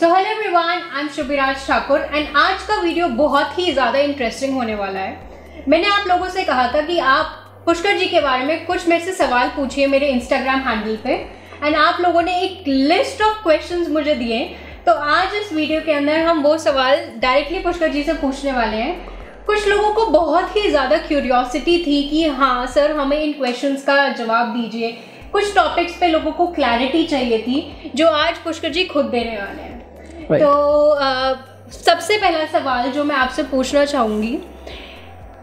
So hello everyone I am Shubhiraj Thakur and आज का video बहुत ही ज़्यादा इंटरेस्टिंग होने वाला है मैंने आप लोगों से कहा था कि आप पुष्कर जी के बारे में कुछ मेरे से सवाल पूछिए मेरे इंस्टाग्राम हैंडल पे एंड आप लोगों ने एक लिस्ट ऑफ क्वेश्चंस मुझे दिए तो आज इस वीडियो के अंदर हम वो सवाल डायरेक्टली पुष्कर जी से पूछने वाले हैं कुछ लोगों को बहुत ही ज़्यादा क्यूरियोसिटी थी कि हाँ सर हमें इन क्वेश्चन का जवाब दीजिए कुछ टॉपिक्स पे लोगों को क्लैरिटी चाहिए थी जो आज पुष्कर जी खुद देने वाले हैं right. तो आ, सबसे पहला सवाल जो मैं आपसे पूछना चाहूँगी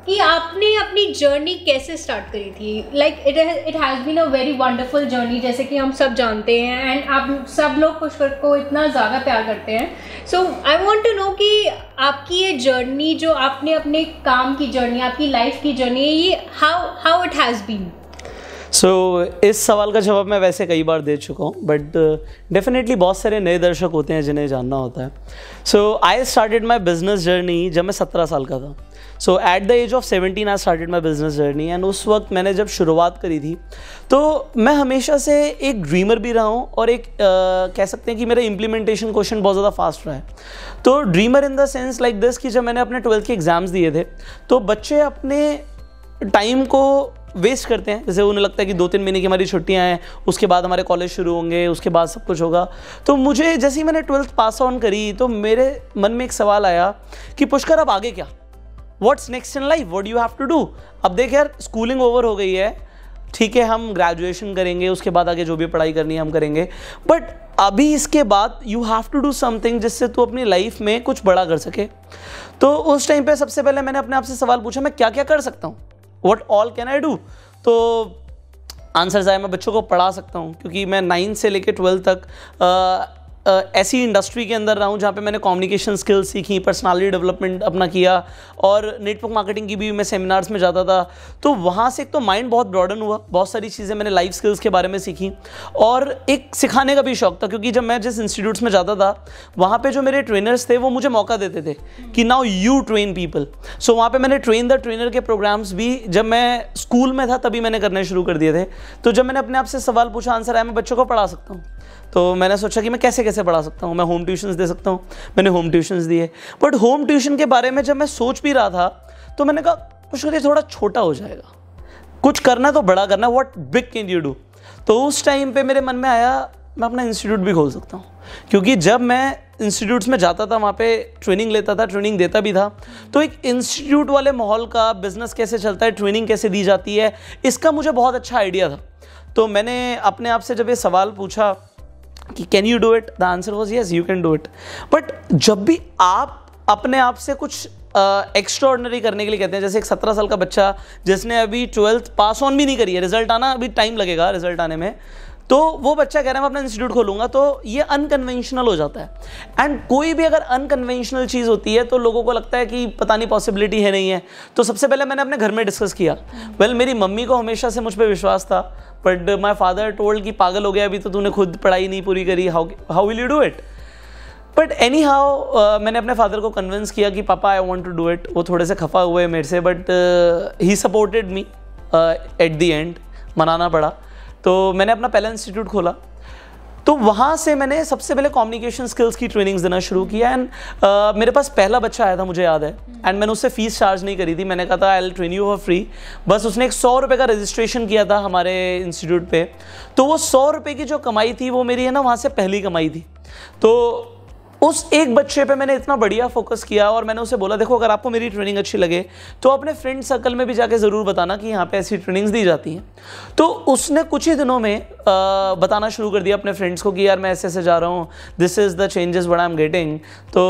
कि आपने अपनी जर्नी कैसे स्टार्ट करी थी like it it has been a very wonderful journey जैसे कि हम सब जानते हैं एंड आप सब लोग पुष्कर को इतना ज़्यादा प्यार करते हैं so I want to know कि आपकी ये जर्नी जो आपने अपने काम की जर्नी आपकी लाइफ की जर्नी ये how how it has been so so, इस सवाल का जवाब मैं वैसे कई बार दे चुका हूँ बट डेफिनेटली uh, बहुत सारे नए दर्शक होते हैं जिन्हें जानना होता है so I started my business journey जब मैं सत्रह साल का था so at the age of seventeen I started my business journey and उस वक्त मैंने जब शुरुआत करी थी तो मैं हमेशा से एक ड्रीमर भी रहा हूँ और एक uh, कह सकते हैं कि मेरा इम्प्लीमेंटेशन क्वेश्चन बहुत ज़्यादा फास्ट रहा है तो dreamer in the sense like this कि जब मैंने अपने ट्वेल्थ के एग्ज़ाम्स दिए थे तो बच्चे अपने टाइम को वेस्ट करते हैं जैसे उन्हें लगता है कि दो तीन महीने की हमारी छुट्टियाँ हैं उसके बाद हमारे कॉलेज शुरू होंगे उसके बाद सब कुछ होगा तो मुझे जैसे ही मैंने ट्वेल्थ पास ऑन करी तो मेरे मन में एक सवाल आया कि पुष्कर अब आगे क्या what's next in life what you have to do अब देख यार स्कूलिंग ओवर हो गई है ठीक है हम ग्रेजुएशन करेंगे उसके बाद आगे जो भी पढ़ाई करनी है हम करेंगे बट अभी इसके बाद you have to do something जिससे तू अपनी लाइफ में कुछ बड़ा कर सके तो उस टाइम पे सबसे पहले मैंने अपने आप से सवाल पूछा मैं क्या क्या कर सकता हूँ what all can I do तो आंसर आए मैं बच्चों को पढ़ा सकता हूँ क्योंकि मैं नाइन्थ से लेकर ट्वेल्थ तक ऐसी इंडस्ट्री के अंदर रहा हूँ जहाँ पे मैंने कम्युनिकेशन स्किल्स सीखी पर्सनालिटी डेवलपमेंट अपना किया और नेटवर्क मार्केटिंग की भी मैं सेमिनार्स में जाता था तो वहाँ से एक तो माइंड बहुत ब्रॉडन हुआ बहुत सारी चीज़ें मैंने लाइफ स्किल्स के बारे में सीखी और एक सिखाने का भी शौक था क्योंकि जब मैं जिस इंस्टीट्यूट्स में जाता था वहाँ पर जो मेरे ट्रेनर्स थे वो मुझे मौका देते थे कि now you train people so वहाँ पर मैंने ट्रेन द ट्रेनर के प्रोग्राम्स भी जब मैं स्कूल में था तभी मैंने करने शुरू कर दिए थे तो जब मैंने अपने आप से सवाल पूछा आंसर आया मैं बच्चों को पढ़ा सकता हूँ तो मैंने सोचा कि मैं कैसे कैसे पढ़ा सकता हूँ मैं होम ट्यूशन्स दे सकता हूँ मैंने होम ट्यूशन्स दिए बट होम ट्यूशन के बारे में जब मैं सोच भी रहा था तो मैंने कहा कुछ करिए थोड़ा छोटा हो जाएगा कुछ करना तो बड़ा करना what big can you do तो उस टाइम पे मेरे मन में आया मैं अपना इंस्टीट्यूट भी खोल सकता हूँ क्योंकि जब मैं इंस्टीट्यूट्स में जाता था वहाँ पे ट्रेनिंग लेता था ट्रेनिंग देता भी था तो एक इंस्टीट्यूट वाले माहौल का बिज़नेस कैसे चलता है ट्रेनिंग कैसे दी जाती है इसका मुझे बहुत अच्छा आइडिया था तो मैंने अपने आप से जब ये सवाल पूछा कि can you do it the answer was yes you can do it but जब भी आप अपने आप से कुछ एक्स्ट्रा uh, ऑर्डनरी करने के लिए कहते हैं जैसे एक सत्रह साल का बच्चा जिसने अभी ट्वेल्थ पास ऑन भी नहीं करी है रिजल्ट आना अभी टाइम लगेगा रिजल्ट आने में तो वो बच्चा कह रहा है मैं अपना इंस्टीट्यूट खोलूंगा तो ये अनकन्वेंशनल हो जाता है एंड कोई भी अगर अनकन्वेंशनल चीज़ होती है तो लोगों को लगता है कि पता नहीं पॉसिबिलिटी है नहीं है तो सबसे पहले मैंने अपने घर में डिस्कस किया वेल well, मेरी मम्मी को हमेशा से मुझ पर विश्वास था बट माई फादर टोल्ड कि पागल हो गया अभी तो तूने खुद पढ़ाई नहीं पूरी करी how how will you do it but anyhow मैंने अपने फादर को कन्विंस किया कि पापा I want to do it वो थोड़े से खफा हुए मेरे से but he supported me at the end मनाना पड़ा तो मैंने अपना पहला इंस्टीट्यूट खोला तो वहाँ से मैंने सबसे पहले कम्युनिकेशन स्किल्स की ट्रेनिंग्स देना शुरू किया एंड uh, मेरे पास पहला बच्चा आया था मुझे याद है एंड मैंने उससे फीस चार्ज नहीं करी थी मैंने कहा था I'll train you for free बस उसने एक सौ रुपये का रजिस्ट्रेशन किया था हमारे इंस्टीट्यूट पर तो वो सौ रुपये की जो कमाई थी वो मेरी है ना वहाँ से पहली कमाई थी तो उस एक बच्चे पे मैंने इतना बढ़िया फोकस किया और मैंने उसे बोला देखो अगर आपको मेरी ट्रेनिंग अच्छी लगे तो अपने फ्रेंड सर्कल में भी जाके ज़रूर बताना कि यहाँ पे ऐसी ट्रेनिंग्स दी जाती हैं तो उसने कुछ ही दिनों में आ, बताना शुरू कर दिया अपने फ्रेंड्स को कि यार मैं ऐसे ऐसे जा रहा हूँ दिस इज़ द चेंजेस बड़ा आई एम गेटिंग तो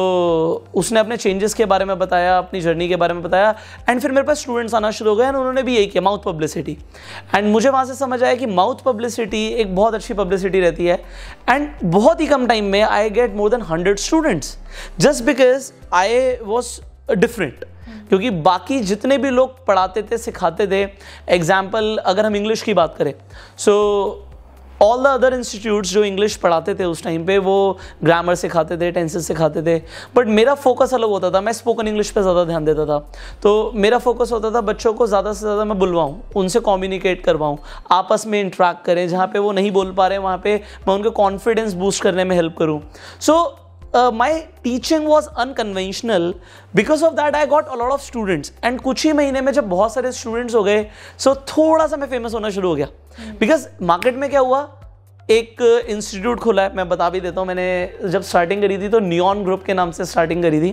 उसने अपने चेंजेस के बारे में बताया अपनी जर्नी के बारे में बताया एंड फिर मेरे पास स्टूडेंट्स आना शुरू हो गए एंड उन्होंने भी यही किया माउथ पब्लिसिटी एंड मुझे वहाँ से समझ आया कि माउथ पब्लिसिटी एक बहुत अच्छी पब्लिसिटी रहती है एंड बहुत ही कम टाइम में I get more than hundred 100 students just because I was different क्योंकि बाकी जितने भी लोग पढ़ाते थे सिखाते थे एग्जाम्पल अगर हम इंग्लिश की बात करें so all the other institutes जो इंग्लिश पढ़ाते थे उस टाइम पे वो ग्रामर सिखाते थे टेंसेस सिखाते थे बट मेरा फोकस अलग होता था मैं स्पोकन इंग्लिश पे ज़्यादा ध्यान देता था तो मेरा फोकस होता था बच्चों को ज़्यादा से ज़्यादा मैं बुलवाऊँ उनसे कम्युनिकेट करवाऊँ आपस में इंट्रैक्ट करें जहाँ पे वो नहीं बोल पा रहे वहाँ पे मैं उनके कॉन्फिडेंस बूस्ट करने में हेल्प करूँ सो so, uh, my teaching was unconventional because of that I got a lot of students and कुछ ही महीने में जब बहुत सारे students हो गए so थोड़ा सा मैं famous होना शुरू हो गया because market में क्या हुआ एक इंस्टीट्यूट खुला है मैं बता भी देता हूँ मैंने जब स्टार्टिंग करी थी तो नियॉन ग्रुप के नाम से स्टार्टिंग करी थी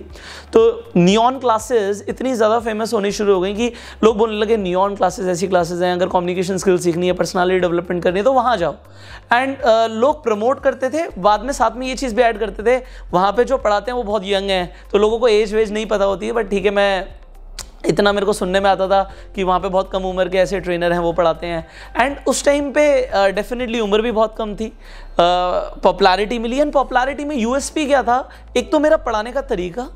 तो नियॉन क्लासेस इतनी ज़्यादा फेमस होनी शुरू हो गई कि लोग बोलने लगे नियॉन क्लासेस ऐसी क्लासेस हैं अगर कम्युनिकेशन स्किल सीखनी है पर्सनालिटी डेवलपमेंट करनी है तो वहाँ जाओ एंड uh, लोग प्रमोट करते थे बाद में साथ में ये चीज़ भी ऐड करते थे वहाँ पर जो पढ़ाते हैं वो बहुत यंग हैं तो लोगों को एज वेज नहीं पता होती है बट ठीक है मैं इतना मेरे को सुनने में आता था कि वहाँ पे बहुत कम उम्र के ऐसे ट्रेनर हैं वो पढ़ाते हैं एंड उस टाइम पे डेफिनेटली uh, उम्र भी बहुत कम थी पॉपुलैरिटी uh, मिली एंड पॉपुलैरिटी में यूएसपी क्या था एक तो मेरा पढ़ाने का तरीका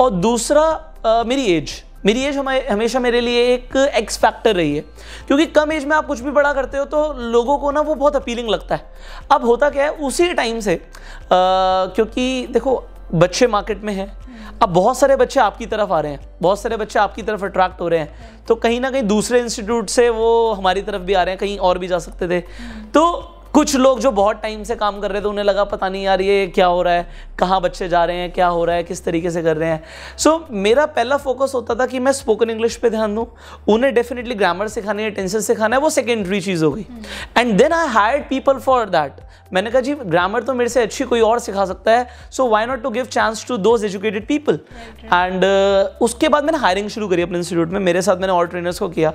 और दूसरा uh, मेरी एज मेरी एज हमारे हमेशा मेरे लिए एक एक्स फैक्टर रही है क्योंकि कम एज में आप कुछ भी बड़ा करते हो तो लोगों को ना वो बहुत अपीलिंग लगता है अब होता क्या है उसी टाइम से आ, क्योंकि देखो बच्चे मार्केट में हैं अब बहुत सारे बच्चे आपकी तरफ आ रहे हैं बहुत सारे बच्चे आपकी तरफ अट्रैक्ट हो रहे हैं तो कहीं ना कहीं दूसरे इंस्टीट्यूट से वो हमारी तरफ भी आ रहे हैं कहीं और भी जा सकते थे तो कुछ लोग जो बहुत टाइम से काम कर रहे थे उन्हें लगा पता नहीं यार ये क्या हो रहा है कहाँ बच्चे जा रहे हैं क्या हो रहा है किस तरीके से कर रहे हैं सो so, मेरा पहला फोकस होता था कि मैं स्पोकन इंग्लिश पे ध्यान दूँ उन्हें डेफिनेटली ग्रामर सिखाना है टेंशन सिखाना है वो सेकेंडरी चीज़ हो गई and then I hire people for that मैंने कहा जी ग्रामर तो मेरे से अच्छी कोई और सिखा सकता है so why not to give chance to those educated people and उसके बाद मैंने हायरिंग शुरू करी अपने इंस्टीट्यूट में मेरे साथ मैंने और ट्रेनर्स को किया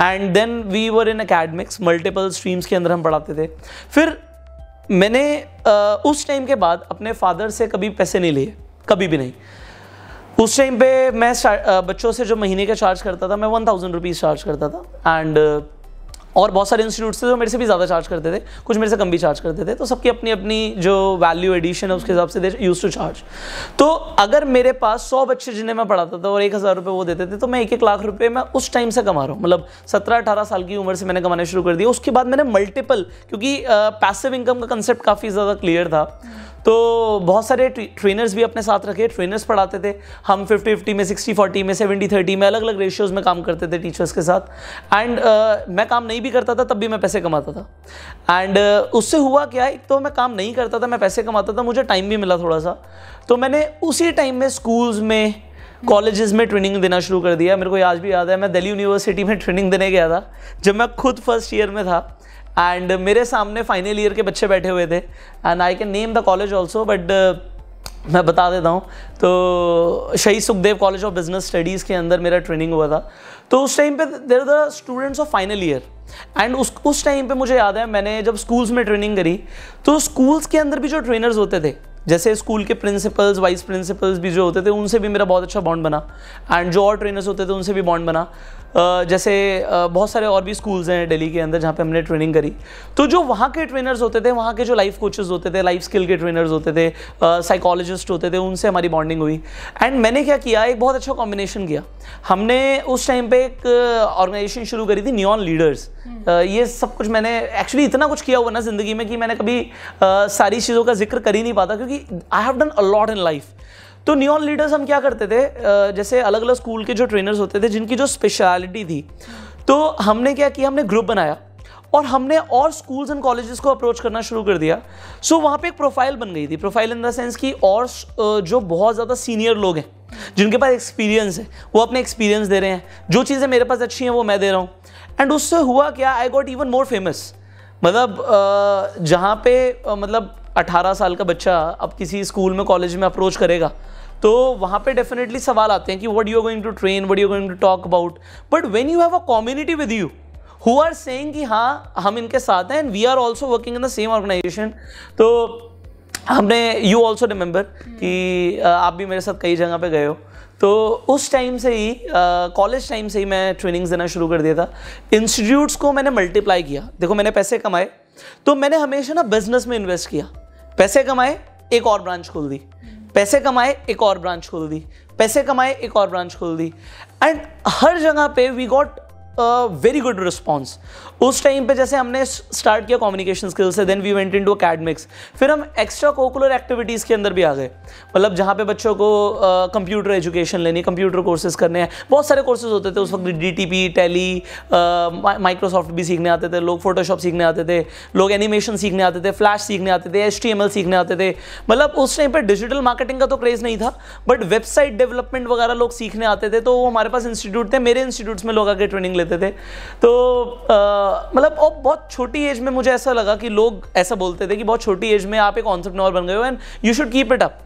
and then we were in academics multiple streams के अंदर हम पढ़ाते थे फिर मैंने उस टाइम के बाद अपने फादर से कभी पैसे नहीं लिए कभी भी नहीं उस टाइम पे मैं बच्चों से जो महीने का चार्ज करता था मैं वन थाउजेंड रुपीज़ चार्ज करता था एंड और बहुत सारे इंस्टीट्यूट थे जो मेरे से भी ज़्यादा चार्ज करते थे कुछ मेरे से कम भी चार्ज करते थे तो सबकी अपनी अपनी जो वैल्यू एडिशन है उसके हिसाब से यूज टू चार्ज तो अगर मेरे पास सौ बच्चे जिन्हें मैं पढ़ाता था और एक हज़ार रुपये वो देते थे तो मैं एक एक लाख रुपये मैं उस टाइम से कमा रहा हूँ मतलब सत्रह अठारह साल की उम्र से मैंने कमाना शुरू कर दिया उसके बाद मैंने मल्टीपल क्योंकि पैसिव इनकम का कंसेप्ट काफ़ी ज़्यादा क्लियर था तो बहुत सारे ट्रेनर्स भी अपने साथ रखे ट्रेनर्स पढ़ाते थे हम 50 50 में 60 40 में 70 30 में अलग अलग रेशियोज में काम करते थे टीचर्स के साथ एंड uh, मैं काम नहीं भी करता था तब भी मैं पैसे कमाता था एंड uh, उससे हुआ क्या एक तो मैं काम नहीं करता था मैं पैसे कमाता था मुझे टाइम भी मिला थोड़ा सा तो मैंने उसी टाइम में स्कूल्स में कॉलेजेस में ट्रेनिंग देना शुरू कर दिया मेरे को आज भी याद है मैं दिल्ली यूनिवर्सिटी में ट्रेनिंग देने गया था जब मैं खुद फर्स्ट ईयर में था एंड मेरे सामने फाइनल ईयर के बच्चे बैठे हुए थे and I can name the college also but मैं बता देता हूँ तो Shaheed Sukhdev college of business studies के अंदर मेरा ट्रेनिंग हुआ था तो उस टाइम पे there the students of final year and उस उस टाइम पे मुझे याद है मैंने जब स्कूल्स में ट्रेनिंग करी तो स्कूल्स के अंदर भी जो ट्रेनर्स होते थे जैसे स्कूल के प्रिंसिपल्स वाइस प्रिंसिपल्स भी जो होते थे उनसे भी मेरा बहुत अच्छा बॉन्ड बना एंड जो और ट्रेनर्स होते थे उनसे भी बॉन्ड बना जैसे बहुत सारे और भी स्कूल्स हैं दिल्ली के अंदर जहाँ पे हमने ट्रेनिंग करी तो जो वहाँ के ट्रेनर्स होते थे वहाँ के जो लाइफ कोचेज होते थे लाइफ स्किल के ट्रेनर्स होते थे साइकोलॉजिस्ट होते थे उनसे हमारी बॉन्डिंग हुई एंड मैंने क्या किया एक बहुत अच्छा कॉम्बिनेशन किया हमने उस टाइम पे एक ऑर्गेनाइजेशन शुरू करी थी न्यून हम्म। लीडर्स ये सब कुछ मैंने एक्चुअली इतना कुछ किया हुआ ना ज़िंदगी में कि मैंने कभी सारी चीज़ों का जिक्र कर ही नहीं पाता क्योंकि I have done a lot in life तो न्यून लीडर्स हम क्या करते थे जैसे अलग अलग स्कूल के जो ट्रेनर्स होते थे जिनकी जो स्पेशलिटी थी तो हमने क्या किया हमने ग्रुप बनाया और हमने और स्कूल्स एंड कॉलेजेस को अप्रोच करना शुरू कर दिया सो so, वहाँ पे एक प्रोफाइल बन गई थी प्रोफाइल इन द सेंस कि और जो बहुत ज़्यादा सीनियर लोग हैं जिनके पास एक्सपीरियंस है वो अपने एक्सपीरियंस दे रहे हैं जो चीज़ें मेरे पास अच्छी हैं वो मैं दे रहा हूँ एंड उससे हुआ क्या I got even more famous मतलब जहाँ पे मतलब 18 साल का बच्चा अब किसी स्कूल में कॉलेज में अप्रोच करेगा तो वहाँ पे डेफिनेटली सवाल आते हैं कि what you are going to train what you going to talk about but when you have a community with you who are saying कि हाँ हम इनके साथ हैं and we are also working in the same organization तो हमने you also remember कि आप भी मेरे साथ कई जगह पे गए हो तो उस टाइम से ही कॉलेज टाइम से ही मैं ट्रेनिंग्स देना शुरू कर दिया था इंस्टीट्यूट्स को मैंने मल्टीप्लाई किया देखो मैंने पैसे कमाए तो मैंने हमेशा ना बिजनेस में इन्वेस्ट किया पैसे कमाए एक और ब्रांच खोल दी पैसे कमाए एक और ब्रांच खोल दी पैसे कमाए एक और ब्रांच खोल दी एंड हर जगह पे we got very good response उस टाइम पे जैसे हमने स्टार्ट किया कम्युनिकेशन स्किल से then we went into academics फिर हम एक्स्ट्रा कोकुलर एक्टिविटीज़ के अंदर भी आ गए मतलब जहाँ पे बच्चों को कंप्यूटर uh, एजुकेशन लेनी कंप्यूटर कोर्सेज करने हैं बहुत सारे कोर्सेज होते थे उस वक्त D T P Tally Microsoft भी सीखने आते थे लोग फोटोशॉप सीखने आते थे लोग एनिमेशन सीखने आते थे फ्लैश सीखने आते थे एच टी एम एल सीखने आते थे मतलब उस टाइम पर डिजिटल मार्केटिंग का तो क्रेज़ नहीं था बट वेबसाइट डेवलपमेंट वगैरह लोग सीखने आते थे तो वो हमारे पास इंस्टीट्यूट थे मेरे इंस्टीट्यूट्स में लोग आके ट्रेनिंग ले लेते थे तो मतलब और बहुत छोटी एज में मुझे ऐसा लगा कि लोग ऐसा बोलते थे कि बहुत छोटी एज में आप एक ऑन्सरप्रनोर बन गए हो and you should keep it up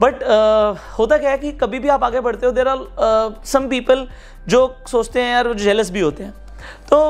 but uh, होता क्या है कि कभी भी आप आगे बढ़ते हो देर आर सम पीपल जो सोचते हैं यार जेलस भी होते हैं तो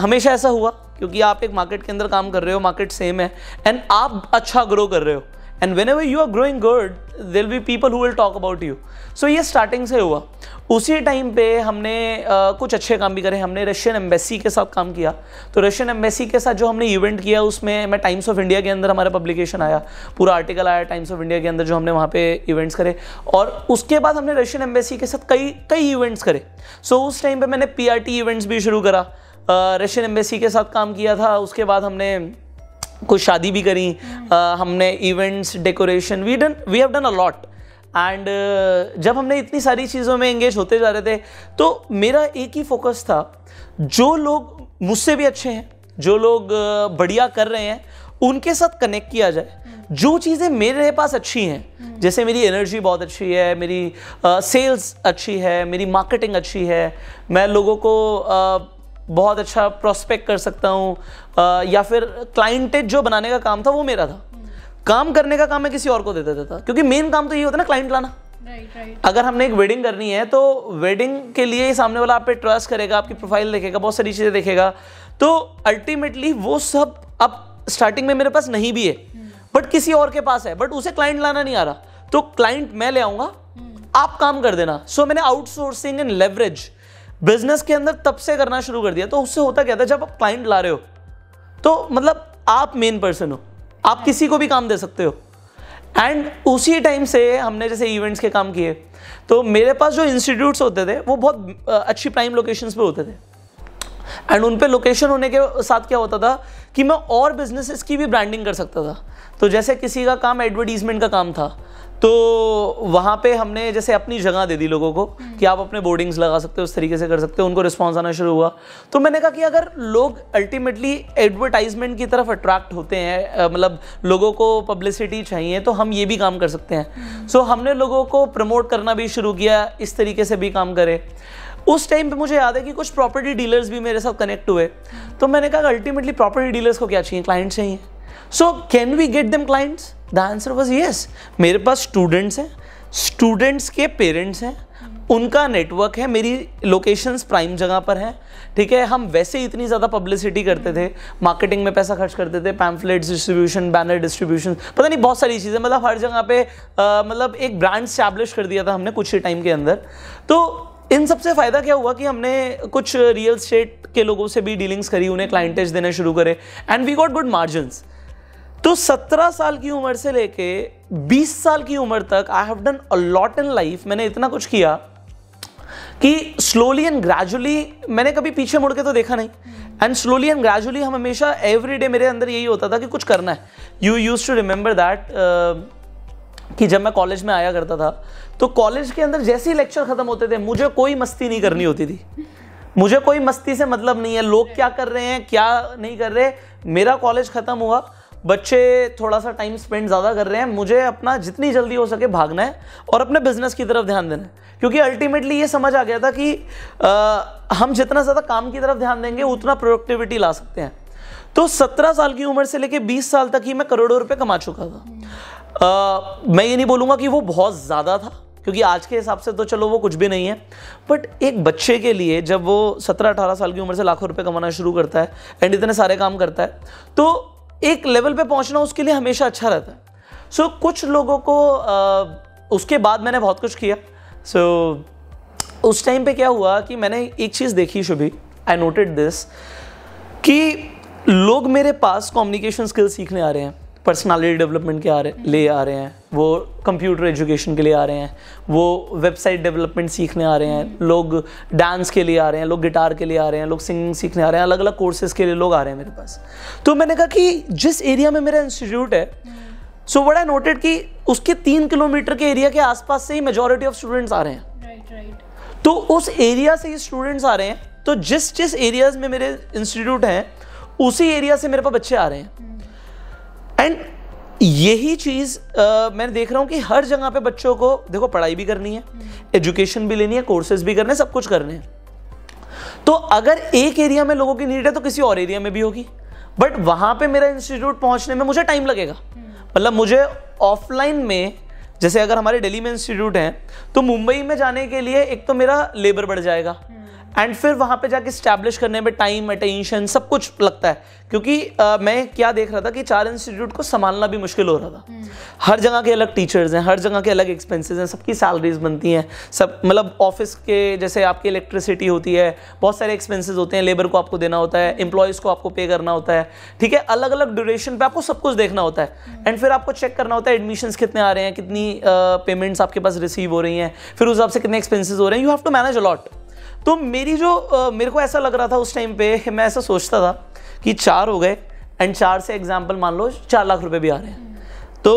हमेशा ऐसा हुआ क्योंकि आप एक मार्केट के अंदर काम कर रहे हो मार्केट सेम है एंड आप अच्छा ग्रो कर रहे हो and whenever you are growing good there be people who will talk about you so ये स्टार्टिंग से हुआ उसी टाइम पे हमने आ, कुछ अच्छे काम भी करे हमने रशियन एम्बेसी के साथ काम किया तो रशियन एम्बेसी के साथ जो हमने इवेंट किया उसमें मैं टाइम्स ऑफ इंडिया के अंदर हमारा पब्लिकेशन आया पूरा आर्टिकल आया टाइम्स ऑफ इंडिया के अंदर जो हमने वहाँ पे इवेंट्स करे और उसके बाद हमने रशियन एम्बेसी के साथ कई कई इवेंट्स करे सो so, उस टाइम पर मैंने पी इवेंट्स भी शुरू करा रशियन एम्बेसी के साथ काम किया था उसके बाद हमने कुछ शादी भी करी आ, हम्म। हमने events decoration we done we have done a lot and जब हमने इतनी सारी चीज़ों में एंगेज होते जा रहे थे तो मेरा एक ही फोकस था जो लोग मुझसे भी अच्छे हैं जो लोग बढ़िया कर रहे हैं उनके साथ कनेक्ट किया जाए हम्म। जो चीज़ें मेरे पास अच्छी हैं हम्म। जैसे मेरी एनर्जी बहुत अच्छी है मेरी सेल्स अच्छी है मेरी मार्केटिंग अच्छी है मैं लोगों को बहुत अच्छा प्रोस्पेक्ट कर सकता हूँ या फिर क्लाइंटेज जो बनाने का काम था वो मेरा था काम करने का काम मैं किसी और को दे देता था क्योंकि मेन काम तो ये होता है ना क्लाइंट लाना अगर हमने एक वेडिंग करनी है तो वेडिंग के लिए सामने वाला आप पे ट्रस्ट करेगा आपकी प्रोफाइल देखेगा बहुत सारी चीज़ें देखेगा तो अल्टीमेटली वो सब अब स्टार्टिंग में मेरे पास नहीं भी है बट किसी और के पास है बट उसे क्लाइंट लाना नहीं आ रहा तो क्लाइंट मैं ले आऊंगा hmm. आप काम कर देना सो so, मैंने आउटसोर्सिंग एंड लेवरेज बिजनेस के अंदर तब से करना शुरू कर दिया तो उससे होता क्या था जब आप क्लाइंट ला रहे हो तो मतलब आप मेन पर्सन हो आप किसी को भी काम दे सकते हो एंड उसी टाइम से हमने जैसे इवेंट्स के काम किए तो मेरे पास जो इंस्टीट्यूट्स होते थे वो बहुत अच्छी प्राइम लोकेशंस पे होते थे एंड उन पे लोकेशन होने के साथ क्या होता था कि मैं और बिजनेसेस की भी ब्रांडिंग कर सकता था तो जैसे किसी का काम एडवर्टीजमेंट का काम था तो वहाँ पे हमने जैसे अपनी जगह दे दी लोगों को हम्म। कि आप अपने बोर्डिंग्स लगा सकते हो उस तरीके से कर सकते हो उनको रिस्पॉन्स आना शुरू हुआ तो मैंने कहा कि अगर लोग अल्टीमेटली एडवर्टाइजमेंट की तरफ अट्रैक्ट होते हैं मतलब लोगों को पब्लिसिटी चाहिए तो हम ये भी काम कर सकते हैं सो हम्म। so, हमने लोगों को प्रमोट करना भी शुरू किया इस तरीके से भी काम करें उस टाइम पे मुझे याद है कि कुछ प्रॉपर्टी डीलर्स भी मेरे साथ कनेक्ट हुए हम्म। तो मैंने कहा अल्टीमेटली प्रॉपर्टी डीलर्स को क्या चाहिए क्लाइंट चाहिए so can we get them clients the answer was yes मेरे पास स्टूडेंट्स हैं स्टूडेंट्स के पेरेंट्स हैं उनका नेटवर्क है मेरी लोकेशंस प्राइम जगह पर है ठीक है हम वैसे इतनी ज़्यादा पब्लिसिटी करते थे मार्केटिंग में पैसा खर्च करते थे पैम्फलेट्स डिस्ट्रीब्यूशन बैनर डिस्ट्रीब्यूशन पता नहीं बहुत सारी चीज़ें मतलब हर जगह पे मतलब एक ब्रांड स्टैब्लिश कर दिया था हमने कुछ ही टाइम के अंदर तो इन सबसे फ़ायदा क्या हुआ कि हमने कुछ रियल स्टेट के लोगों से भी डीलिंग्स करी उन्हें क्लाइंटेज देने शुरू करे and we got good margins तो 17 साल की उम्र से लेके 20 साल की उम्र तक I have done a lot in life मैंने इतना कुछ किया कि स्लोली एंड ग्रेजुअली मैंने कभी पीछे मुड़ के तो देखा नहीं एंड स्लोली एंड ग्रेजुअली हम हमेशा एवरी डे मेरे अंदर यही होता था कि कुछ करना है you used to remember that कि जब मैं कॉलेज में आया करता था तो कॉलेज के अंदर जैसे ही लेक्चर ख़त्म होते थे मुझे कोई मस्ती नहीं करनी होती थी मुझे कोई मस्ती से मतलब नहीं है लोग क्या कर रहे हैं क्या नहीं कर रहे मेरा कॉलेज ख़त्म हुआ बच्चे थोड़ा सा टाइम स्पेंड ज़्यादा कर रहे हैं मुझे अपना जितनी जल्दी हो सके भागना है और अपने बिजनेस की तरफ ध्यान देना है क्योंकि अल्टीमेटली ये समझ आ गया था कि आ, हम जितना ज़्यादा काम की तरफ ध्यान देंगे उतना प्रोडक्टिविटी ला सकते हैं तो 17 साल की उम्र से लेके 20 साल तक ही मैं करोड़ों रुपये कमा चुका था आ, मैं ये नहीं बोलूँगा कि वो बहुत ज़्यादा था क्योंकि आज के हिसाब से तो चलो वो कुछ भी नहीं है बट एक बच्चे के लिए जब वो सत्रह अठारह साल की उम्र से लाखों रुपए कमाना शुरू करता है एंड इतने सारे काम करता है तो एक लेवल पे पहुंचना उसके लिए हमेशा अच्छा रहता है सो so, कुछ लोगों को आ, उसके बाद मैंने बहुत कुछ किया सो so, उस टाइम पे क्या हुआ कि मैंने एक चीज़ देखी शुभी आई नोटेड दिस कि लोग मेरे पास कम्युनिकेशन स्किल सीखने आ रहे हैं पर्सनालिटी डेवलपमेंट के आ रहे ले आ रहे हैं वो कंप्यूटर एजुकेशन के लिए आ रहे हैं वो वेबसाइट डेवलपमेंट सीखने आ रहे हैं लोग डांस के लिए आ रहे हैं लोग गिटार के लिए आ रहे हैं लोग सिंगिंग सीखने आ रहे हैं अलग अलग कोर्सेज के लिए लोग आ रहे हैं मेरे पास तो मैंने कहा कि जिस एरिया में मेरा इंस्टीट्यूट है सो वट आई नोटेड कि उसके तीन किलोमीटर के एरिया के आसपास से ही मेजोरिटी ऑफ स्टूडेंट्स आ रहे हैं तो उस एरिया से ही स्टूडेंट्स आ रहे हैं तो जिस जिस एरियाज में मेरे इंस्टीट्यूट हैं उसी एरिया से मेरे पास बच्चे आ रहे हैं एंड यही चीज़ मैं देख रहा हूँ कि हर जगह पे बच्चों को देखो पढ़ाई भी करनी है एजुकेशन भी लेनी है कोर्सेज भी करने सब कुछ करने तो अगर एक एरिया में लोगों की नीड है तो किसी और एरिया में भी होगी बट वहां पे मेरा इंस्टीट्यूट पहुंचने में मुझे टाइम लगेगा मतलब मुझे ऑफलाइन में जैसे अगर हमारे दिल्ली में इंस्टीट्यूट है तो मुंबई में जाने के लिए एक तो मेरा लेबर बढ़ जाएगा एंड फिर वहाँ पे जाके स्टैब्लिश करने में टाइम अटेंशन सब कुछ लगता है क्योंकि आ, मैं क्या देख रहा था कि चार इंस्टीट्यूट को संभालना भी मुश्किल हो रहा था हम्म। हर जगह के अलग टीचर्स हैं हर जगह के अलग एक्सपेंसेस हैं सबकी सैलरीज बनती हैं सब मतलब ऑफिस के जैसे आपकी इलेक्ट्रिसिटी होती है बहुत सारे एक्सपेंसेस होते हैं लेबर को आपको देना होता है एम्प्लॉयज़ को आपको पे करना होता है ठीक है अलग अलग ड्यूरेशन पर आपको सब कुछ देखना होता है एंड हम्म। फिर आपको चेक करना होता है एडमिशन कितने आ रहे हैं कितनी पेमेंट्स आपके पास रिसीव हो रही हैं फिर उस हिसाब से कितने एक्सपेंसिस हो रहे हैं you have to manage a lot तो मेरी जो मेरे को ऐसा लग रहा था उस टाइम पे मैं ऐसा सोचता था कि चार हो गए एंड चार से एग्जाम्पल मान लो चार लाख रुपए भी आ रहे हैं तो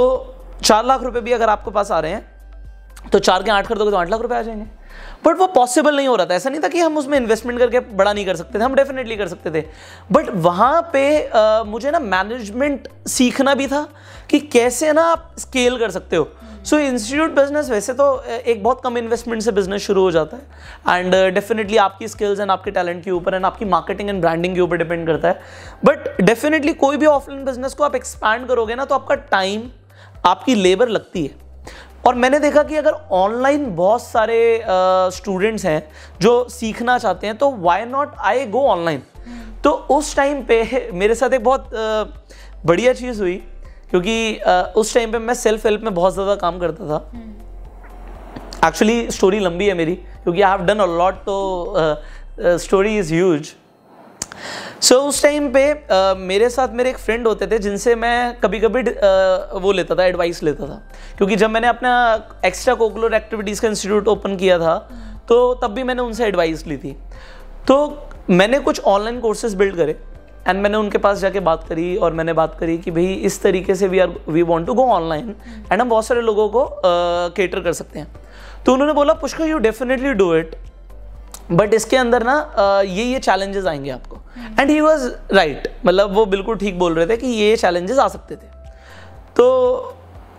चार लाख रुपए भी अगर आपके पास आ रहे हैं तो चार के आठ कर दोगे तो आठ लाख रुपए आ जाएंगे बट वो पॉसिबल नहीं हो रहा था ऐसा नहीं था कि हम उसमें इन्वेस्टमेंट करके बड़ा नहीं कर सकते थे हम डेफिनेटली कर सकते थे बट वहाँ पे आ, मुझे ना मैनेजमेंट सीखना भी था कि कैसे ना आप स्केल कर सकते हो सो इंस्टीट्यूट बिजनेस वैसे तो एक बहुत कम इन्वेस्टमेंट से बिजनेस शुरू हो जाता है एंड डेफिनेटली uh, आपकी स्किल्स एंड आपके टैलेंट के ऊपर एंड आपकी मार्केटिंग एंड ब्रांडिंग के ऊपर डिपेंड करता है बट डेफिनेटली कोई भी ऑफलाइन बिजनेस को आप एक्सपैंड करोगे ना तो आपका टाइम आपकी लेबर लगती है और मैंने देखा कि अगर ऑनलाइन बहुत सारे स्टूडेंट्स uh, हैं जो सीखना चाहते हैं तो why not I go online तो उस टाइम पे मेरे साथ एक बहुत uh, बढ़िया चीज़ हुई क्योंकि आ, उस टाइम पे मैं सेल्फ हेल्प में बहुत ज़्यादा काम करता था एक्चुअली हम्म। स्टोरी लंबी है मेरी क्योंकि I have done a lot तो स्टोरी इज़ ह्यूज सो उस टाइम पे मेरे साथ मेरे एक फ्रेंड होते थे जिनसे मैं कभी कभी वो लेता था एडवाइस लेता था क्योंकि जब मैंने अपना एक्स्ट्रा कोकुलर एक्टिविटीज़ का इंस्टीट्यूट ओपन किया था हम्म। तो तब भी मैंने उनसे एडवाइस ली थी तो मैंने कुछ ऑनलाइन कोर्सेज बिल्ड करे एंड मैंने उनके पास जाके बात करी और मैंने बात करी कि भाई इस तरीके से we are we want to go online and हम बहुत सारे लोगों को केटर uh, कर सकते हैं तो उन्होंने बोला Pushkar you definitely do it but इसके अंदर ना ये ये चैलेंजेस आएंगे आपको एंड ही वॉज राइट मतलब वो बिल्कुल ठीक बोल रहे थे कि ये चैलेंजेस आ सकते थे तो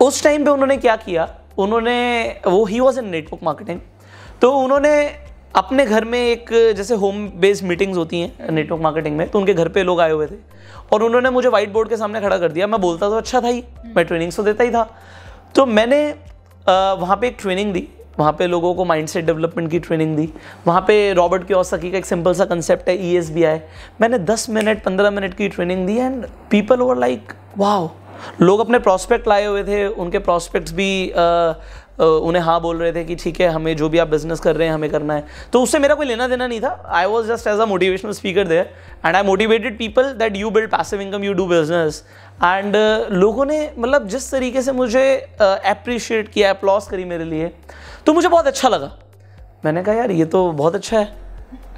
उस टाइम पे उन्होंने क्या किया उन्होंने वो he was in network marketing तो उन्होंने अपने घर में एक जैसे होम बेस्ड मीटिंग्स होती हैं नेटवर्क मार्केटिंग में तो उनके घर पे लोग आए हुए थे और उन्होंने मुझे वाइट बोर्ड के सामने खड़ा कर दिया मैं बोलता तो अच्छा था ही हम्म। मैं ट्रेनिंग्स तो देता ही था तो मैंने वहाँ पे एक ट्रेनिंग दी वहाँ पे लोगों को माइंडसेट डेवलपमेंट की ट्रेनिंग दी वहाँ पे रॉबर्ट की औसकी का एक सिंपल सा कंसेप्ट है ई e मैंने दस मिनट पंद्रह मिनट की ट्रेनिंग दी एंड पीपल ओवर लाइक वाह लोग अपने प्रॉस्पेक्ट लाए हुए थे उनके प्रॉस्पेक्ट्स भी उन्हें हाँ बोल रहे थे कि ठीक है हमें जो भी आप बिजनेस कर रहे हैं हमें करना है तो उससे मेरा कोई लेना देना नहीं था I was just as a motivational speaker there and I motivated people that you build passive income you do business and लोगों ने मतलब जिस तरीके से मुझे अप्रिशिएट uh, किया अप्लॉस करी मेरे लिए तो मुझे बहुत अच्छा लगा मैंने कहा यार ये तो बहुत अच्छा है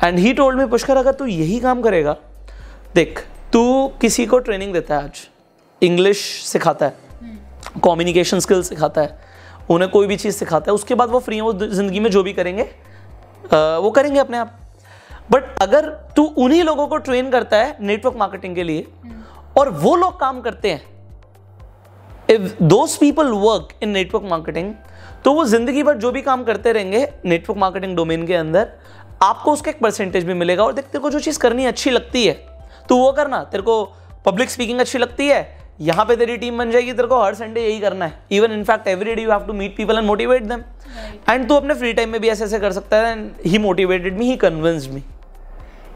एंड ही टोल्ड में पुष्कर अगर तू यही काम करेगा देख तू किसी को ट्रेनिंग देता है आज इंग्लिश सिखाता है कम्युनिकेशन हम्म। स्किल्स सिखाता है उन्हें कोई भी चीज़ सिखाता है उसके बाद वो फ्री हैं वो ज़िंदगी में जो भी करेंगे वो करेंगे अपने आप बट अगर तू उन्हीं लोगों को ट्रेन करता है नेटवर्क मार्केटिंग के लिए हम्म। और वो लोग काम करते हैं if those people work in network marketing तो वो जिंदगी भर जो भी काम करते रहेंगे नेटवर्क मार्केटिंग डोमेन के अंदर आपको उसका एक परसेंटेज भी मिलेगा और देख तेरे को जो चीज़ करनी अच्छी लगती है तो वो करना तेरे को पब्लिक स्पीकिंग अच्छी लगती है यहाँ पे तेरी टीम बन जाएगी तेरे को हर संडे यही करना है even in fact every day you have to meet people and motivate them and तू अपने फ्री टाइम में भी ऐसे ऐसे कर सकता है and he motivated me he convinced me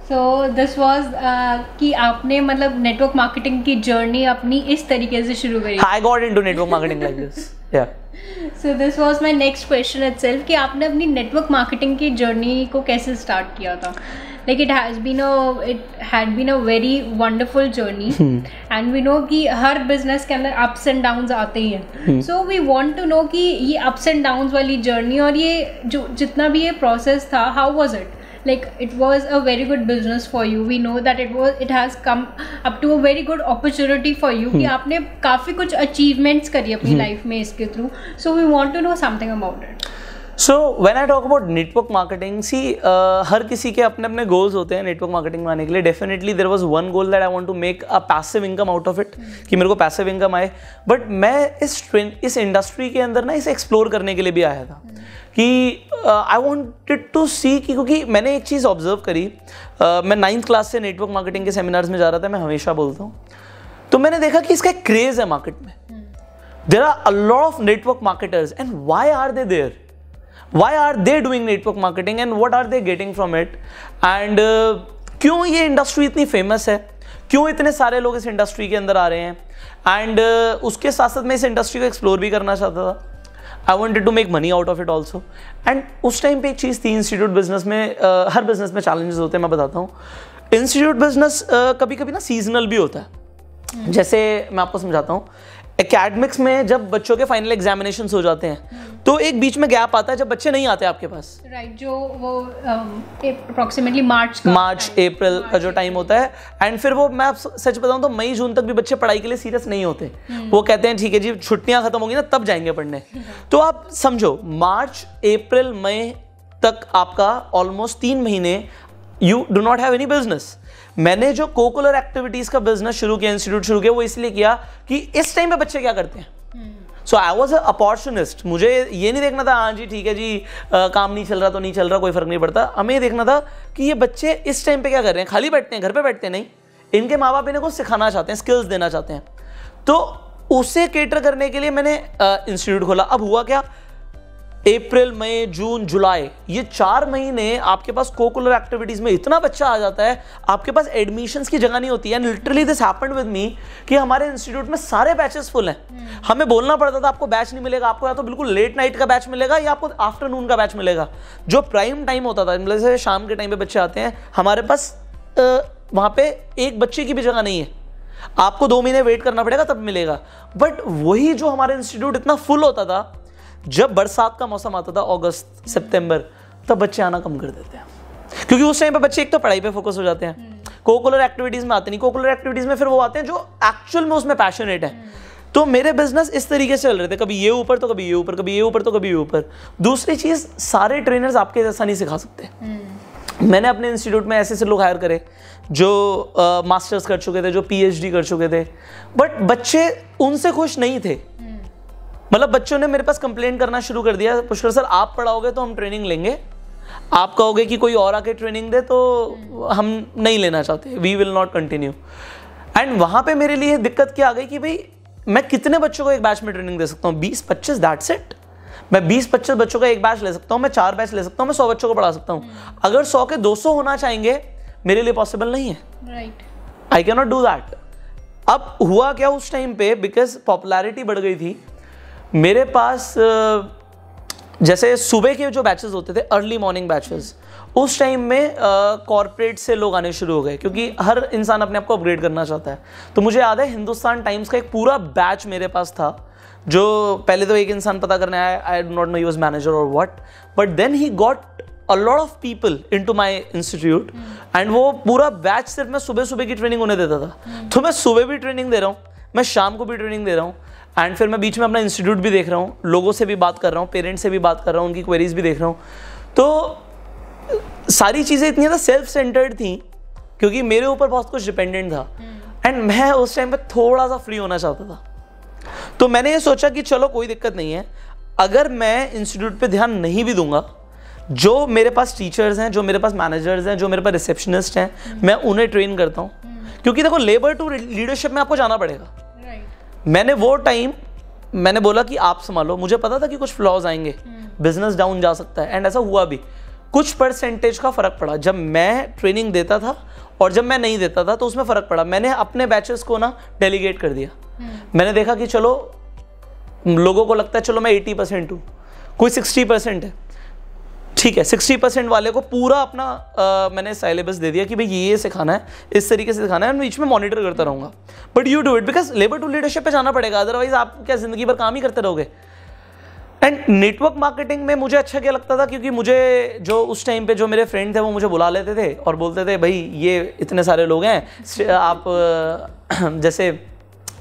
so this was कि आपने मतलब नेटवर्क मार्केटिंग की जर्नी अपनी इस तरीके से शुरू करी I got into network marketing like this या so this was my next question itself कि आपने अपनी नेटवर्क मार्केटिंग की जर्नी को कैसे स्टार्ट किया था like it has been a it had been a very wonderful journey and we know कि हर बिजनेस के अंदर अप्स एंड डाउन्स आते ही हैं so we want to know कि ये अप्स एंड डाउन्स वाली जर्नी और ये जो जितना भी ये प्रोसेस था how was it like it was a very good business for you we know that it was it has come up to a very good opportunity for you कि hmm. आपने काफी कुछ अचीवमेंट्स करी अपनी life hmm. में इसके through so we want to know something about it so when I talk about network marketing see हर किसी के अपने अपने गोल्स होते हैं नेटवर्क मार्केटिंग में आने के लिए definitely there was one goal that I want to make a passive income out of it कि मेरे को पैसिव इनकम आए बट मैं इस इस इंडस्ट्री के अंदर ना इसे एक्सप्लोर करने के लिए भी आया था कि आई वॉन्टेड टू सी कि क्योंकि मैंने एक चीज़ ऑब्जर्व करी uh, मैं नाइन्थ क्लास से नेटवर्क मार्केटिंग के सेमिनार्स में जा रहा था मैं हमेशा बोलता हूँ तो मैंने देखा कि इसका क्रेज़ है मार्केट में there are a lot of network marketers and why are they there why are they doing network marketing and what are they getting from it and uh, क्यों ये इंडस्ट्री इतनी फेमस है क्यों इतने सारे लोग इस इंडस्ट्री के अंदर आ रहे हैं एंड uh, उसके साथ साथ मैं इस इंडस्ट्री को एक्सप्लोर भी करना चाहता था I wanted to make money out of it also and उस टाइम पर एक चीज़ थी इंस्टीट्यूट बिजनेस में uh, हर बिजनेस में चैलेंजेस होते हैं मैं बताता हूँ इंस्टीट्यूट बिजनेस कभी कभी ना सीजनल भी होता है hmm. जैसे मैं आपको समझाता हूँ एकेडमिक्स में जब बच्चों के फाइनल एग्जामिनेशन हो जाते हैं तो एक बीच में गैप आता है जब बच्चे नहीं आते आपके पास राइट right, जो वो अप्रोक्सीमेटली मार्च मार्च अप्रैल का जो टाइम होता है एंड फिर वो मैं आप सच बताऊं तो मई जून तक भी बच्चे पढ़ाई के लिए सीरियस नहीं होते हम्म। वो कहते हैं ठीक है जी छुट्टियां खत्म होंगी ना तब जाएंगे पढ़ने तो आप समझो मार्च अप्रैल मई तक आपका ऑलमोस्ट तीन महीने you do not have any business मैंने जो कोकुलर एक्टिविटीज का बिजनेस शुरू किया इंस्टीट्यूट शुरू किया वो इसलिए किया कि इस टाइम पे बच्चे क्या करते हैं so I was a opportunist मुझे ये नहीं देखना था हाँ जी ठीक है जी आ, काम नहीं चल रहा तो नहीं चल रहा कोई फर्क नहीं पड़ता हमें ये देखना था कि ये बच्चे इस टाइम पे क्या कर रहे हैं खाली बैठते हैं घर पे बैठते नहीं इनके माँ बाप इन्हें कुछ सिखाना चाहते हैं स्किल्स देना चाहते हैं तो उसे केटर करने के लिए मैंने इंस्टीट्यूट खोला अब हुआ क्या अप्रैल मई जून जुलाई ये चार महीने आपके पास कोकुलर एक्टिविटीज में इतना बच्चा आ जाता है आपके पास एडमिशन की जगह नहीं होती and literally this happened with me कि हमारे इंस्टीट्यूट में सारे बैचेस फुल हैं hmm. हमें बोलना पड़ता था आपको बैच नहीं मिलेगा आपको या तो बिल्कुल लेट नाइट का बैच मिलेगा या आपको आफ्टरनून का बैच मिलेगा जो प्राइम टाइम होता था मतलब जैसे शाम के टाइम पे बच्चे आते हैं हमारे पास वहाँ पे एक बच्चे की भी जगह नहीं है आपको दो महीने वेट करना पड़ेगा तब मिलेगा बट वही जो हमारा इंस्टीट्यूट इतना फुल होता था जब बरसात का मौसम आता था अगस्त सितंबर तब बच्चे आना कम कर देते हैं क्योंकि उस टाइम पर बच्चे एक तो पढ़ाई पे फोकस हो जाते हैं कोकुलर हम्म। एक्टिविटीज में आते नहीं कोकुलर एक्टिविटीज में फिर वो आते हैं जो एक्चुअल में उसमें पैशनेट है हम्म। तो मेरे बिजनेस इस तरीके से चल रहे थे कभी ये ऊपर तो कभी ये ऊपर कभी ये ऊपर तो कभी ये ऊपर दूसरी चीज सारे ट्रेनर्स आपके ऐसा नहीं सिखा सकते हम्म। मैंने अपने इंस्टीट्यूट में ऐसे ऐसे लोग हायर करे जो मास्टर्स uh, कर चुके थे जो पीएचडी कर चुके थे बट बच्चे उनसे खुश नहीं थे मतलब बच्चों ने मेरे पास कंप्लेन करना शुरू कर दिया पुष्कर सर आप पढ़ाओगे तो हम ट्रेनिंग लेंगे आप कहोगे कि कोई और आके ट्रेनिंग दे तो हम नहीं लेना चाहते we will not continue and वहाँ पे मेरे लिए दिक्कत क्या आ गई कि भाई मैं कितने बच्चों को एक बैच में ट्रेनिंग दे सकता हूँ बीस पच्चीस दैट्स इट मैं बीस पच्चीस बच्चों का एक बैच ले सकता हूँ मैं चार बैच ले सकता हूँ मैं सौ बच्चों को पढ़ा सकता हूँ हम्म। अगर सौ के दो सौ होना चाहेंगे मेरे लिए पॉसिबल नहीं है आई कैनॉट डू दैट अब हुआ क्या उस टाइम पे बिकॉज पॉपुलैरिटी बढ़ गई थी मेरे पास जैसे सुबह के जो बैचेस होते थे अर्ली मॉर्निंग बैचेस उस टाइम में कॉरपोरेट से लोग आने शुरू हो गए क्योंकि हर इंसान अपने आप को अपग्रेड करना चाहता है तो मुझे याद है हिंदुस्तान टाइम्स का एक पूरा बैच मेरे पास था जो पहले तो एक इंसान पता करने आया I do not know use manager और what but then he got a lot of people into my institute and वो पूरा बैच सिर्फ मैं सुबह सुबह की ट्रेनिंग उन्हें देता था तो मैं सुबह भी ट्रेनिंग दे रहा हूँ मैं शाम को भी ट्रेनिंग दे रहा हूँ एंड फिर मैं बीच में अपना इंस्टीट्यूट भी देख रहा हूँ लोगों से भी बात कर रहा हूँ पेरेंट्स से भी बात कर रहा हूँ उनकी क्वेरीज भी देख रहा हूँ तो सारी चीज़ें इतनी ज़्यादा सेल्फ सेंटर्ड थी क्योंकि मेरे ऊपर बहुत कुछ डिपेंडेंट था एंड hmm. मैं उस टाइम पर थोड़ा सा फ्री होना चाहता था तो मैंने ये सोचा कि चलो कोई दिक्कत नहीं है अगर मैं इंस्टीट्यूट पे ध्यान नहीं भी दूंगा जो मेरे पास टीचर्स हैं जो मेरे पास मैनेजर्स हैं जो मेरे पास रिसेप्शनिस्ट हैं hmm. मैं उन्हें ट्रेन करता हूँ hmm. क्योंकि देखो लेबर टू लीडरशिप में आपको जाना पड़ेगा मैंने वो टाइम मैंने बोला कि आप संभालो मुझे पता था कि कुछ फ्लॉज आएंगे बिजनेस हम्म। डाउन जा सकता है एंड ऐसा हुआ भी कुछ परसेंटेज का फ़र्क पड़ा जब मैं ट्रेनिंग देता था और जब मैं नहीं देता था तो उसमें फ़र्क पड़ा मैंने अपने बैचेस को ना डेलीगेट कर दिया हम्म। मैंने देखा कि चलो लोगों को लगता है चलो मैं एटी परसेंट हूँ कोई सिक्सटी परसेंट है ठीक है सिक्सटी परसेंट वाले को पूरा अपना आ, मैंने सिलेबस दे दिया कि भाई ये ये सिखाना है इस तरीके से सिखाना है मैं बीच में मॉनिटर करता रहूँगा but you do it because labour to leadership पे जाना पड़ेगा अदरवाइज आप क्या ज़िंदगी भर काम ही करते रहोगे एंड नेटवर्क मार्केटिंग में मुझे अच्छा क्या लगता था क्योंकि मुझे जो उस टाइम पे जो मेरे फ्रेंड थे वो मुझे बुला लेते थे और बोलते थे भाई ये इतने सारे लोग हैं आप जैसे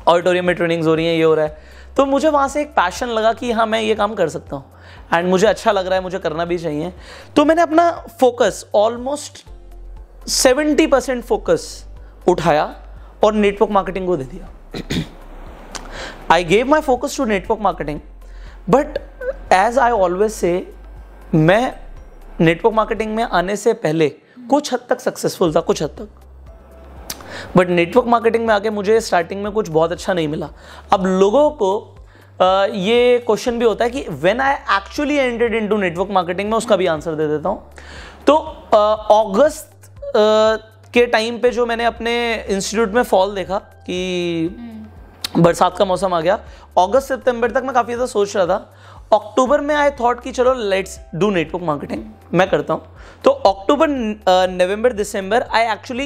ऑडिटोरियम में ट्रेनिंग्स हो रही हैं ये हो रहा है तो मुझे वहाँ से एक पैशन लगा कि हाँ मैं ये काम कर सकता हूँ एंड मुझे अच्छा लग रहा है मुझे करना भी चाहिए तो मैंने अपना focus almost seventy percent focus उठाया और नेटवर्क मार्केटिंग को दे दिया I gave my focus to network marketing but as I always say मैं नेटवर्क मार्केटिंग में आने से पहले कुछ हद तक सक्सेसफुल था कुछ हद तक बट नेटवर्क मार्केटिंग में आके मुझे स्टार्टिंग में कुछ बहुत अच्छा नहीं मिला अब लोगों को ये क्वेश्चन भी होता है कि when I actually entered into network marketing में उसका भी आंसर दे देता हूँ तो अगस्त uh, uh, के टाइम पे जो मैंने अपने इंस्टीट्यूट में फॉल देखा कि हम्म। बरसात का मौसम आ गया अगस्त सितंबर तक मैं काफ़ी ज़्यादा सोच रहा था अक्टूबर में आई थॉट कि चलो लेट्स डू नेटवर्क मार्केटिंग मैं करता हूँ तो अक्टूबर नवंबर दिसंबर I actually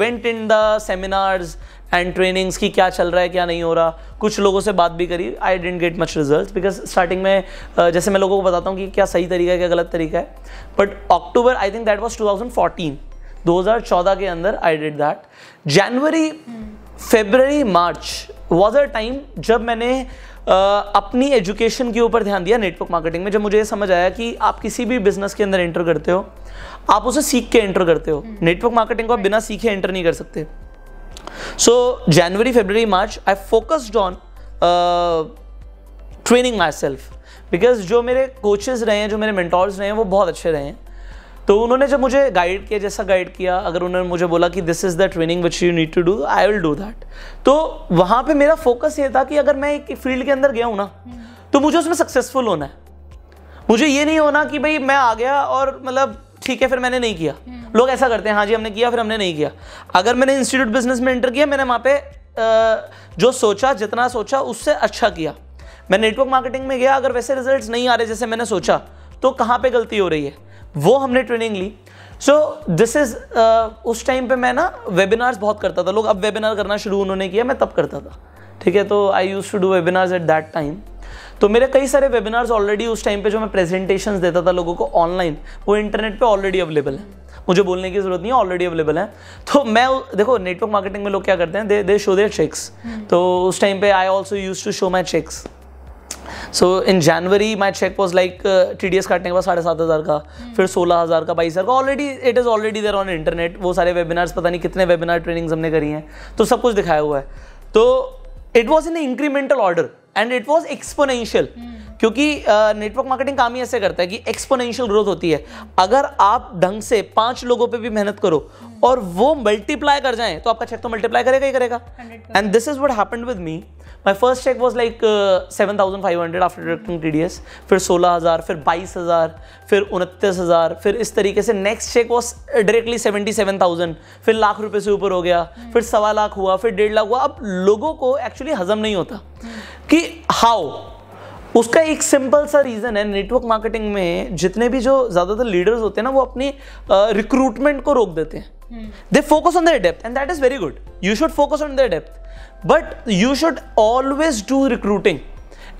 went in the seminars and trainings की क्या चल रहा है क्या नहीं हो रहा कुछ लोगों से बात भी करी I didn't get much result because starting में जैसे मैं लोगों को बताता हूँ कि क्या सही तरीका है क्या गलत तरीका है but October I think that was two thousand fourteen चौदह के अंदर I did that January February March was a time जब मैंने Uh, अपनी एजुकेशन के ऊपर ध्यान दिया नेटवर्क मार्केटिंग में जब मुझे ये समझ आया कि आप किसी भी बिजनेस के अंदर एंटर करते हो आप उसे सीख के एंटर करते हो नेटवर्क हम्म। मार्केटिंग को आप बिना सीखे एंटर नहीं कर सकते So January, February, March, I focused on uh, training myself because जो मेरे कोचेज रहे हैं जो मेरे मेन्टोर्स रहे हैं वो बहुत अच्छे रहे हैं तो उन्होंने जब मुझे गाइड किया जैसा गाइड किया अगर उन्होंने मुझे बोला कि this is the training which you need to do I will do that तो वहाँ पे मेरा फोकस ये था कि अगर मैं एक फील्ड के अंदर गया हूँ ना तो मुझे उसमें सक्सेसफुल होना है मुझे ये नहीं होना कि भाई मैं आ गया और मतलब ठीक है फिर मैंने नहीं किया हम्म। लोग ऐसा करते हैं हाँ जी हमने किया फिर हमने नहीं किया अगर मैंने इंस्टीट्यूट बिजनेस में एंटर किया मैंने वहाँ पे जो सोचा जितना सोचा उससे अच्छा किया मैं नेटवर्क मार्केटिंग में गया अगर वैसे रिजल्ट्स नहीं आ रहे जैसे मैंने सोचा तो कहाँ पे गलती हो रही है वो हमने ट्रेनिंग ली सो दिस इज उस टाइम पे मैं ना वेबिनार्स बहुत करता था लोग अब वेबिनार करना शुरू उन्होंने किया मैं तब करता था ठीक है तो I used to do webinars at that time तो मेरे कई सारे वेबिनार्स ऑलरेडी उस टाइम पे जो मैं प्रेजेंटेशंस देता था लोगों को ऑनलाइन वो इंटरनेट पे ऑलरेडी अवेलेबल है मुझे बोलने की जरूरत नहीं है ऑलरेडी अवेलेबल है तो मैं देखो नेटवर्क मार्केटिंग में लोग क्या करते हैं दे दे शो देर चेक्स तो उस टाइम पे I also used to show my cheques so in January my cheque was like T D S काटने के बाद साढ़े सात हज़ार का हम्म। फिर सोलह हज़ार का बाईस हज़ार का already it is already there on internet वो सारे वेबिनार्स पता नहीं कितने वेबिनार ट्रेनिंग्स हमने करी हैं तो सब कुछ दिखाया हुआ है तो it was in incremental order and it was exponential क्योंकि नेटवर्क मार्केटिंग काम ही ऐसे करता है कि एक्सपोनेंशियल ग्रोथ होती है अगर आप ढंग से पांच लोगों पे भी मेहनत करो hmm. और वो मल्टीप्लाई कर जाएं तो आपका चेक तो मल्टीप्लाई करेगा ही करेगा and this is what happened with me my first cheque was like seven thousand five hundred after deducting T D S फिर सोलह हज़ार फिर बाईस हज़ार फिर उनतीस हज़ार फिर इस तरीके से next cheque was directly seventy seven thousand फिर लाख रुपये से ऊपर हो गया फिर सवा लाख हुआ फिर डेढ़ लाख हुआ अब लोगों को एक्चुअली हजम नहीं होता कि हाउ उसका एक सिंपल सा रीज़न है नेटवर्क मार्केटिंग में जितने भी जो ज़्यादातर लीडर्स होते हैं ना वो अपनी रिक्रूटमेंट uh, को रोक देते हैं they focus on their depth and that is very good you should focus on their depth but you should always do recruiting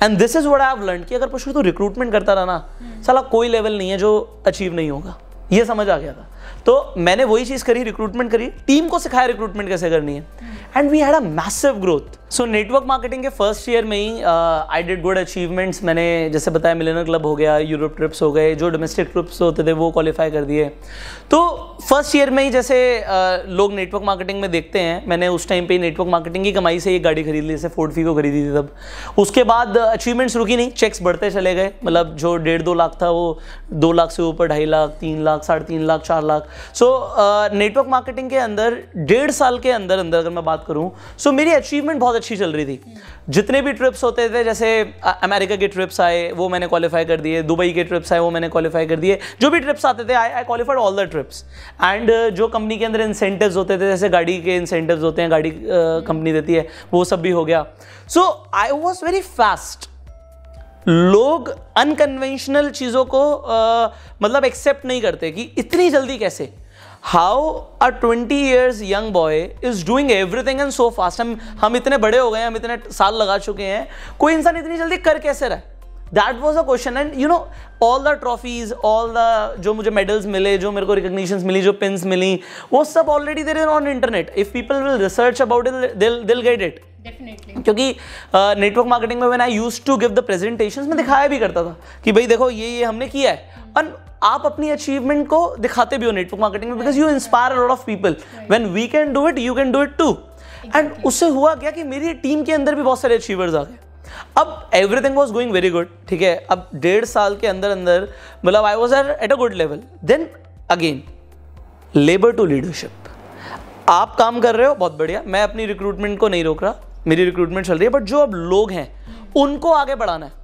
and this is what I learn कि अगर पुष्कर तू रिक्रूटमेंट करता रहा ना साला कोई लेवल नहीं है जो अचीव नहीं होगा ये समझ आ गया था तो मैंने वही चीज़ करी रिक्रूटमेंट करी टीम को सिखाया रिक्रूटमेंट कैसे करनी है and we had a massive growth so network marketing के फर्स्ट ईयर में ही आई डिड गुड अचीवमेंट्स मैंने जैसे बताया मिलेनर क्लब हो गया यूरोप ट्रिप्स हो गए जो डोमेस्टिक ट्रिप्स होते थे वो क्वालिफाई कर दिए तो फर्स्ट ईयर में ही जैसे uh, लोग नेटवर्क मार्केटिंग में देखते हैं मैंने उस टाइम पे नेटवर्क मार्केटिंग की कमाई से एक गाड़ी खरीद ली जैसे फोर्ड फी को खरीदी थी तब उसके बाद अचीवमेंट्स रुकी नहीं चेक्स बढ़ते चले गए मतलब जो डेढ़ दो लाख था वो दो लाख से ऊपर ढाई लाख तीन लाख साढ़े तीन लाख चार lakh lakh so network marketing के अंदर डेढ़ साल के अंदर अंदर अगर मैं बात करूँ सो so, मेरी अचीवमेंट बहुत अच्छी चल रही थी जितने भी ट्रिप्स होते थे जैसे अमेरिका uh, के ट्रिप्स आए वो मैंने क्वालिफाई कर दिए दुबई के ट्रिप्स आए वो मैंने क्वालिफाई कर दिए जो भी ट्रिप्स आते थे I I qualified all the trips and जो कंपनी के अंदर इंसेंटिव्स होते थे जैसे गाड़ी के इंसेंटिव्स होते हैं गाड़ी कंपनी uh, देती है वो सब भी हो गया so I was very fast लोग अनकन्वेंशनल चीज़ों को आ, मतलब एक्सेप्ट नहीं करते कि इतनी जल्दी कैसे how a twenty years young boy is doing everything and so fast हम हम इतने बड़े हो गए हम इतने साल लगा चुके हैं कोई इंसान इतनी जल्दी कर कैसे रहा है that was a question and you know all the trophies all the जो मुझे मेडल्स मिले जो मेरे को रिकोगशन मिली जो पिन मिली वो सब already there is on internet if people will research about it they'll get it Definitely. क्योंकि नेटवर्क uh, मार्केटिंग में मैंने used to give the presentation में दिखाया भी करता था कि भाई देखो ये ये हमने किया है और आप अपनी अचीवमेंट को दिखाते भी हो नेटवर्क मार्केटिंग में because you inspire lot of people when we can do it you can do it too and उससे हुआ क्या कि मेरी टीम के अंदर भी बहुत सारे अचीवर्स आ गए अब everything was going very good ठीक है अब डेढ़ साल के अंदर अंदर मतलब I was at a good level then again labour to leadership आप काम कर रहे हो बहुत बढ़िया मैं अपनी रिक्रूटमेंट को नहीं रोक रहा मेरी रिक्रूटमेंट चल रही है बट जो अब लोग हैं उनको आगे बढ़ाना है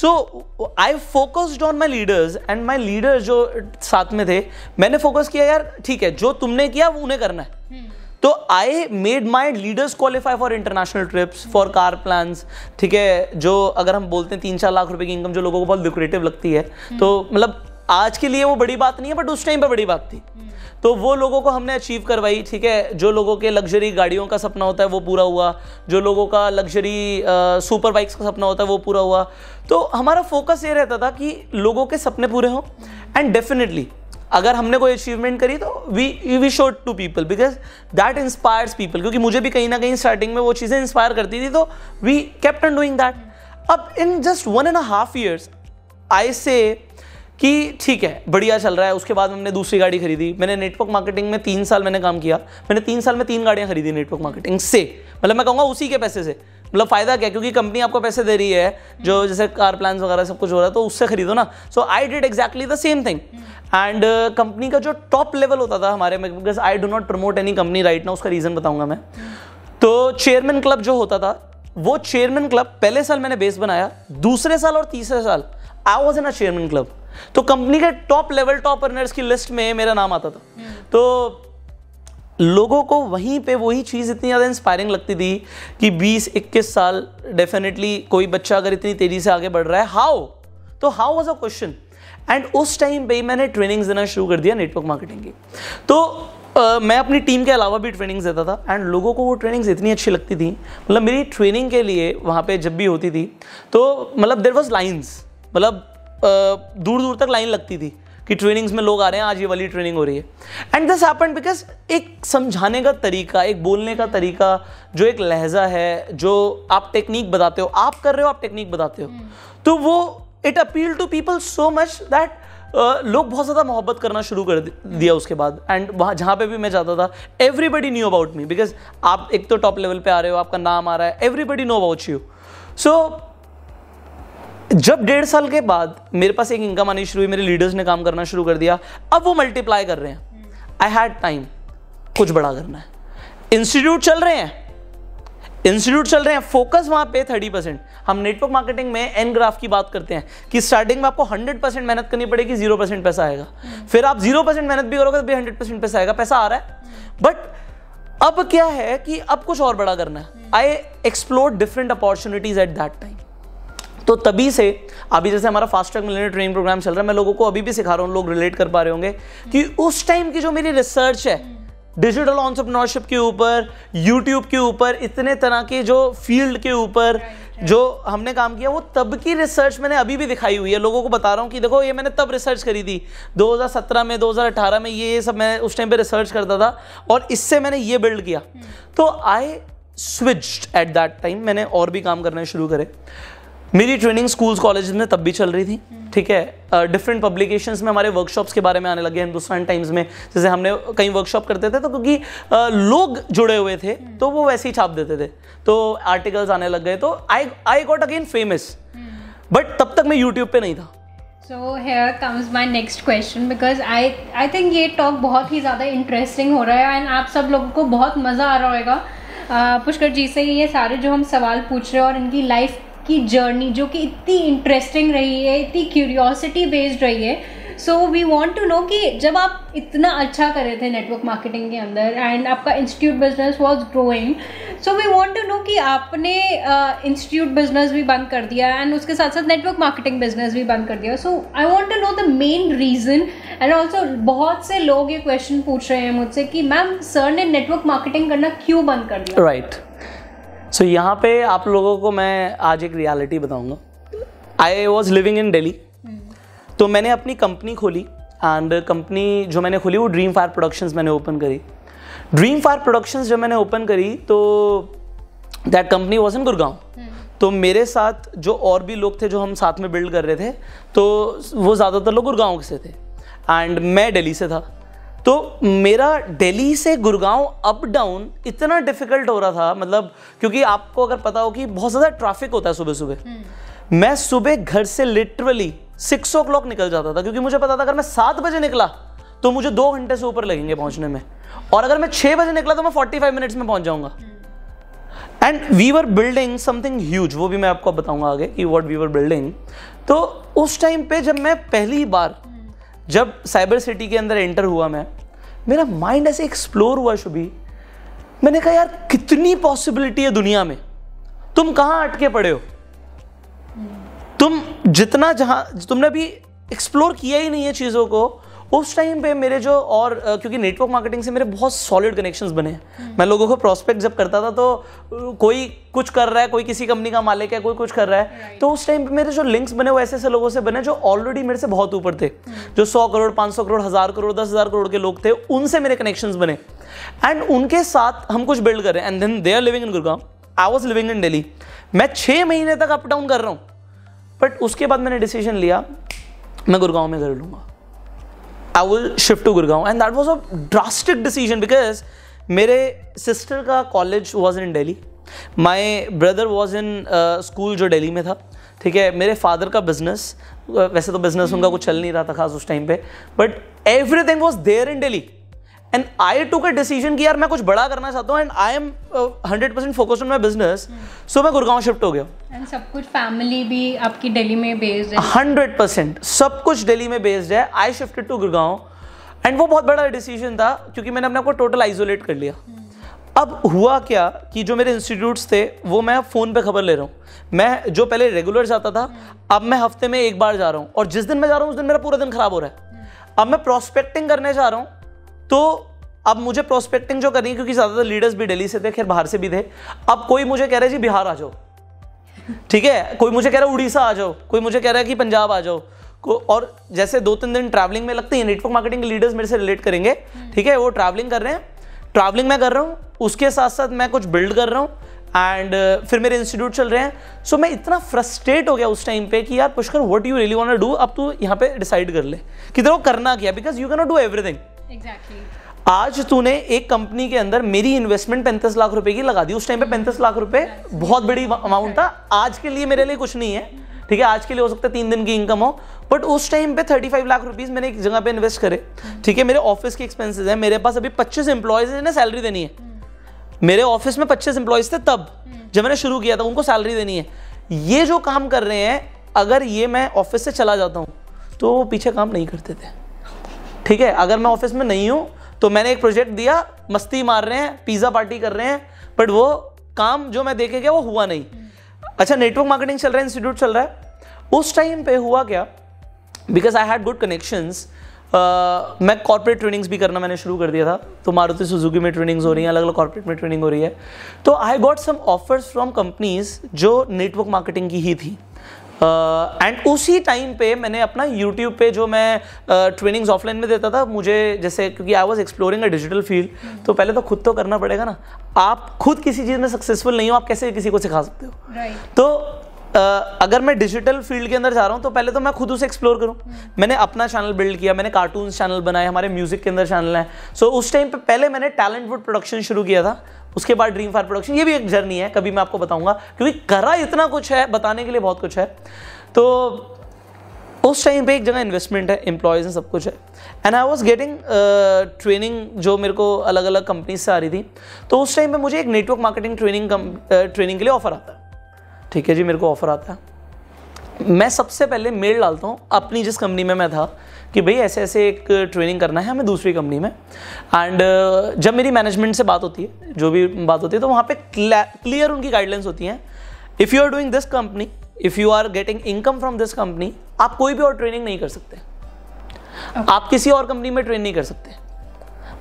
so I focused on my leaders and my leaders जो साथ में थे मैंने फोकस किया यार ठीक है जो तुमने किया वो उन्हें करना है हम्म। तो I made my leaders qualify for international trips for car plan ठीक है जो अगर हम बोलते हैं तीन चार लाख रुपए की इनकम जो लोगों को बहुत लुक्रेटिव लगती है तो मतलब आज के लिए वो बड़ी बात नहीं है बट उस टाइम पर बड़ी बात थी तो वो लोगों को हमने अचीव करवाई ठीक है जो लोगों के लग्जरी गाड़ियों का सपना होता है वो पूरा हुआ जो लोगों का लग्जरी सुपर बाइक्स का सपना होता है वो पूरा हुआ तो हमारा फोकस ये रहता था कि लोगों के सपने पूरे हों एंड डेफिनेटली अगर हमने कोई अचीवमेंट करी तो we we showed to people because that inspires people क्योंकि मुझे भी कहीं ना कहीं स्टार्टिंग में वो चीज़ें इंस्पायर करती थी तो we kept on doing that अब in just one and half years I say कि ठीक है बढ़िया चल रहा है उसके बाद हमने दूसरी गाड़ी खरीदी मैंने नेटवर्क मार्केटिंग में तीन साल मैंने काम किया मैंने तीन साल में तीन गाड़ियाँ खरीदी नेटवर्क मार्केटिंग से मतलब मैं कहूँगा उसी के पैसे से मतलब फ़ायदा क्या क्योंकि कंपनी आपको पैसे दे रही है जो हम्म। जैसे कार प्लान वगैरह सब कुछ हो रहा है तो उससे खरीदो ना so I did exactly the same thing and company का जो टॉप लेवल होता था हमारे में because I do not promote any company right ना उसका रीज़न बताऊंगा मैं हम्म। तो चेयरमैन क्लब जो होता था वो चेयरमैन क्लब पहले साल मैंने बेस बनाया दूसरे साल और तीसरे साल I was in a chairman club तो कंपनी के टॉप लेवल टॉप अर्नर्स की लिस्ट में मेरा नाम आता था हम्म। तो लोगों को वहीं पे वही चीज़ इतनी ज़्यादा इंस्पायरिंग लगती थी कि 20-21 साल डेफिनेटली कोई बच्चा अगर इतनी तेज़ी से आगे बढ़ रहा है हाउ तो how was a question and उस टाइम पे ही मैंने ट्रेनिंग्स देना शुरू कर दिया नेटवर्क मार्केटिंग की तो आ, मैं अपनी टीम के अलावा भी ट्रेनिंग्स देता था एंड लोगों को वो ट्रेनिंग्स इतनी अच्छी लगती थी मतलब मेरी ट्रेनिंग के लिए वहाँ पे जब भी होती थी तो मतलब देर वॉज लाइन्स मतलब दूर दूर तक लाइन लगती थी कि ट्रेनिंग्स में लोग आ रहे हैं आज ये वाली ट्रेनिंग हो रही है एंड दिस हैपन बिकॉज एक समझाने का तरीका एक बोलने का तरीका जो एक लहजा है जो आप टेक्निक बताते हो आप कर रहे हो आप टेक्निक बताते हो hmm. तो वो it appeal to people so much that Uh, लोग बहुत ज़्यादा मोहब्बत करना शुरू कर हम्म। दिया उसके बाद एंड वहाँ जहाँ पे भी मैं जाता था everybody knew about me because आप एक तो टॉप लेवल पे आ रहे हो आपका नाम आ रहा है everybody know about you so जब डेढ़ साल के बाद मेरे पास एक इनकम आनी शुरू हुई मेरे लीडर्स ने काम करना शुरू कर दिया अब वो मल्टीप्लाई कर रहे हैं आई हैड टाइम कुछ बड़ा करना है इंस्टीट्यूट चल रहे हैं इंस्टीट्यूट चल रहे हैं फोकस वहां पे थर्टी परसेंट हम नेटवर्क मार्केटिंग में एन ग्राफ की बात करते हैं कि स्टार्टिंग में आपको हंड्रेड परसेंट मेहनत करनी पड़ेगी जीरो परसेंट पैसा आएगा फिर आप जीरो परसेंट मेहनत भी करोगे तो भी हंड्रेड परसेंट पैसा आएगा पैसा आ रहा है बट अब क्या है कि अब कुछ और बड़ा करना है I explore different opportunities at that time तो तभी से अभी जैसे हमारा फास्ट ट्रैक मिलने ट्रेनिंग प्रोग्राम चल रहा है मैं लोगों को अभी भी सिखा रहा हूँ लोग रिलेट कर पा रहे होंगे कि उस टाइम की जो मेरी रिसर्च है डिजिटल ऑन्टरप्रनोरशिप के ऊपर यूट्यूब के ऊपर इतने तरह के जो फील्ड के ऊपर जो हमने काम किया वो तब की रिसर्च मैंने अभी भी दिखाई हुई है लोगों को बता रहा हूँ कि देखो ये मैंने तब रिसर्च करी थी 2017 में 2018 में ये सब मैं उस टाइम पे रिसर्च करता था और इससे मैंने ये बिल्ड किया हम्म। तो I switch at that time मैंने और भी काम करने शुरू करे मेरी ट्रेनिंग स्कूल्स कॉलेज में तब भी चल रही थी हम्म। ठीक है डिफरेंट uh, पब्लिकेशन में हमारे वर्कशॉप्स के बारे में आने लगे हिंदुस्तान टाइम्स में जैसे हमने कई वर्कशॉप करते थे तो क्योंकि uh, लोग जुड़े हुए थे हम्म। तो वो वैसे ही छाप देते थे तो आर्टिकल्स आने लग गए तो I I got again famous but तब तक मैं यूट्यूब पे नहीं था so here comes my next question because I I think ये टॉक बहुत ही ज़्यादा इंटरेस्टिंग हो रहा है एंड आप सब लोगों को बहुत मज़ा आ रहा होगा पुष्कर जी से ये सारे जो हम सवाल पूछ रहे हैं और इनकी लाइफ की जर्नी जो कि इतनी इंटरेस्टिंग रही है इतनी क्यूरियोसिटी बेस्ड रही है so we want to know कि जब आप इतना अच्छा कर रहे थे नेटवर्क मार्केटिंग के अंदर एंड आपका institute business was growing so we want to know कि आपने इंस्टीट्यूट uh, बिजनेस भी बंद कर दिया एंड उसके साथ साथ नेटवर्क मार्केटिंग बिजनेस भी बंद कर दिया so I want to know the main reason and also बहुत से लोग ये क्वेश्चन पूछ रहे हैं मुझसे कि मैम सर ने नेटवर्क मार्केटिंग करना क्यों बंद कर दिया राइट right. सो so, यहाँ पे आप लोगों को मैं आज एक रियलिटी बताऊँगा I was living in Delhi तो मैंने अपनी कंपनी खोली एंड कंपनी जो मैंने खोली वो ड्रीम फायर प्रोडक्शंस मैंने ओपन करी ड्रीम फायर प्रोडक्शंस जब मैंने ओपन करी तो that company was in Gurgaon तो मेरे साथ जो और भी लोग थे जो हम साथ में बिल्ड कर रहे थे तो वो ज़्यादातर लोग गुड़गांव से थे एंड मैं दिल्ली से था तो मेरा दिल्ली से गुड़गांव अप डाउन इतना डिफिकल्ट हो रहा था मतलब क्योंकि आपको अगर पता हो कि बहुत ज़्यादा ट्रैफिक होता है सुबह सुबह हम्म। मैं सुबह घर से लिटरली सिक्स ओ क्लॉक निकल जाता था क्योंकि मुझे पता था अगर मैं सात बजे निकला तो मुझे दो घंटे से ऊपर लगेंगे पहुंचने में और अगर मैं छः बजे निकला तो मैं फोर्टी फाइव मिनट्स में पहुंच जाऊंगा and we were building something huge वो भी मैं आपको बताऊंगा आगे कि वॉट वी वर बिल्डिंग तो उस टाइम पे जब मैं पहली बार जब साइबर सिटी के अंदर एंटर हुआ मैं मेरा माइंड ऐसे एक्सप्लोर हुआ शुभी मैंने कहा यार कितनी पॉसिबिलिटी है दुनिया में तुम कहाँ अटके पड़े हो तुम जितना जहाँ तुमने भी एक्सप्लोर किया ही नहीं है चीज़ों को उस टाइम पे मेरे जो और क्योंकि नेटवर्क मार्केटिंग से मेरे बहुत सॉलिड कनेक्शन बने मैं लोगों को प्रॉस्पेक्ट जब करता था तो कोई कुछ कर रहा है कोई किसी कंपनी का मालिक है कोई कुछ कर रहा है तो उस टाइम पे मेरे जो लिंक्स बने वो ऐसे ऐसे लोगों से बने जो ऑलरेडी मेरे से बहुत ऊपर थे जो सौ करोड़ पाँच सौ करोड़ हज़ार करोड़ दस हज़ार करोड़ के लोग थे उनसे मेरे कनेक्शंस बने एंड उनके साथ हम कुछ बिल्ड कर रहे हैं and then they are living in Gurgaon I was living in Delhi मैं छः महीने तक अप डाउन कर रहा हूँ बट उसके बाद मैंने डिसीजन लिया मैं गुड़गांव में घर लूँगा I will shift to Gurgaon and that was a drastic decision because मेरे सिस्टर का college was in Delhi my brother was in school जो डेली में था ठीक है मेरे फादर का बिजनेस uh, वैसे तो बिजनेस उनका कुछ चल नहीं रहा था खास उस टाइम पे बट एवरी थिंग was there in Delhi and I took का डिसीजन कि यार मैं कुछ बड़ा करना चाहता हूँ and I am hundred percent focus on my business so मैं गुड़गांव शिफ्ट हो गया एंड सब कुछ फैमिली भी आपकी दिल्ली में बेस्ड है हंड्रेड परसेंट सब कुछ दिल्ली में बेस्ड है I shifted to Gurgaon and वो बहुत बड़ा डिसीजन था क्योंकि मैंने अपने आपको टोटल आइसोलेट कर लिया hmm. अब हुआ क्या कि जो मेरे इंस्टीट्यूट्स थे वो मैं फ़ोन पे खबर ले रहा हूँ मैं जो पहले रेगुलर जाता था hmm. अब मैं हफ्ते में एक बार जा रहा हूँ और जिस दिन मैं जा रहा हूँ उस दिन मेरा पूरा दिन ख़राब हो रहा है hmm. अब मैं प्रोस्पेक्टिंग करने जा रहा हूँ तो अब मुझे प्रोस्पेक्टिंग जो करनी क्योंकि ज़्यादातर लीडर्स भी दिल्ली से थे खैर बाहर से भी थे अब कोई मुझे कह रहा है जी बिहार आ जाओ ठीक है कोई मुझे कह रहा है उड़ीसा आ जाओ कोई मुझे कह रहा है कि पंजाब आ जाओ को और जैसे दो तीन दिन ट्रैवलिंग में लगते हैं नेटवर्क मार्केटिंग के लीडर्स मेरे से रिलेट करेंगे हम्म। ठीक है वो ट्रैवलिंग कर रहे हैं ट्रैवलिंग मैं कर रहा हूँ उसके साथ साथ मैं कुछ बिल्ड कर रहा हूँ एंड uh, फिर मेरे इंस्टीट्यूट चल रहे हैं सो मैं इतना फ्रस्ट्रेट हो गया उस टाइम पे कि यार Pushkar what you really want to do अब तू यहाँ पे डिसाइड कर ले कि तेरे को करना क्या because you can not do everything आज तूने एक कंपनी के अंदर मेरी इन्वेस्टमेंट पैंतीस लाख रुपए की लगा दी उस टाइम पे पैंतीस लाख रुपए बहुत बड़ी अमाउंट था आज के लिए मेरे लिए कुछ नहीं है ठीक है आज के लिए हो सकता है तीन दिन की इनकम हो बट उस टाइम पे थर्टी फाइव लाख रुपीज मैंने एक जगह पे इन्वेस्ट करे ठीक है मेरे ऑफिस के एक्सपेंसिस हैं मेरे पास अभी पच्चीस एम्प्लॉयज हैं सैलरी देनी है hmm. मेरे ऑफिस में पच्चीस एम्प्लॉयज थे तब hmm. जब मैंने शुरू किया था उनको सैलरी देनी है ये जो काम कर रहे हैं अगर ये मैं ऑफिस से चला जाता हूँ तो वो पीछे काम नहीं करते थे ठीक है अगर मैं ऑफिस में नहीं हूँ तो मैंने एक प्रोजेक्ट दिया मस्ती मार रहे हैं पिज़्ज़ा पार्टी कर रहे हैं बट वो काम जो मैं देखे गया वो हुआ नहीं अच्छा नेटवर्क मार्केटिंग चल रहा है इंस्टीट्यूट चल रहा है उस टाइम पे हुआ क्या because I had good connections मैं कॉर्पोरेट ट्रेनिंग्स भी करना मैंने शुरू कर दिया था तो मारुति सुजुकी में ट्रेनिंग्स हो रही हैं अलग अलग कॉर्पोरेट में ट्रेनिंग हो रही है तो I got some offers from companies जो नेटवर्क मार्केटिंग की ही थी एंड uh, उसी टाइम पे मैंने अपना यूट्यूब पे जो मैं ट्रेनिंग्स uh, ऑफलाइन में देता था मुझे जैसे क्योंकि I was exploring a digital field तो पहले तो खुद तो करना पड़ेगा ना आप खुद किसी चीज़ में सक्सेसफुल नहीं हो आप कैसे किसी को सिखा सकते हो right. तो Uh, अगर मैं डिजिटल फील्ड के अंदर जा रहा हूँ तो पहले तो मैं खुद उसे एक्सप्लोर करूँ हम्म। मैंने अपना चैनल बिल्ड किया मैंने कार्टून चैनल बनाए हमारे म्यूजिक के अंदर चैनल है सो so, उस टाइम पे पहले मैंने टैलेंट वुड प्रोडक्शन शुरू किया था उसके बाद ड्रीम फार प्रोडक्शन ये भी एक जर्नी है कभी मैं आपको बताऊंगा क्योंकि करा इतना कुछ है बताने के लिए बहुत कुछ है तो उस टाइम पे एक जगह इन्वेस्टमेंट है एम्प्लॉयज़ सब कुछ है and I was getting training जो मेरे को अलग अलग कंपनीज से आ रही थी तो उस टाइम पे मुझे एक नेटवर्क मार्केटिंग ट्रेनिंग ट्रेनिंग के लिए ऑफर आता है ठीक है जी मेरे को ऑफर आता है मैं सबसे पहले मेल डालता हूँ अपनी जिस कंपनी में मैं था कि भाई ऐसे ऐसे एक ट्रेनिंग करना है हमें दूसरी कंपनी में एंड uh, जब मेरी मैनेजमेंट से बात होती है जो भी बात होती है तो वहाँ पे क्लियर उनकी गाइडलाइंस होती हैं if you are doing this company if you are getting income from this company आप कोई भी और ट्रेनिंग नहीं कर सकते okay. आप किसी और कंपनी में ट्रेन नहीं कर सकते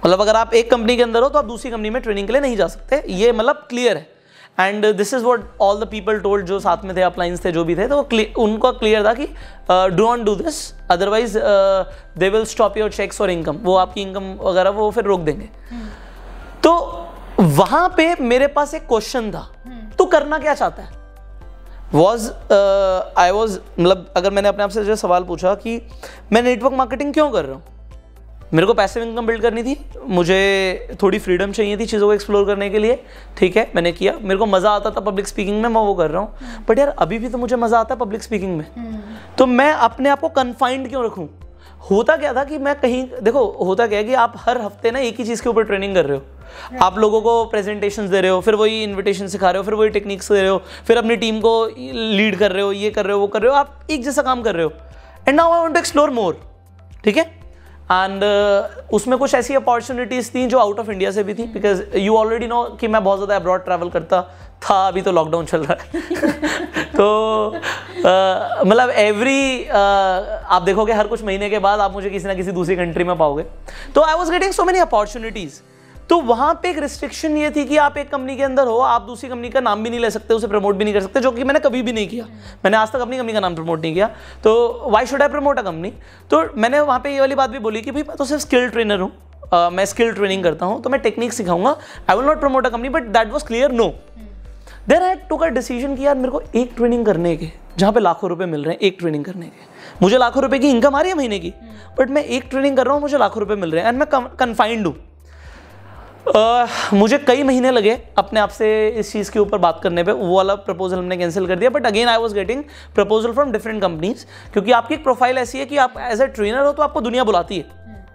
मतलब अगर आप एक कंपनी के अंदर हो तो आप दूसरी कंपनी में ट्रेनिंग के लिए नहीं जा सकते ये मतलब क्लियर है and this is what all the people told जो साथ में थे अपलाइंस थे जो भी थे तो उनका क्लियर था कि do not do this otherwise they will stop your cheques और इनकम वो आपकी इनकम वगैरह वो फिर रोक देंगे तो वहां पे मेरे पास एक क्वेश्चन था तू करना क्या चाहता है वॉज आई वॉज मतलब अगर मैंने अपने आप से जो सवाल पूछा कि मैं नेटवर्क मार्केटिंग क्यों कर रहा हूँ मेरे को पैसिव इनकम बिल्ड करनी थी मुझे थोड़ी फ्रीडम चाहिए थी चीज़ों को एक्सप्लोर करने के लिए ठीक है मैंने किया मेरे को मज़ा आता था पब्लिक स्पीकिंग में मैं वो कर रहा हूँ बट यार अभी भी तो मुझे मज़ा आता है पब्लिक स्पीकिंग में हम्म। तो मैं अपने आप को कन्फाइंड क्यों रखूँ होता क्या था कि मैं कहीं देखो होता क्या है कि आप हर हफ्ते ना एक ही चीज़ के ऊपर ट्रेनिंग कर रहे हो आप लोगों को प्रेजेंटेशन दे रहे हो फिर वही इन्विटेशन सिखा रहे हो फिर वही टेक्निक्स दे रहे हो फिर अपनी टीम को लीड कर रहे हो ये कर रहे हो वो कर रहे हो आप एक जैसा काम कर रहे हो and now I want to explore more ठीक है एंड uh, उसमें कुछ ऐसी अपॉर्चुनिटीज़ थी जो आउट ऑफ इंडिया से भी थी बिकॉज यू ऑलरेडी नो कि मैं बहुत ज़्यादा अब्रॉड ट्रैवल करता था अभी तो लॉकडाउन चल रहा है तो uh, मतलब एवरी uh, आप देखोगे हर कुछ महीने के बाद आप मुझे किसी ना किसी दूसरी कंट्री में पाओगे तो I was getting so many opportunities तो वहां पे एक रिस्ट्रिक्शन ये थी कि आप एक कंपनी के अंदर हो आप दूसरी कंपनी का नाम भी नहीं ले सकते उसे प्रमोट भी नहीं कर सकते जो कि मैंने कभी भी नहीं किया मैंने आज तक अपनी कंपनी का नाम प्रमोट नहीं किया तो why should I promote a company तो मैंने वहाँ पर ये वाली बात भी बोली कि भाई मैं तो सिर्फ स्किल ट्रेनर हूँ मैं स्किल ट्रेनिंग करता हूँ तो मैं टेक्निक सिखाऊंगा I will not promote a company but that was clear no there I took का डिसीजन कि यार मेरे को एक ट्रेनिंग करने के जहाँ पे लाखों रुपए मिल रहे हैं एक ट्रेनिंग करने के मुझे लाखों रुपए की इनकम आ रही है महीने की बट मैं एक ट्रेनिंग कर रहा हूँ मुझे लाखों रुपए मिल रहे हैं एंड मैं कन्फाइंड हूँ आ, मुझे कई महीने लगे अपने आप से इस चीज़ के ऊपर बात करने पे वो वाला प्रपोजल हमने कैंसिल कर दिया but again I was getting proposal from different companies क्योंकि आपकी एक प्रोफाइल ऐसी है कि आप एज अ ट्रेनर हो तो आपको दुनिया बुलाती है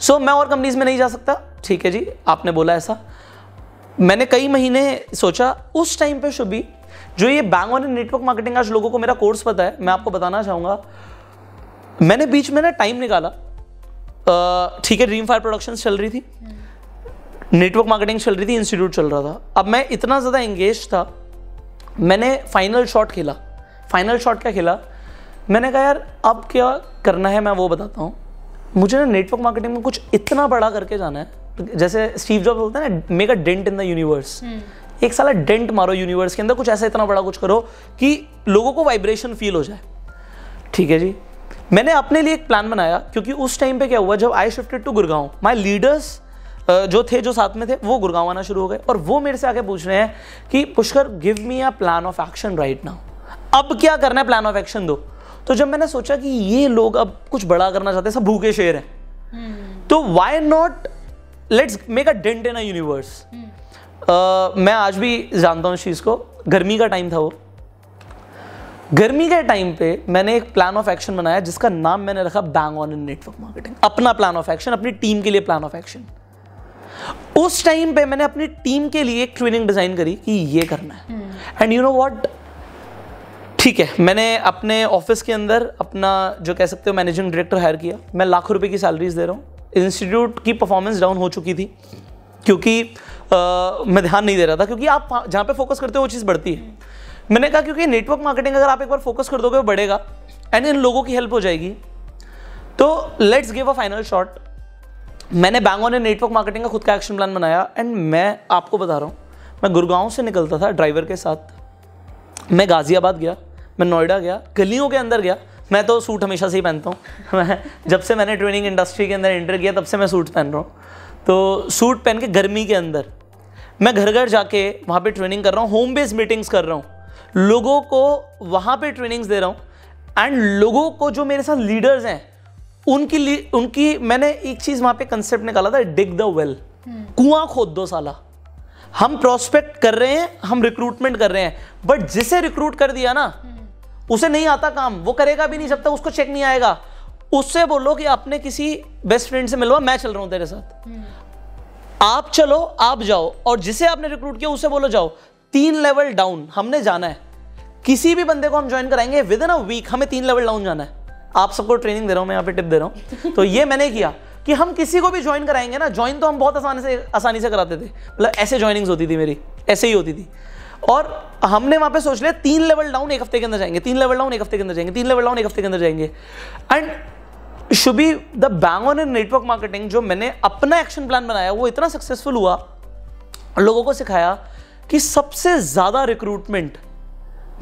सो so, मैं और कंपनीज में नहीं जा सकता ठीक है जी आपने बोला ऐसा मैंने कई महीने सोचा उस टाइम पे शुभी जो ये बैंग ऑन नेटवर्क मार्केटिंग आज लोगों को मेरा कोर्स पता है मैं आपको बताना चाहूँगा मैंने बीच में ना टाइम निकाला ठीक है ड्रीम फायर प्रोडक्शन चल रही थी नेटवर्क मार्केटिंग चल रही थी इंस्टीट्यूट चल रहा था अब मैं इतना ज़्यादा एंगेज था मैंने फाइनल शॉट खेला फाइनल शॉट क्या खेला मैंने कहा यार अब क्या करना है मैं वो बताता हूँ मुझे ना नेटवर्क मार्केटिंग में कुछ इतना बड़ा करके जाना है जैसे स्टीव जॉब बोलते हैं ना make a dent in the universe एक साला डेंट मारो यूनिवर्स के अंदर कुछ ऐसा इतना बड़ा कुछ करो कि लोगों को वाइब्रेशन फील हो जाए ठीक है जी मैंने अपने लिए एक प्लान बनाया क्योंकि उस टाइम पे क्या हुआ जब I shifted to Gurgaon my leaders जो थे जो साथ में थे वो गुड़गांव आना शुरू हो गए और वो मेरे से आगे पूछ रहे हैं कि Pushkar give me a plan of action right now अब क्या करना है प्लान ऑफ एक्शन दो तो जब मैंने सोचा कि ये लोग अब कुछ बड़ा करना चाहते हैं सब भूखे शेर हैं hmm. तो why not let's make a dent in a universe मैं आज भी जानता हूँ इस चीज़ को गर्मी का टाइम था वो गर्मी के टाइम पे मैंने एक प्लान ऑफ एक्शन बनाया जिसका नाम मैंने रखा bang on in network marketing अपना प्लान ऑफ एक्शन अपनी टीम के लिए प्लान ऑफ एक्शन उस टाइम पे मैंने अपनी टीम के लिए एक ट्रेनिंग डिज़ाइन करी कि ये करना है एंड यू नो वॉट ठीक है मैंने अपने ऑफिस के अंदर अपना जो कह सकते हो मैनेजिंग डायरेक्टर हायर किया मैं लाखों रुपए की सैलरीज दे रहा हूँ इंस्टीट्यूट की परफॉर्मेंस डाउन हो चुकी थी क्योंकि आ, मैं ध्यान नहीं दे रहा था क्योंकि आप जहाँ पे फोकस करते हो वो चीज़ बढ़ती है मैंने कहा क्योंकि नेटवर्क मार्केटिंग अगर आप एक बार फोकस कर दोगे वो बढ़ेगा एंड इन लोगों की हेल्प हो जाएगी तो let's give a final shot मैंने बैंगों ने नेटवर्क मार्केटिंग का खुद का एक्शन प्लान बनाया एंड मैं आपको बता रहा हूँ मैं गुड़गांव से निकलता था ड्राइवर के साथ मैं गाज़ियाबाद गया मैं नोएडा गया गलियों के अंदर गया मैं तो सूट हमेशा से ही पहनता हूँ मैं जब से मैंने ट्रेनिंग इंडस्ट्री के अंदर एंटर किया तब से मैं सूट पहन रहा हूँ तो सूट पहन के गर्मी के अंदर मैं घर घर जाके वहाँ पे ट्रेनिंग कर रहा हूँ होम बेस्ड मीटिंग्स कर रहा हूँ लोगों को वहाँ पे ट्रेनिंग्स दे रहा हूँ एंड लोगों को जो मेरे साथ लीडर्स हैं उनकी उनकी मैंने एक चीज वहां पे कंसेप्ट निकाला था डिग द वेल कुआं खोद दो साला हम प्रोस्पेक्ट कर रहे हैं हम रिक्रूटमेंट कर रहे हैं बट जिसे रिक्रूट कर दिया ना हम्म। उसे नहीं आता काम वो करेगा भी नहीं जब तक उसको चेक नहीं आएगा उससे बोलो कि आपने किसी बेस्ट फ्रेंड से मिलवा मैं चल रहा हूं तेरे साथ हम्म। आप चलो आप जाओ और जिसे आपने रिक्रूट किया उसे बोलो जाओ तीन लेवल डाउन हमने जाना है किसी भी बंदे को हम ज्वाइन कराएंगे विद इन अ वीक हमें तीन लेवल डाउन जाना है आप सबको ट्रेनिंग दे रहा हूँ मैं यहाँ पे टिप दे रहा हूँ तो ये मैंने किया कि हम किसी को भी ज्वाइन कराएंगे ना ज्वाइन तो हम बहुत आसानी से आसानी से कराते थे मतलब ऐसे ज्वाइनिंग्स होती थी मेरी ऐसे ही होती थी और हमने वहाँ पे सोच लिया तीन लेवल डाउन एक हफ्ते के अंदर जाएंगे तीन लेवल डाउन एक हफ्ते के अंदर जाएंगे तीन लेवल डाउन एक हफ्ते के अंदर जाएंगे and should be the bang on in network marketing जो मैंने अपना एक्शन प्लान बनाया वो इतना सक्सेसफुल हुआ लोगों को सिखाया कि सबसे ज़्यादा रिक्रूटमेंट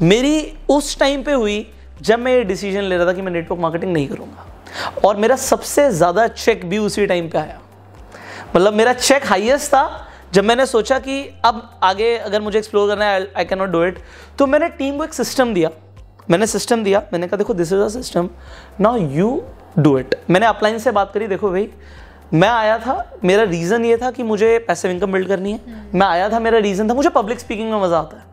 मेरी उस टाइम पे हुई जब मैं ये डिसीजन ले रहा था कि मैं नेटवर्क मार्केटिंग नहीं करूँगा और मेरा सबसे ज़्यादा चेक भी उसी टाइम पे आया मतलब मेरा चेक हाईएस्ट था जब मैंने सोचा कि अब आगे अगर मुझे एक्सप्लोर करना है I can not do it तो मैंने टीम को एक सिस्टम दिया मैंने सिस्टम दिया मैंने कहा देखो this is a system now you do it मैंने अपलाइन से बात करी देखो भाई मैं आया था मेरा रीज़न ये था कि मुझे पैसे इनकम बिल्ड करनी है हम्म। मैं आया था मेरा रीज़न था मुझे पब्लिक स्पीकिंग में मज़ा आता है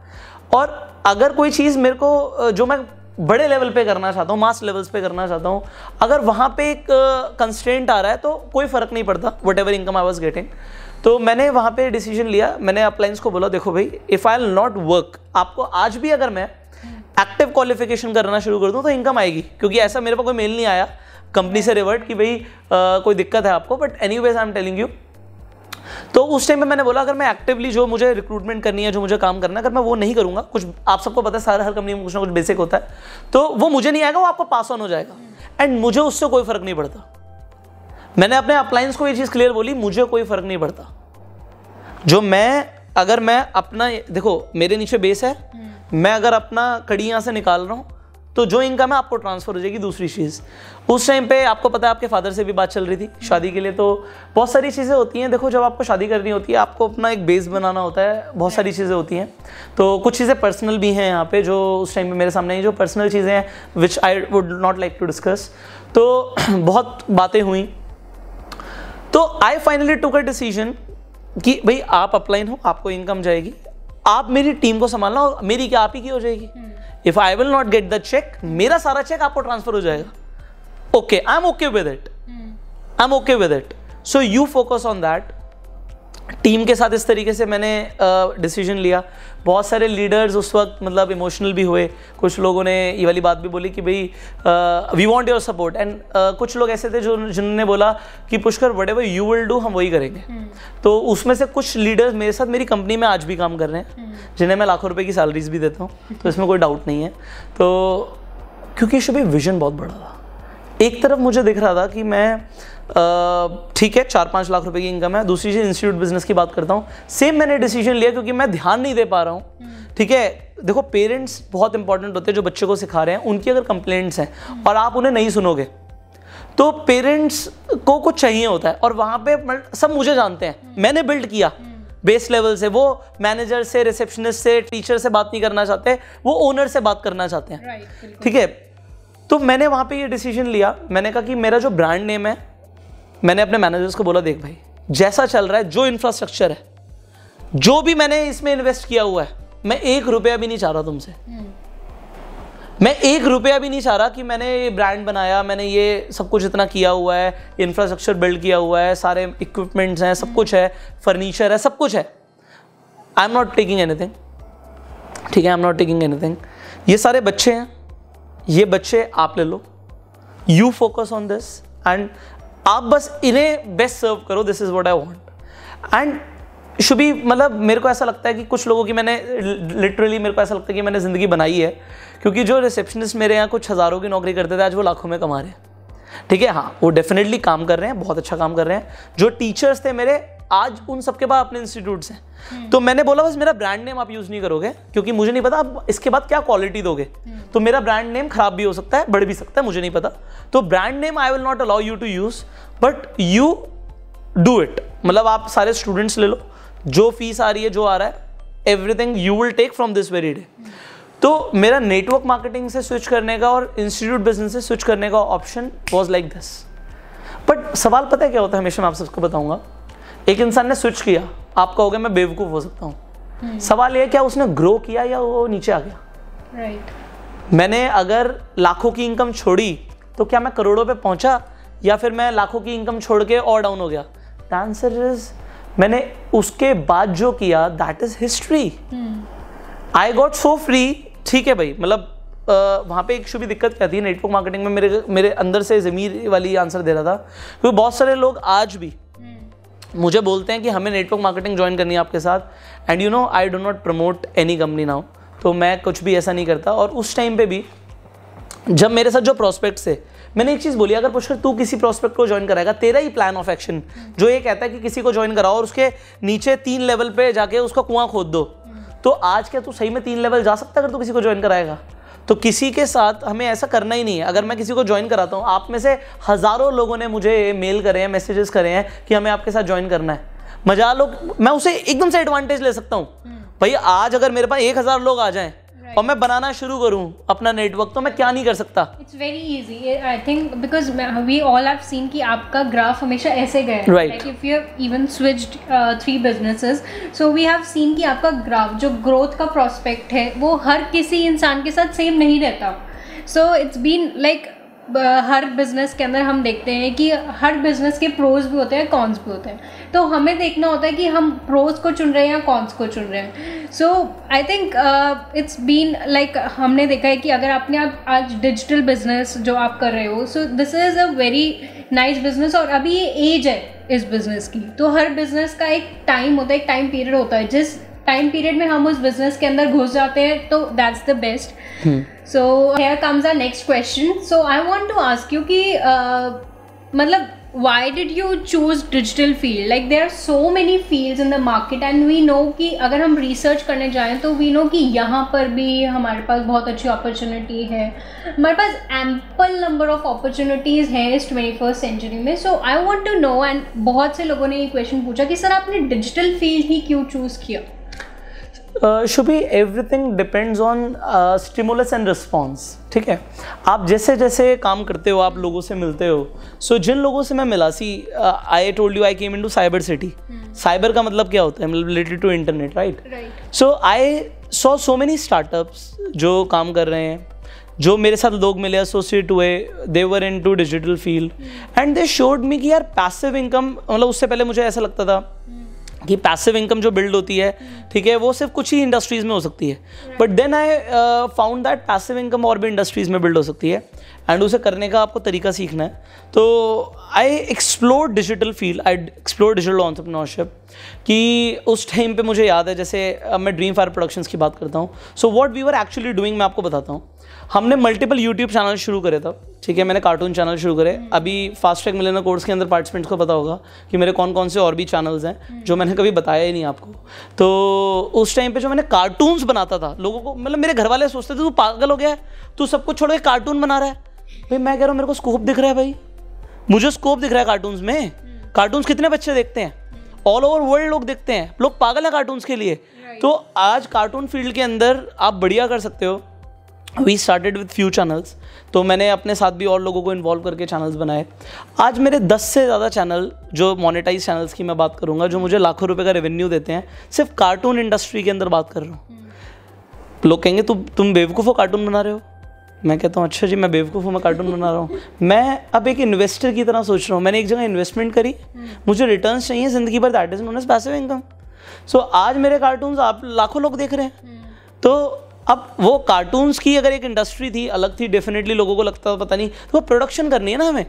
और अगर कोई चीज़ मेरे को जो मैं बड़े लेवल पे करना चाहता हूँ मास लेवल्स पे करना चाहता हूँ अगर वहाँ पे एक कंस्टेंट uh, आ रहा है तो कोई फ़र्क नहीं पड़ता whatever income I was getting तो मैंने वहाँ पे डिसीजन लिया मैंने अपलाइंस को बोला देखो भाई if I'll not work आपको आज भी अगर मैं एक्टिव क्वालिफिकेशन करना शुरू कर दूँ तो इनकम आएगी क्योंकि ऐसा मेरे पास कोई मेल नहीं आया कंपनी से रिवर्ट कि भाई uh, कोई दिक्कत है आपको but anyways I am telling you तो उस टाइम पे मैंने बोला अगर मैं एक्टिवली जो मुझे रिक्रूटमेंट करनी है जो मुझे काम करना है अगर मैं वो नहीं करूंगा कुछ आप सबको पता है सारा हर कंपनी में कुछ ना कुछ बेसिक होता है तो वो मुझे नहीं आएगा वो आपको पास ऑन हो जाएगा एंड मुझे उससे कोई फ़र्क नहीं पड़ता मैंने अपने अप्लाइंस को ये चीज़ क्लियर बोली मुझे कोई फ़र्क नहीं पड़ता जो मैं अगर मैं अपना देखो मेरे नीचे बेस है हम्म। मैं अगर अपना कड़ी यहाँ से निकाल रहा हूँ तो जो इनकम है आपको ट्रांसफर हो जाएगी दूसरी चीज़ उस टाइम पे आपको पता है आपके फादर से भी बात चल रही थी शादी के लिए तो बहुत सारी चीज़ें होती हैं देखो जब आपको शादी करनी होती है आपको अपना एक बेस बनाना होता है बहुत सारी चीज़ें होती हैं तो कुछ चीज़ें पर्सनल भी हैं यहाँ पे जो उस टाइम पे मेरे सामने हैं जो पर्सनल चीज़ें हैं which I would not like to discuss तो बहुत बातें हुई तो I finally took a decision कि भाई आप अपलाइन हो आपको इनकम जाएगी आप मेरी टीम को संभालना और मेरी क्या आप ही की हो जाएगी हम्म। If I will not get the cheque मेरा सारा चेक आपको ट्रांसफर हो जाएगा okay I am okay with it I am okay with it so you focus on that team के साथ इस तरीके से मैंने डिसीजन लिया बहुत सारे लीडर्स उस वक्त मतलब इमोशनल भी हुए कुछ लोगों ने ये वाली बात भी बोली कि भाई we want your support and कुछ लोग ऐसे थे जो जिन्होंने बोला कि Pushkar whatever you will do हम वही करेंगे hmm. तो उसमें से कुछ लीडर्स मेरे साथ मेरी कंपनी में आज भी काम कर रहे हैं hmm. जिन्हें मैं लाखों रुपये की सैलरीज भी देता हूँ तो इसमें कोई डाउट नहीं है तो क्योंकि शुभ विजन बहुत बड़ा था एक तरफ मुझे दिख रहा था कि मैं ठीक है चार पाँच लाख रुपए की इनकम है दूसरी चीज़ इंस्टीट्यूट बिजनेस की बात करता हूँ सेम मैंने डिसीजन लिया क्योंकि मैं ध्यान नहीं दे पा रहा हूँ हम्म। ठीक है देखो पेरेंट्स बहुत इंपॉर्टेंट होते हैं जो बच्चे को सिखा रहे हैं उनकी अगर कंप्लेंट्स हैं और आप उन्हें नहीं सुनोगे तो पेरेंट्स को कुछ चाहिए होता है और वहाँ पे सब मुझे जानते हैं हम्म। मैंने बिल्ड किया बेस हम्म। लेवल से वो मैनेजर से रिसेप्शनिस्ट से टीचर से बात नहीं करना चाहते वो ओनर से बात करना चाहते हैं ठीक है तो मैंने वहाँ पे ये डिसीजन लिया मैंने कहा कि मेरा जो ब्रांड नेम है मैंने अपने मैनेजर्स को बोला देख भाई जैसा चल रहा है जो इंफ्रास्ट्रक्चर है जो भी मैंने इसमें इन्वेस्ट किया हुआ है मैं एक रुपया भी नहीं चाह रहा तुमसे हम्म। मैं एक रुपया भी नहीं चाह रहा कि मैंने ये ब्रांड बनाया मैंने ये सब कुछ इतना किया हुआ है इंफ्रास्ट्रक्चर बिल्ड किया हुआ है सारे इक्विपमेंट्स हैं सब कुछ है फर्नीचर हम्म। है सब कुछ है I am not taking anything ठीक है I am not taking anything ये सारे बच्चे हैं ये बच्चे आप ले लो you focus on this and आप बस इन्हें बेस्ट सर्व करो this is what I want and Shubhi मतलब मेरे को ऐसा लगता है कि कुछ लोगों की मैंने लिटरली मेरे को ऐसा लगता है कि मैंने ज़िंदगी बनाई है क्योंकि जो रिसेप्शनिस्ट मेरे यहाँ कुछ हज़ारों की नौकरी करते थे आज वो लाखों में कमा रहे हैं ठीक है हाँ वो डेफिनेटली काम कर रहे हैं बहुत अच्छा काम कर रहे हैं जो टीचर्स थे मेरे आज उन सबके पास अपने इंस्टीट्यूट हैं तो मैंने बोला बस मेरा ब्रांड नेम आप यूज़ नहीं करोगे क्योंकि मुझे नहीं पता आप इसके बाद क्या क्वालिटी दोगे तो मेरा ब्रांड नेम खराब भी हो सकता है बढ़ भी सकता है मुझे नहीं पता तो brand name I will not allow you to use but you do it मतलब आप सारे स्टूडेंट्स ले लो जो फीस आ रही है जो आ रहा है everything you will take from this very day तो मेरा नेटवर्क मार्केटिंग से स्विच करने का और इंस्टीट्यूट बिजनेस से स्विच करने का option was like this but सवाल पता है क्या होता है हमेशा मैं आप सबको बताऊंगा एक इंसान ने स्विच किया आप कहोगे मैं बेवकूफ़ हो सकता हूँ हम्म। सवाल यह क्या उसने ग्रो किया या वो नीचे आ गया राइट मैंने अगर लाखों की इनकम छोड़ी तो क्या मैं करोड़ों पे पहुंचा या फिर मैं लाखों की इनकम छोड़ के और डाउन हो गया द आंसर इज मैंने उसके बाद जो किया that is history I got so free ठीक है भाई मतलब वहाँ पे एक शुभ दिक्कत क्या थी नेटवर्क मार्केटिंग में मेरे मेरे अंदर से ज़मीर वाली आंसर दे रहा था क्योंकि बहुत सारे लोग आज भी मुझे बोलते हैं कि हमें नेटवर्क मार्केटिंग ज्वाइन करनी है आपके साथ and you know I do not promote any company now तो मैं कुछ भी ऐसा नहीं करता और उस टाइम पे भी जब मेरे साथ जो प्रोस्पेक्ट से मैंने एक चीज़ बोली अगर पुष्कर तू किसी प्रोस्पेक्ट को ज्वाइन कराएगा तेरा ही प्लान ऑफ एक्शन जो ये कहता है कि किसी को ज्वाइन कराओ और उसके नीचे तीन लेवल पे जाके उसका कुआं खोद दो तो आज क्या तू सही में तीन लेवल जा सकता है अगर तू किसी को ज्वाइन कराएगा तो किसी के साथ हमें ऐसा करना ही नहीं है अगर मैं किसी को ज्वाइन कराता हूँ आप में से हज़ारों लोगों ने मुझे मेल करे हैं मैसेजेस करे हैं कि हमें आपके साथ ज्वाइन करना है मजा लोग मैं उसे एकदम से एडवांटेज ले सकता हूँ हम्म। भाई आज अगर मेरे पास एक हज़ार लोग आ जाएं और मैं बनाना शुरू करूं अपना नेटवर्क तो मैं क्या नहीं कर सकता it's very easy I think because we all have seen कि आपका ग्राफ हमेशा ऐसे गया है like if you have even switched three businesses so we have seen कि आपका ग्राफ जो ग्रोथ का प्रोस्पेक्ट है वो हर किसी इंसान के साथ सेम नहीं रहता सो इट्स बीन लाइक हर बिज़नेस के अंदर हम देखते हैं कि हर बिज़नेस के प्रोज भी होते हैं कॉन्स भी होते हैं तो हमें देखना होता है कि हम प्रोज को चुन रहे हैं या कॉन्स को चुन रहे हैं so I think it's been like हमने देखा है कि अगर आपने आप आज डिजिटल बिज़नेस जो आप कर रहे हो so this is a very nice business और अभी ये एज है इस बिज़नेस की तो हर बिज़नेस का एक टाइम होता है एक टाइम पीरियड होता है जिस टाइम पीरियड में हम उस बिजनेस के अंदर घुस जाते हैं तो that's the best so here comes our next question so I want to ask you कि uh, मतलब why did you choose digital field like there are so many field in the market and we know कि अगर हम research करने जाएं तो we know कि यहाँ पर भी हमारे पास बहुत अच्छी अपॉर्चुनिटी है हमारे पास एम्पल नंबर ऑफ अपॉर्चुनिटीज है इस ट्वेंटी फर्स्ट सेंचुरी में so I want to know and बहुत से लोगों ने ये क्वेश्चन पूछा कि सर आपने डिजिटल फील्ड ही क्यों चूज किया Shubh Shubhi everything depends on stimulus and response ठीक है आप जैसे जैसे काम करते हो आप लोगों से मिलते हो सो so, जिन लोगों से मैं मिला see I told you I came in to cyber city cyber का मतलब क्या होता है मतलब related to internet right so I saw so many startups जो काम कर रहे हैं जो मेरे साथ लोग मिले एसोसिएट हुए they were in to digital field and they showed me कि यार पैसिव इनकम मतलब उससे पहले मुझे ऐसा लगता था hmm. कि पैसिव इनकम जो बिल्ड होती है ठीक है वो सिर्फ कुछ ही इंडस्ट्रीज़ में हो सकती है but then I found that passive income और भी इंडस्ट्रीज़ में बिल्ड हो सकती है एंड उसे करने का आपको तरीका सीखना है तो I explore digital field I explore digital entrepreneurship कि उस टाइम पे मुझे याद है जैसे अब uh, मैं ड्रीम फायर प्रोडक्शंस की बात करता हूँ so what we are actually doing मैं आपको बताता हूँ हमने मल्टीपल यूट्यूब चैनल शुरू करे तब ठीक है मैंने कार्टून चैनल शुरू करे हम्म। अभी फास्ट ट्रैक मिलेना कोर्स के अंदर पार्टिसिपेंट्स को पता होगा कि मेरे कौन कौन से और भी चैनल्स हैं हम्म। जो मैंने कभी बताया ही नहीं आपको तो उस टाइम पे जो मैंने कार्टून्स बनाता था लोगों को मतलब मेरे घर वाले सोचते थे तू पागल हो गया है तू सब कुछ छोड़ के कार्टून बना रहा है भाई मैं कह रहा हूँ मेरे को स्कोप दिख रहा है भाई मुझे स्कोप दिख रहा है कार्टून्स में कार्टून्स हम्म। कितने बच्चे देखते हैं ऑल ओवर वर्ल्ड लोग देखते हैं लोग पागल हैं कार्टून्स के लिए तो आज कार्टून फील्ड के अंदर आप बढ़िया कर सकते हो we started with few channels तो मैंने अपने साथ भी और लोगों को इन्वॉल्व करके चैनल्स बनाए आज मेरे 10 से ज़्यादा चैनल जो मोनेटाइज चैनल्स की मैं बात करूँगा जो मुझे लाखों रुपए का रेवेन्यू देते हैं सिर्फ कार्टून इंडस्ट्री के अंदर बात कर रहा हूँ लोग कहेंगे तु, तुम तुम बेवकूफ़ो कार्टून बना रहे हो मैं कहता हूँ अच्छा जी मैं बेवकूफ़ हूँ मैं कार्टून बना रहा हूँ मैं अब एक इन्वेस्टर की तरह सोच रहा हूँ मैंने एक जगह इन्वेस्टमेंट करी मुझे रिटर्न चाहिए ज़िंदगी भर that is known as passive income so आज मेरे कार्टून आप लाखों लोग देख रहे हैं तो अब वो कार्टून्स की अगर एक इंडस्ट्री थी अलग थी डेफिनेटली लोगों को लगता था पता नहीं तो वो प्रोडक्शन करनी है ना हमें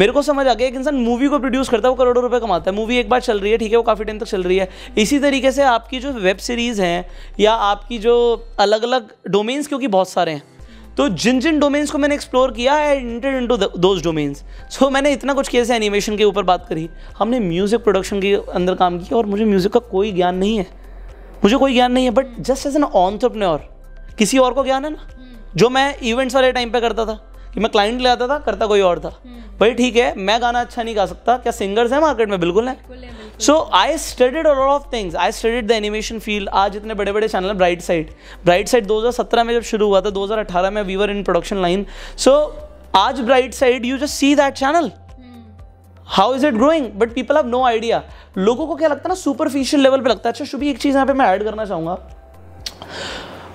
मेरे को समझ आ गया एक इंसान मूवी को प्रोड्यूस करता है वो करोड़ों रुपए कमाता है मूवी एक बार चल रही है ठीक है वो काफ़ी टाइम तक चल रही है इसी तरीके से आपकी जो वेब सीरीज़ हैं या आपकी जो अलग अलग डोमेन्स क्योंकि बहुत सारे हैं तो जिन जिन डोमेन्स को मैंने एक्सप्लोर किया I enter into those domains so मैंने इतना कुछ किया एनिमेशन के ऊपर बात करी हमने म्यूज़िक प्रोडक्शन के अंदर काम किया और मुझे म्यूज़िक का कोई ज्ञान नहीं है मुझे कोई ज्ञान नहीं है but just as an entrepreneur किसी और को ज्ञान है ना हम्म। जो मैं इवेंट्स वाले टाइम पे करता था कि मैं क्लाइंट ले आता था करता कोई और था हम्म। भाई ठीक है मैं गाना अच्छा नहीं गा सकता क्या सिंगर्स हैं मार्केट में बिल्कुल है so I studied lot of things I studied the animation field आज इतने बड़े बड़े channel bright side bright side 2017 में जब शुरू हुआ था 2018 में we were in production line so आज bright side you just see that channel how is it growing but people have no idea लोगों को क्या लगता है ना सुपरफिशियल लेवल पे लगता है अच्छा शुभी एक चीज़ यहाँ पे मैं ऐड करना चाहूंगा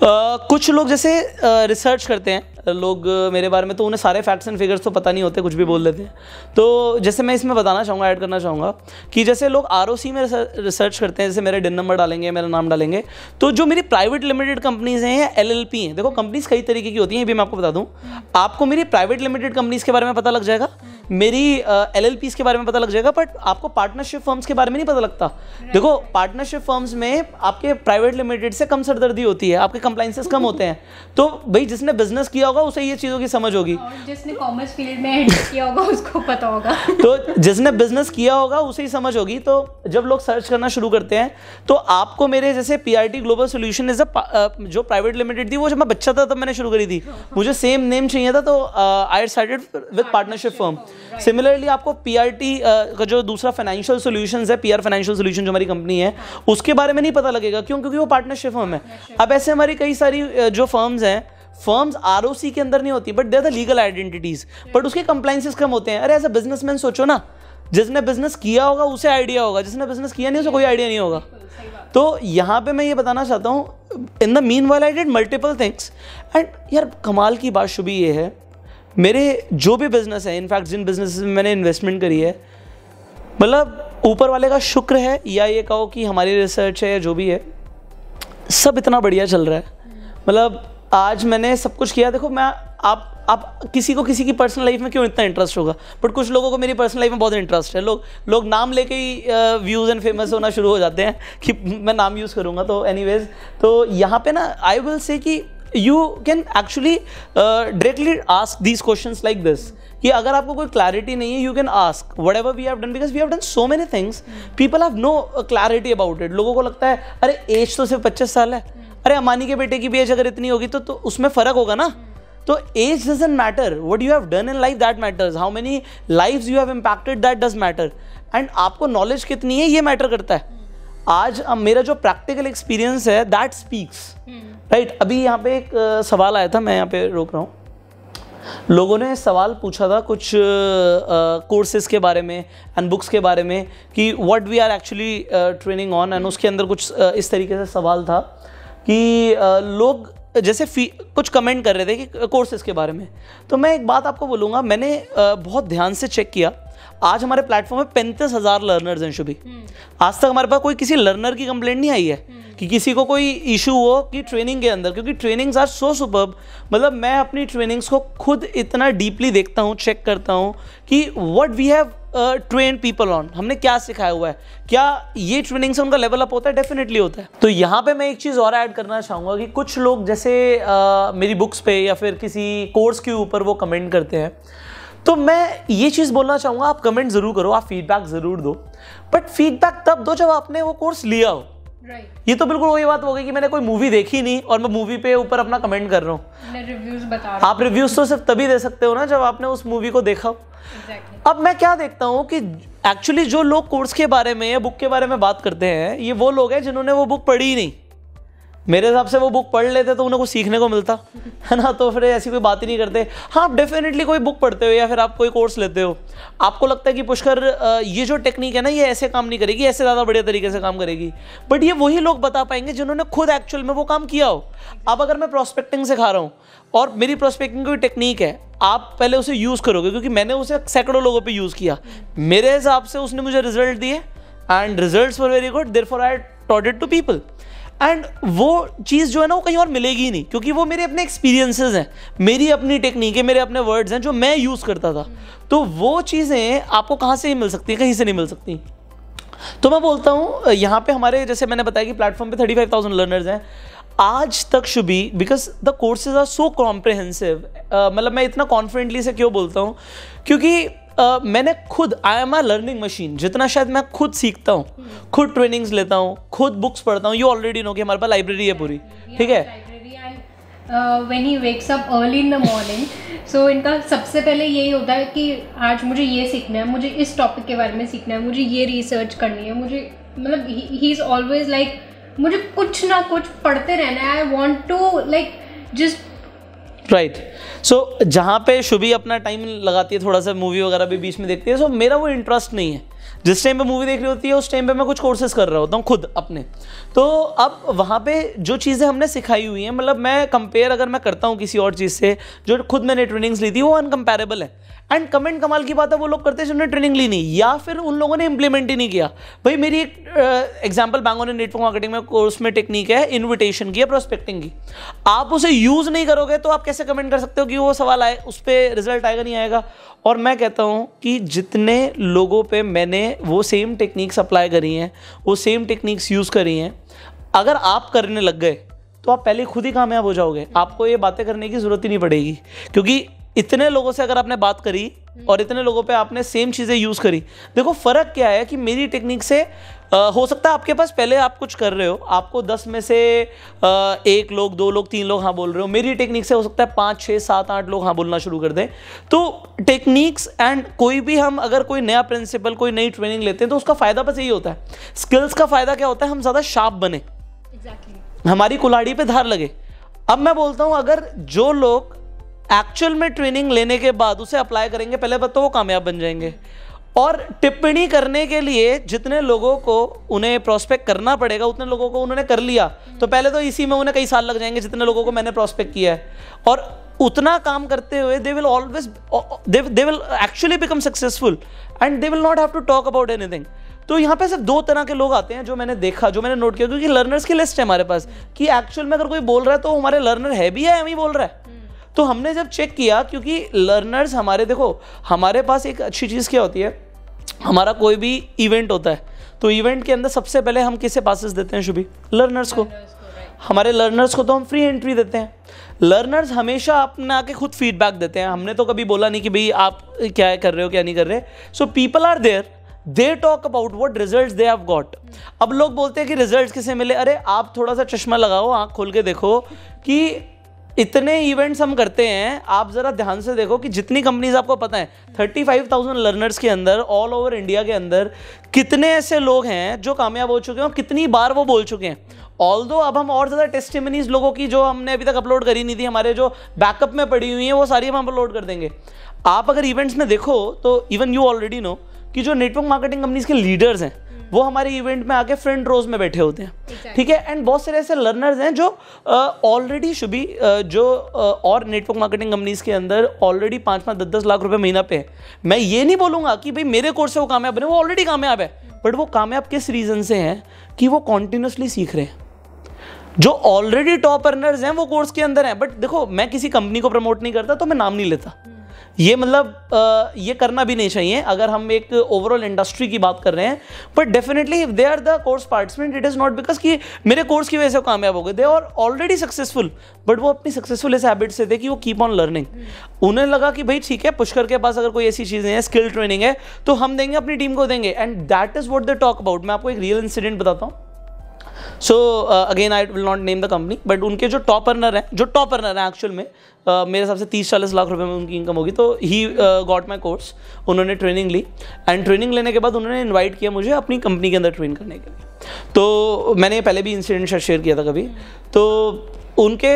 कुछ लोग जैसे रिसर्च करते हैं लोग मेरे बारे में तो उन्हें सारे फैक्ट्स एंड फिगर्स तो पता नहीं होते कुछ भी बोल देते हैं तो जैसे मैं इसमें बताना चाहूँगा ऐड करना चाहूँगा कि जैसे लोग आर में रिसर्च करते हैं जैसे मेरे डिन नंबर डालेंगे मेरा नाम डालेंगे तो जो मेरी प्राइवेट लिमिटेड कंपनीज़ हैं या एल हैं देखो कंपनीज़ कई तरीके की होती हैं ये भी मैं आपको बता दूँ आपको मेरी प्राइवेट लिमिटेड कंपनीज़ के बारे में पता लग जाएगा मेरी एल एल के बारे में पता लग जाएगा बट आपको पार्टनरशिप फर्म्स के बारे में नहीं पता लगता देखो पार्टनरशिप फर्म्स में आपके प्राइवेट लिमिटेड से कम सरदर्दी होती है आपके कंप्लाइंसेस कम होते हैं तो भाई जिसने बिजनेस किया होगा उसे ये चीज़ों की समझ होगी हाँ, जिसने कॉमर्स फील्ड में किया होगा उसको पता होगा तो जिसने बिजनेस किया होगा उसे ही समझ होगी तो जब लोग सर्च करना शुरू करते हैं तो आपको मेरे जैसे P global solution is a जो प्राइवेट लिमिटेड थी वो जब मैं बच्चा था तब मैंने शुरू करी थी मुझे सेम नेम चाहिए था तो I started with partnership firm similarly आपको पी का जो दूसरा फाइनेंशियल सोल्यूशन है पी फाइनेंशियल सोल्यूशन जो हमारी कंपनी है हाँ। उसके बारे में नहीं पता लगेगा क्यों क्योंकि वो पार्टनरशिप फर्म है अब ऐसे हमारी कई सारी जो फर्म्स हैं फर्म्स आर के अंदर नहीं होती but there the legal identities but उसके कंप्लाइंसेस कम होते हैं अरे एज ऐसा बिजनेसमैन सोचो ना जिसने बिजनेस किया होगा उसे आइडिया होगा जिसने बिजनेस किया नहीं उसे कोई आइडिया नहीं होगा तो यहाँ पे मैं ये बताना चाहता हूँ in the meanwhile I did multiple things and यार कमाल की बात शुभ ये है मेरे जो भी बिजनेस है इनफैक्ट जिन बिजनेस में मैंने इन्वेस्टमेंट करी है मतलब ऊपर वाले का शुक्र है या ये कहो कि हमारी रिसर्च है या जो भी है सब इतना बढ़िया चल रहा है मतलब आज मैंने सब कुछ किया देखो मैं आप आप किसी को किसी की पर्सनल लाइफ में क्यों इतना इंटरेस्ट होगा बट कुछ लोगों को मेरी पर्सनल लाइफ में बहुत इंटरेस्ट है लोग लोग नाम लेके ही व्यूज़ एंड फेमस होना शुरू हो जाते हैं कि मैं नाम यूज़ करूँगा तो एनी तो यहाँ पे ना आई विल से कि you can actually directly ask these question like this कि अगर आपको कोई क्लैरिटी नहीं है you can ask whatever we have done because we have done so many things people have no clarity about it लोगों को लगता है अरे एज तो सिर्फ पच्चीस साल है अरे अमानी के बेटे की भी एज अगर इतनी होगी तो, तो उसमें फ़र्क होगा ना तो as doesn't matter what you have done in life that matters how many life you have impacted that does matter and आपको नॉलेज कितनी है ये मैटर करता है आज मेरा जो प्रैक्टिकल एक्सपीरियंस है दैट स्पीक्स राइट अभी यहाँ पे एक सवाल आया था मैं यहाँ पे रोक रहा हूँ लोगों ने सवाल पूछा था कुछ कोर्सेज के बारे में एंड बुक्स के बारे में कि what we are actually training on and उसके अंदर कुछ uh, इस तरीके से सवाल था कि uh, लोग जैसे फी कुछ कमेंट कर रहे थे कि कोर्सेज के बारे में तो मैं एक बात आपको बोलूँगा मैंने uh, बहुत ध्यान से चेक किया आज हमारे प्लेटफॉर्म में पैंतीस हजार लर्नर्स हैं शुभी आज तक हमारे पास कोई किसी लर्नर की कंप्लेंट नहीं आई है कि किसी को कोई इशू हो कि ट्रेनिंग के अंदर क्योंकि ट्रेनिंग्स आर सो सुपर मतलब मैं अपनी ट्रेनिंग्स को खुद इतना डीपली देखता हूँ चेक करता हूँ कि what we have train people on हमने क्या सिखाया हुआ है क्या ये ट्रेनिंग से उनका लेवल अप होता है डेफिनेटली होता है तो यहाँ पे मैं एक चीज़ और ऐड करना चाहूँगा कि कुछ लोग जैसे uh, मेरी बुक्स पे या फिर किसी कोर्स के ऊपर वो कमेंट करते हैं तो मैं ये चीज़ बोलना चाहूँगा आप कमेंट ज़रूर करो आप फीडबैक ज़रूर दो बट फीडबैक तब दो जब आपने वो कोर्स लिया हो Right. ये तो बिल्कुल वही बात हो गई कि मैंने कोई मूवी देखी नहीं और मैं मूवी पे ऊपर अपना कमेंट कर रहा हूँ आप रिव्यूज तो सिर्फ तभी दे सकते हो ना जब आपने उस मूवी को देखा exactly. अब मैं क्या देखता हूँ कि एक्चुअली जो लोग कोर्स के बारे में या बुक के बारे में बात करते हैं ये वो लोग हैं जिन्होंने वो बुक पढ़ी नहीं मेरे हिसाब से वो बुक पढ़ लेते तो उन्हें कुछ सीखने को मिलता है ना तो फिर ऐसी कोई बात ही नहीं करते हाँ आप डेफिनेटली कोई बुक पढ़ते हो या फिर आप कोई कोर्स लेते हो आपको लगता है कि पुष्कर ये जो टेक्निक है ना ये ऐसे काम नहीं करेगी ऐसे ज़्यादा बढ़िया तरीके से काम करेगी बट ये वही लोग बता पाएंगे जिन्होंने खुद एक्चुअल में वो काम किया हो अब अगर मैं प्रोस्पेक्टिंग से खा रहा हूँ और मेरी प्रोस्पेक्टिंग की टेक्निक है आप पहले उसे यूज़ करोगे क्योंकि मैंने उसे सैकड़ों लोगों पर यूज़ किया मेरे हिसाब से उसने मुझे रिजल्ट दिए and result very good therefore I taught to people and वो चीज़ जो है ना वो कहीं और मिलेगी ही नहीं क्योंकि वो मेरे अपने एक्सपीरियंसेस हैं मेरी अपनी टेक्निक है मेरे अपने वर्ड्स हैं जो मैं यूज़ करता था तो वो चीज़ें आपको कहाँ से ही मिल सकती हैं कहीं से नहीं मिल सकती तो मैं बोलता हूँ यहाँ पे हमारे जैसे मैंने बताया कि प्लेटफॉर्म पे थर्टी फाइव थाउजेंड लर्नर्स हैं आज तक Shubhi because the courses are so comprehensive मतलब मैं इतना कॉन्फिडेंटली से क्यों बोलता हूँ क्योंकि uh, मैंने खुद I am a learning machine जितना शायद मैं खुद सीखता हूँ hmm. खुद ट्रेनिंग्स लेता हूँ खुद बुक्स पढ़ता हूँ यू ऑलरेडी नो कि हमारे पास लाइब्रेरी है पूरी ठीक है when he wakes up early in the morning so इनका सबसे पहले यही होता है कि आज मुझे ये सीखना है मुझे इस टॉपिक के बारे में सीखना है मुझे ये रिसर्च करनी है मुझे मतलब ही इज़ ऑलवेज लाइक मुझे कुछ ना कुछ पढ़ते रहना है I want to like just right right. So so, जहाँ पे शुभी अपना टाइम लगाती है थोड़ा सा मूवी वगैरह भी बीच में देखती है सो so, मेरा वो इंटरेस्ट नहीं है जिस टाइम पे मूवी देख रही होती है उस टाइम पे मैं कुछ कोर्सेज कर रहा होता हूँ खुद अपने तो अब वहाँ पे जो चीज़ें हमने सिखाई हुई हैं मतलब मैं कंपेयर अगर मैं करता हूँ किसी और चीज़ से जो खुद मैंने ट्रेनिंग्स ली थी वो अनकम्पेरेबल है एंड कमेंट कमाल की बात है वो लोग करते हैं जिन्होंने ट्रेनिंग ली नहीं या फिर उन लोगों ने इंप्लीमेंट ही नहीं किया भाई मेरी एक एग्जाम्पल बैंगो ने नेटवर्क मार्केटिंग में कोर्स में टेक्निक है इन्विटेशन की है प्रोस्पेक्टिंग की आप उसे यूज़ नहीं करोगे तो आप कैसे कमेंट कर सकते हो कि वो सवाल आए उस पर रिजल्ट आएगा नहीं आएगा और मैं कहता हूँ कि जितने लोगों पर मैंने वो सेम टेक्निक्स अप्लाई करी हैं वो सेम टेक्निक्स यूज़ करी हैं अगर आप करने लग गए तो आप पहले खुद ही कामयाब हो जाओगे आपको ये बातें करने की ज़रूरत ही नहीं पड़ेगी क्योंकि इतने लोगों से अगर आपने बात करी हम्म। और इतने लोगों पे आपने सेम चीज़ें यूज़ करी देखो फ़र्क क्या है कि मेरी टेक्निक से आ, हो सकता है आपके पास पहले आप कुछ कर रहे हो आपको दस में से आ, एक लोग दो लोग तीन लोग हाँ बोल रहे हो मेरी टेक्निक से हो सकता है पाँच छः सात आठ लोग हाँ बोलना शुरू कर दें तो टेक्निक्स एंड कोई भी हम अगर कोई नया प्रिंसिपल कोई नई ट्रेनिंग लेते हैं तो उसका फ़ायदा बस यही होता है स्किल्स का फ़ायदा क्या होता है हम ज़्यादा शार्प बने exactly. हमारी कुलाड़ी पर धार लगे अब मैं बोलता हूँ अगर जो लोग एक्चुअल में ट्रेनिंग लेने के बाद उसे अप्लाई करेंगे पहले बात तो वो कामयाब बन जाएंगे और टिप्पणी करने के लिए जितने लोगों को उन्हें प्रोस्पेक्ट करना पड़ेगा उतने लोगों को उन्होंने कर लिया तो पहले तो इसी में उन्हें कई साल लग जाएंगे जितने लोगों को मैंने प्रोस्पेक्ट किया है और उतना काम करते हुए they will always they will actually become successful and they will not have to talk about anything तो यहाँ पे सिर्फ दो तरह के लोग आते हैं जो मैंने देखा जो मैंने नोट किया क्योंकि लर्नर्स की लिस्ट है हमारे पास कि एक्चुअल में अगर कोई बोल रहा है तो हमारे लर्नर है भी है हम ही बोल रहा है तो हमने जब चेक किया क्योंकि लर्नर्स हमारे देखो हमारे पास एक अच्छी चीज़ क्या होती है हमारा कोई भी इवेंट होता है तो इवेंट के अंदर सबसे पहले हम किसे पासिस देते हैं शुभी लर्नर्स को हमारे लर्नर्स को तो हम फ्री एंट्री देते हैं लर्नर्स हमेशा अपने आके खुद फीडबैक देते हैं हमने तो कभी बोला नहीं कि भाई आप क्या कर रहे हो क्या नहीं कर रहे so people are there they talk about what result they have got अब लोग बोलते हैं कि रिजल्ट किसे मिले अरे आप थोड़ा सा चश्मा लगाओ आँख खोल के देखो कि इतने इवेंट्स हम करते हैं आप ज़रा ध्यान से देखो कि जितनी कंपनीज आपको पता है थर्टी फाइव थाउजेंड लर्नर्स के अंदर ऑल ओवर इंडिया के अंदर कितने ऐसे लोग हैं जो कामयाब हो चुके हैं और कितनी बार वो बोल चुके हैं ऑल दो अब हम और ज़्यादा टेस्टिमनीज लोगों की जो हमने अभी तक अपलोड करी नहीं थी हमारे जो बैकअप में पड़ी हुई है वो सारी हम अपलोड कर देंगे आप अगर इवेंट्स में देखो तो इवन यू ऑलरेडी नो कि जो नेटवर्क मार्केटिंग कंपनीज के लीडर्स हैं वो हमारे इवेंट में आके फ्रंट रोज में बैठे होते हैं ठीक है एंड बहुत सारे ऐसे लर्नर्स हैं जो ऑलरेडी शुभी जो और नेटवर्क मार्केटिंग कंपनीज के अंदर ऑलरेडी पाँच पाँच दस दस लाख रुपये महीना पे है मैं ये नहीं बोलूंगा कि भाई मेरे कोर्स से वो कामयाब बने वो ऑलरेडी कामयाब है बट वो कामयाब किस रीज़न से हैं कि वो कॉन्टिन्यूसली सीख रहे हैं जो ऑलरेडी टॉप अर्नर्स हैं वो कोर्स के अंदर हैं बट देखो मैं किसी कंपनी को प्रमोट नहीं करता तो मैं नाम नहीं लेता ये मतलब ये करना भी नहीं चाहिए अगर हम एक ओवरऑल इंडस्ट्री की बात कर रहे हैं but definitely if they are the course participant it is not because कि मेरे कोर्स की वजह से कामयाब हो गए they are already successful but वो अपनी सक्सेसफुल इस हैबिट से थे कि वो कीप ऑन लर्निंग उन्हें लगा कि भाई ठीक है पुष्कर के पास अगर कोई ऐसी चीज़ें हैं स्किल ट्रेनिंग है तो हम देंगे अपनी टीम को देंगे and that is what the talk about मैं आपको एक रियल इंसिडेंट बताता हूँ so again I will not name the company but उनके जो टॉप अर्नर हैं जो टॉप अर्नर हैं एक्चुअल में uh, मेरे हिसाब से तीस चालीस लाख रुपए में उनकी इनकम होगी तो ही गॉट माई कोर्स उन्होंने ट्रेनिंग ली एंड ट्रेनिंग लेने के बाद उन्होंने इन्वाइट किया मुझे अपनी कंपनी के अंदर ट्रेन करने के लिए तो मैंने पहले भी इंसिडेंट शायद शेयर किया था कभी तो उनके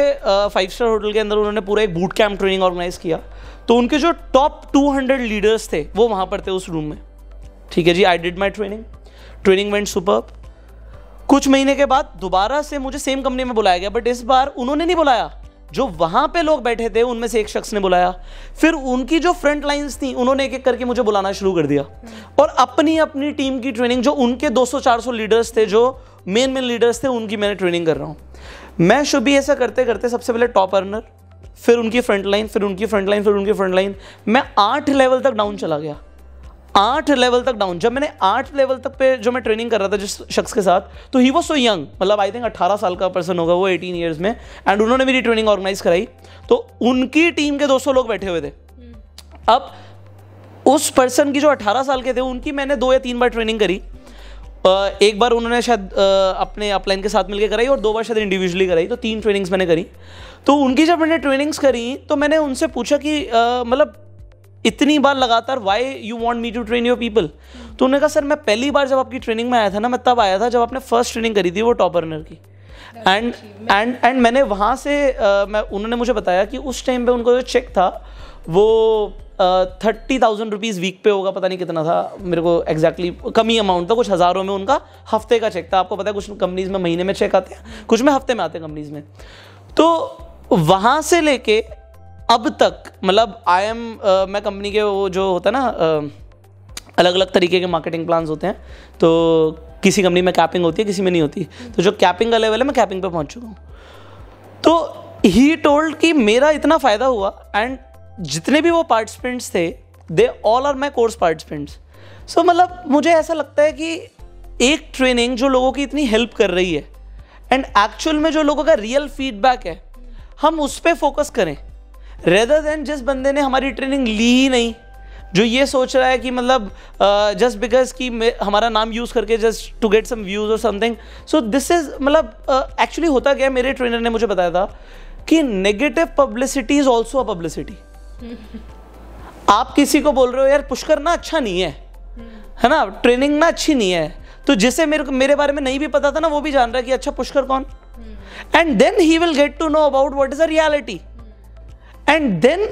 फाइव स्टार होटल के अंदर उन्होंने पूरा एक बूट कैम्प ट्रेनिंग ऑर्गेनाइज किया तो उनके जो टॉप 200 लीडर्स थे वो वहाँ पर थे उस रूम में ठीक है जी I did my training training went super कुछ महीने के बाद दोबारा से मुझे सेम कंपनी में बुलाया गया बट इस बार उन्होंने नहीं बुलाया जो वहां पे लोग बैठे थे उनमें से एक शख्स ने बुलाया फिर उनकी जो फ्रंट लाइंस थी उन्होंने एक एक करके मुझे बुलाना शुरू कर दिया हम्म। और अपनी अपनी टीम की ट्रेनिंग जो उनके 200-400 लीडर्स थे जो मेन मेन लीडर्स थे उनकी मैंने ट्रेनिंग कर रहा हूँ मैं शुभ भी ऐसा करते करते सबसे पहले टॉप अर्नर फिर उनकी फ्रंट लाइन फिर उनकी फ्रंट लाइन फिर उनकी फ्रंट लाइन मैं आठ लेवल तक डाउन चला गया आठ लेवल तक डाउन जब मैंने आठ लेवल तक पे जो मैं ट्रेनिंग कर रहा था जिस शख्स के साथ तो ही वॉज सो यंग मतलब आई थिंक अट्ठारह साल का पर्सन होगा वो एटीन ईयर्स में एंड उन्होंने मेरी ट्रेनिंग ऑर्गेनाइज कराई तो उनकी टीम के दो लोग बैठे हुए थे अब उस पर्सन की जो 18 साल के थे उनकी मैंने दो या तीन बार ट्रेनिंग करी एक बार उन्होंने शायद अपने अपलाइन के साथ मिलकर कराई और दो बार शायद इंडिविजुअली कराई तो तीन ट्रेनिंग्स मैंने करी तो उनकी जब मैंने ट्रेनिंग्स करी तो मैंने उनसे पूछा कि मतलब इतनी बार लगातार why you want me to train your people तो उन्होंने कहा सर मैं पहली बार जब आपकी ट्रेनिंग में आया था ना मैं तब आया था जब आपने फर्स्ट ट्रेनिंग करी थी वो टॉप अर्नर की एंड एंड एंड मैंने वहाँ से मैं उन्होंने मुझे बताया कि उस टाइम पे उनका जो चेक था वो थर्टी थाउजेंड रुपीज़ वीक पे होगा पता नहीं कितना था मेरे को एग्जैक्टली exactly, कम ही अमाउंट था कुछ हज़ारों में उनका हफ्ते का चेक था आपको पता है कुछ कंपनीज में महीने में चेक आते हैं कुछ में हफ्ते में आते हैं कंपनीज में तो वहाँ से लेके अब तक मतलब आई एम मैं कंपनी के वो जो होता है ना अलग अलग तरीके के मार्केटिंग प्लान्स होते हैं तो किसी कंपनी में कैपिंग होती है किसी में नहीं होती तो जो कैपिंग का लेवल है मैं कैपिंग पे पहुंच चुका हूँ तो ही टोल्ड कि मेरा इतना फ़ायदा हुआ एंड जितने भी वो पार्टिसिपेंट्स थे they all are my course participants so मतलब मुझे ऐसा लगता है कि एक ट्रेनिंग जो लोगों की इतनी हेल्प कर रही है एंड एक्चुअल में जो लोगों का रियल फीडबैक है हम उस पर फोकस करें रेदर देन जिस बंदे ने हमारी ट्रेनिंग ली ही नहीं जो ये सोच रहा है कि मतलब जस्ट uh, बिकॉज कि हमारा नाम यूज़ करके just to get some views और समथिंग सो दिस इज़ मतलब एक्चुअली uh, होता क्या मेरे ट्रेनर ने मुझे बताया था कि negative publicity is also a publicity आप किसी को बोल रहे हो यार पुष्कर ना अच्छा नहीं है है ना ट्रेनिंग ना अच्छी नहीं है तो जिसे मेरे मेरे बारे में नहीं भी पता था ना वो भी जान रहा है कि अच्छा पुष्कर कौन and then he will get to know about what is a reality and then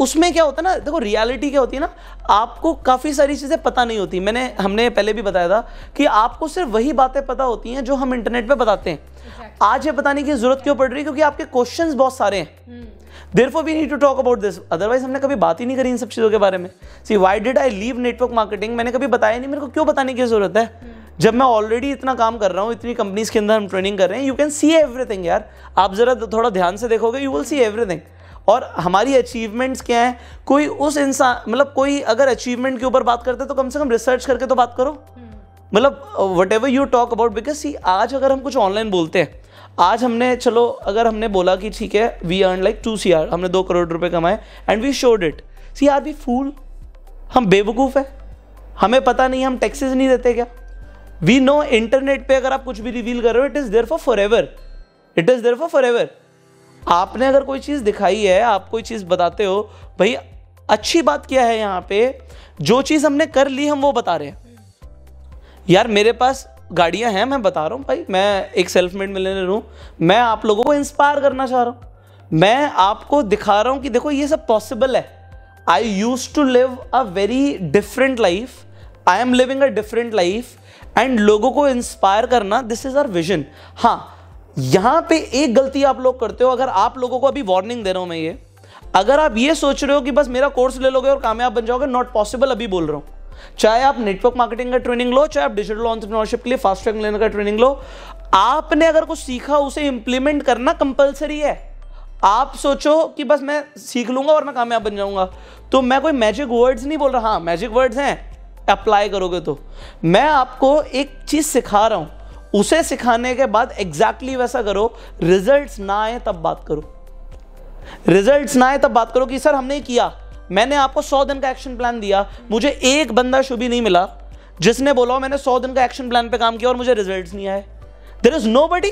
उसमें क्या होता है ना देखो रियलिटी क्या होती है ना आपको काफ़ी सारी चीज़ें पता नहीं होती मैंने हमने पहले भी बताया था कि आपको सिर्फ वही बातें पता होती हैं जो हम इंटरनेट पे बताते हैं exactly. आज ये बताने की ज़रूरत क्यों पड़ रही है क्योंकि आपके क्वेश्चंस बहुत सारे हैं therefore we need to talk about this otherwise हमने कभी बात ही नहीं करी इन सब चीज़ों के बारे में see why did I leave network marketing मैंने कभी बताया नहीं मेरे को क्यों बताने की ज़रूरत है हम्म। जब मैं ऑलरेडी इतना काम कर रहा हूँ इतनी कंपनीज के अंदर हम ट्रेनिंग कर रहे हैं यू कैन सी एवरीथिंग यार आप ज़रा थोड़ा ध्यान से देखोगे यू विल सी एवरीथिंग और हमारी अचीवमेंट्स क्या हैं कोई उस इंसान मतलब कोई अगर अचीवमेंट के ऊपर बात करते हैं तो कम से कम रिसर्च करके तो बात करो मतलब whatever you talk about because see आज अगर हम कुछ ऑनलाइन बोलते हैं आज हमने चलो अगर हमने बोला कि ठीक है we earn like two C R हमने दो करोड़ रुपए कमाए and we showed it see are we fool हम बेवकूफ़ है हमें पता नहीं हम टैक्सेस नहीं देते क्या वी नो इंटरनेट पे अगर आप कुछ भी रिवील कर रहे हो it is there for forever it is there for forever आपने अगर कोई चीज़ दिखाई है आप कोई चीज़ बताते हो भाई अच्छी बात क्या है यहाँ पे जो चीज़ हमने कर ली हम वो बता रहे हैं यार मेरे पास गाड़ियाँ हैं मैं बता रहा हूँ भाई मैं एक सेल्फ मेड मिलेनर हूँ मैं आप लोगों को इंस्पायर करना चाह रहा हूँ मैं आपको दिखा रहा हूँ कि देखो ये सब पॉसिबल है I use to live a very different life I am living a different life and लोगों को इंस्पायर करना दिस इज़ आर विजन हाँ यहां पे एक गलती आप लोग करते हो अगर आप लोगों को अभी वार्निंग दे रहा हूं मैं ये अगर आप ये सोच रहे हो कि बस मेरा कोर्स ले लोगे और कामयाब बन जाओगे नॉट पॉसिबल अभी बोल रहा हूं चाहे आप नेटवर्क मार्केटिंग का ट्रेनिंग लो चाहे आप डिजिटल ऑन्टरप्रनरशिप के लिए फास्ट ट्रैक लेने का ट्रेनिंग लो आपने अगर कुछ सीखा उसे इंप्लीमेंट करना कंपलसरी है आप सोचो कि बस मैं सीख लूंगा और मैं कामयाब बन जाऊंगा तो मैं कोई मैजिक वर्ड्स नहीं बोल रहा हाँ मैजिक वर्ड्स हैं अप्लाई करोगे तो मैं आपको एक चीज़ सिखा रहा हूं उसे सिखाने के बाद एग्जैक्टली exactly वैसा करो रिजल्ट्स ना आए तब बात करो रिजल्ट्स ना आए तब बात करो कि सर हमने किया मैंने आपको सौ दिन का एक्शन प्लान दिया मुझे एक बंदा शुभी नहीं मिला जिसने बोला मैंने सौ दिन का एक्शन प्लान पे काम किया और मुझे रिजल्ट नहीं आए there is nobody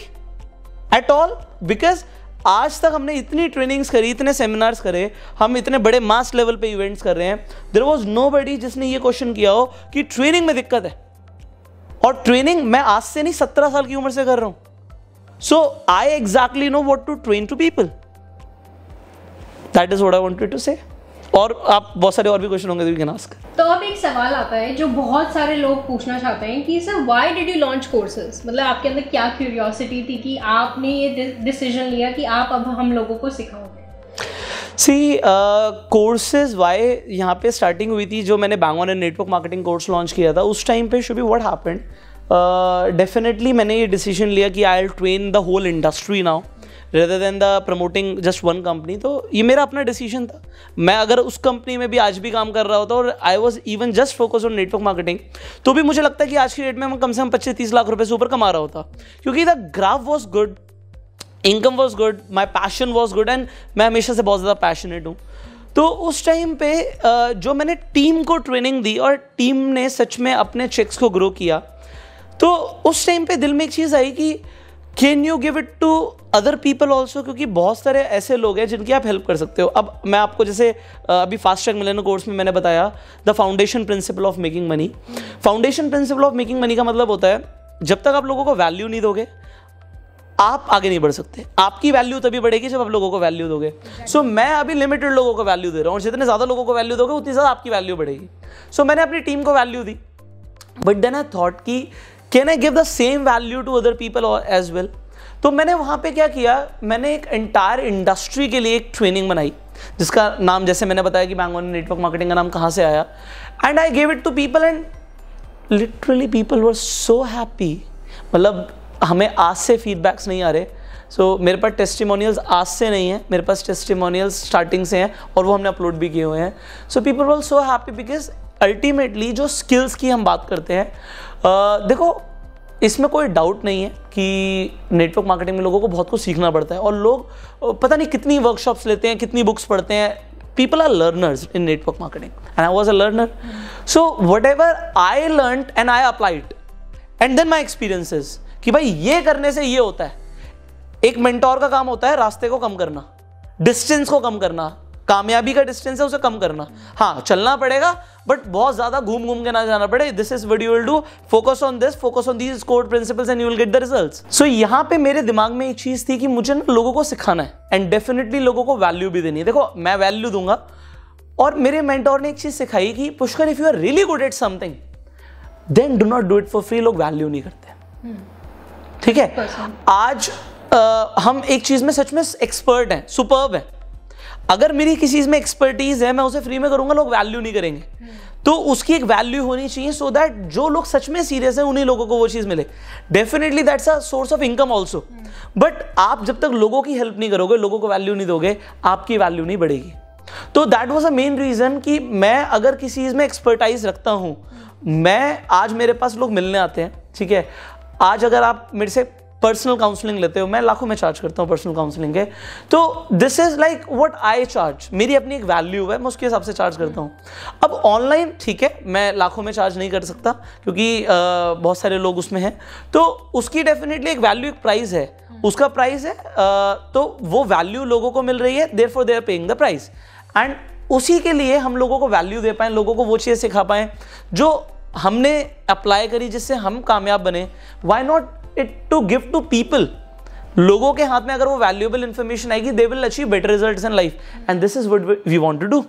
at all because आज तक हमने इतनी ट्रेनिंग्स करी इतने सेमिनार्स करे हम इतने बड़े मास लेवल पे इवेंट्स कर रहे हैं देर वॉज नो बडी जिसने ये क्वेश्चन किया हो कि ट्रेनिंग में दिक्कत है और ट्रेनिंग मैं आज से नहीं सत्रह साल की उम्र से कर रहा हूं so I exactly know what to train to people that is what I to say और आप बहुत सारे और भी क्वेश्चन होंगे तो, तो अब एक सवाल आता है जो बहुत सारे लोग पूछना चाहते हैं कि sir why did you launch courses मतलब आपके अंदर क्या क्यूरियोसिटी थी कि आपने ये डिसीजन लिया कि आप अब हम लोगों को सिखाओ सी कोर्सेज वाई यहाँ पे स्टार्टिंग हुई थी जो मैंने बैंगॉन and network marketing course launch किया था उस टाइम पे should be what happened definitely मैंने ये डिसीजन लिया कि I'll train the whole industry now rather than the promoting just one company तो ये मेरा अपना डिसीजन था मैं अगर उस कंपनी में भी आज भी काम कर रहा होता और I was even just focus on network marketing तो भी मुझे लगता है कि आज की डेट में मैं कम से कम पच्चीस तीस लाख रुपये से ऊपर कमा रहा होता क्योंकि the graph was good income was good my passion was good and मैं हमेशा से बहुत ज़्यादा पैशनेट हूँ तो उस टाइम पे जो मैंने टीम को ट्रेनिंग दी और टीम ने सच में अपने चेक्स को ग्रो किया तो उस टाइम पे दिल में एक चीज़ आई कि can you give it to other people also क्योंकि बहुत सारे ऐसे लोग हैं जिनकी आप हेल्प कर सकते हो अब मैं आपको जैसे अभी फास्ट ट्रैक मिलेनो कोर्स में मैंने बताया the foundation principle of making money foundation principle of making money का मतलब होता है जब तक आप लोगों को वैल्यू नहीं दोगे आप आगे नहीं बढ़ सकते आपकी वैल्यू तभी बढ़ेगी जब आप लोगों को वैल्यू दोगे सो so, मैं अभी लिमिटेड लोगों को वैल्यू दे रहा हूँ और जितने ज़्यादा लोगों को वैल्यू दोगे उतनी ज़्यादा आपकी वैल्यू बढ़ेगी सो so, मैंने अपनी टीम को वैल्यू दी बट देन आई थॉट की can I give the same value to other people as well तो मैंने वहाँ पे क्या किया मैंने एक एंटायर इंडस्ट्री के लिए एक ट्रेनिंग बनाई जिसका नाम जैसे मैंने बताया कि बैंगोन नेटवर्क मार्केटिंग का नाम कहाँ से आया and I gave it to people and literally people were so happy मतलब हमें आज से फीडबैक्स नहीं आ रहे सो so, मेरे पास टेस्टिमोनियल्स आज से नहीं है मेरे पास टेस्टिमोनियल्स स्टार्टिंग से हैं और वो हमने अपलोड भी किए हुए हैं so people were so happy because ultimately जो स्किल्स की हम बात करते हैं uh, देखो इसमें कोई डाउट नहीं है कि नेटवर्क मार्केटिंग में लोगों को बहुत कुछ सीखना पड़ता है और लोग पता नहीं कितनी वर्कशॉप्स लेते हैं कितनी बुक्स पढ़ते हैं people are learners in network marketing and I was a learner so whatever I learn and I applied and then my experiences कि भाई ये करने से ये होता है एक मेंटोर का काम होता है रास्ते को कम करना डिस्टेंस को कम करना कामयाबी का डिस्टेंस है उसे कम करना हाँ चलना पड़ेगा बट बहुत ज्यादा घूम घूम के ना जाना पड़े this is what you will do focus on this focus on this core principles and you will get the results so यहाँ पे मेरे दिमाग में एक चीज थी कि मुझे ना लोगों को सिखाना है एंड डेफिनेटली लोगों को वैल्यू भी देनी है देखो मैं वैल्यू दूंगा और मेरे मेंटोर ने एक चीज सिखाई कि Pushkar if you are really good at something then do not do it for free लोग वैल्यू नहीं करते hmm. ठीक है आज आ, हम एक चीज में सच में एक्सपर्ट हैं सुपर्ब हैं अगर मेरी किसी चीज में एक्सपर्टीज है मैं उसे फ्री में करूंगा लोग वैल्यू नहीं करेंगे हम्म। तो उसकी एक वैल्यू होनी चाहिए सो दैट जो लोग सच में सीरियस हैं उन्हीं लोगों को वो चीज़ मिले definitely that's a source of income also but आप जब तक लोगों की हेल्प नहीं करोगे लोगों को वैल्यू नहीं दोगे आपकी वैल्यू नहीं बढ़ेगी तो that was a main reason कि मैं अगर किसी चीज़ में एक्सपर्टाइज रखता हूँ हम्म। मैं आज मेरे पास लोग मिलने आते हैं ठीक है आज अगर आप मेरे से पर्सनल काउंसलिंग लेते हो मैं लाखों में चार्ज करता हूँ पर्सनल काउंसलिंग के तो this is like what I charge मेरी अपनी एक वैल्यू है मैं उसके हिसाब से चार्ज करता हूँ अब ऑनलाइन ठीक है मैं लाखों में चार्ज नहीं कर सकता क्योंकि बहुत सारे लोग उसमें हैं तो उसकी डेफिनेटली एक वैल्यू एक प्राइस है उसका प्राइस है तो वो वैल्यू लोगों को मिल रही है therefore they're paying the price and उसी के लिए हम लोगों को वैल्यू दे पाएं लोगों को वो चीज़ें सिखा पाएं जो हमने अप्लाई करी जिससे हम कामयाब बने why not it to give to people लोगों के हाथ में अगर वो वैल्यूएबल इन्फॉर्मेशन आएगी they will achieve better result in life and this is what we want to do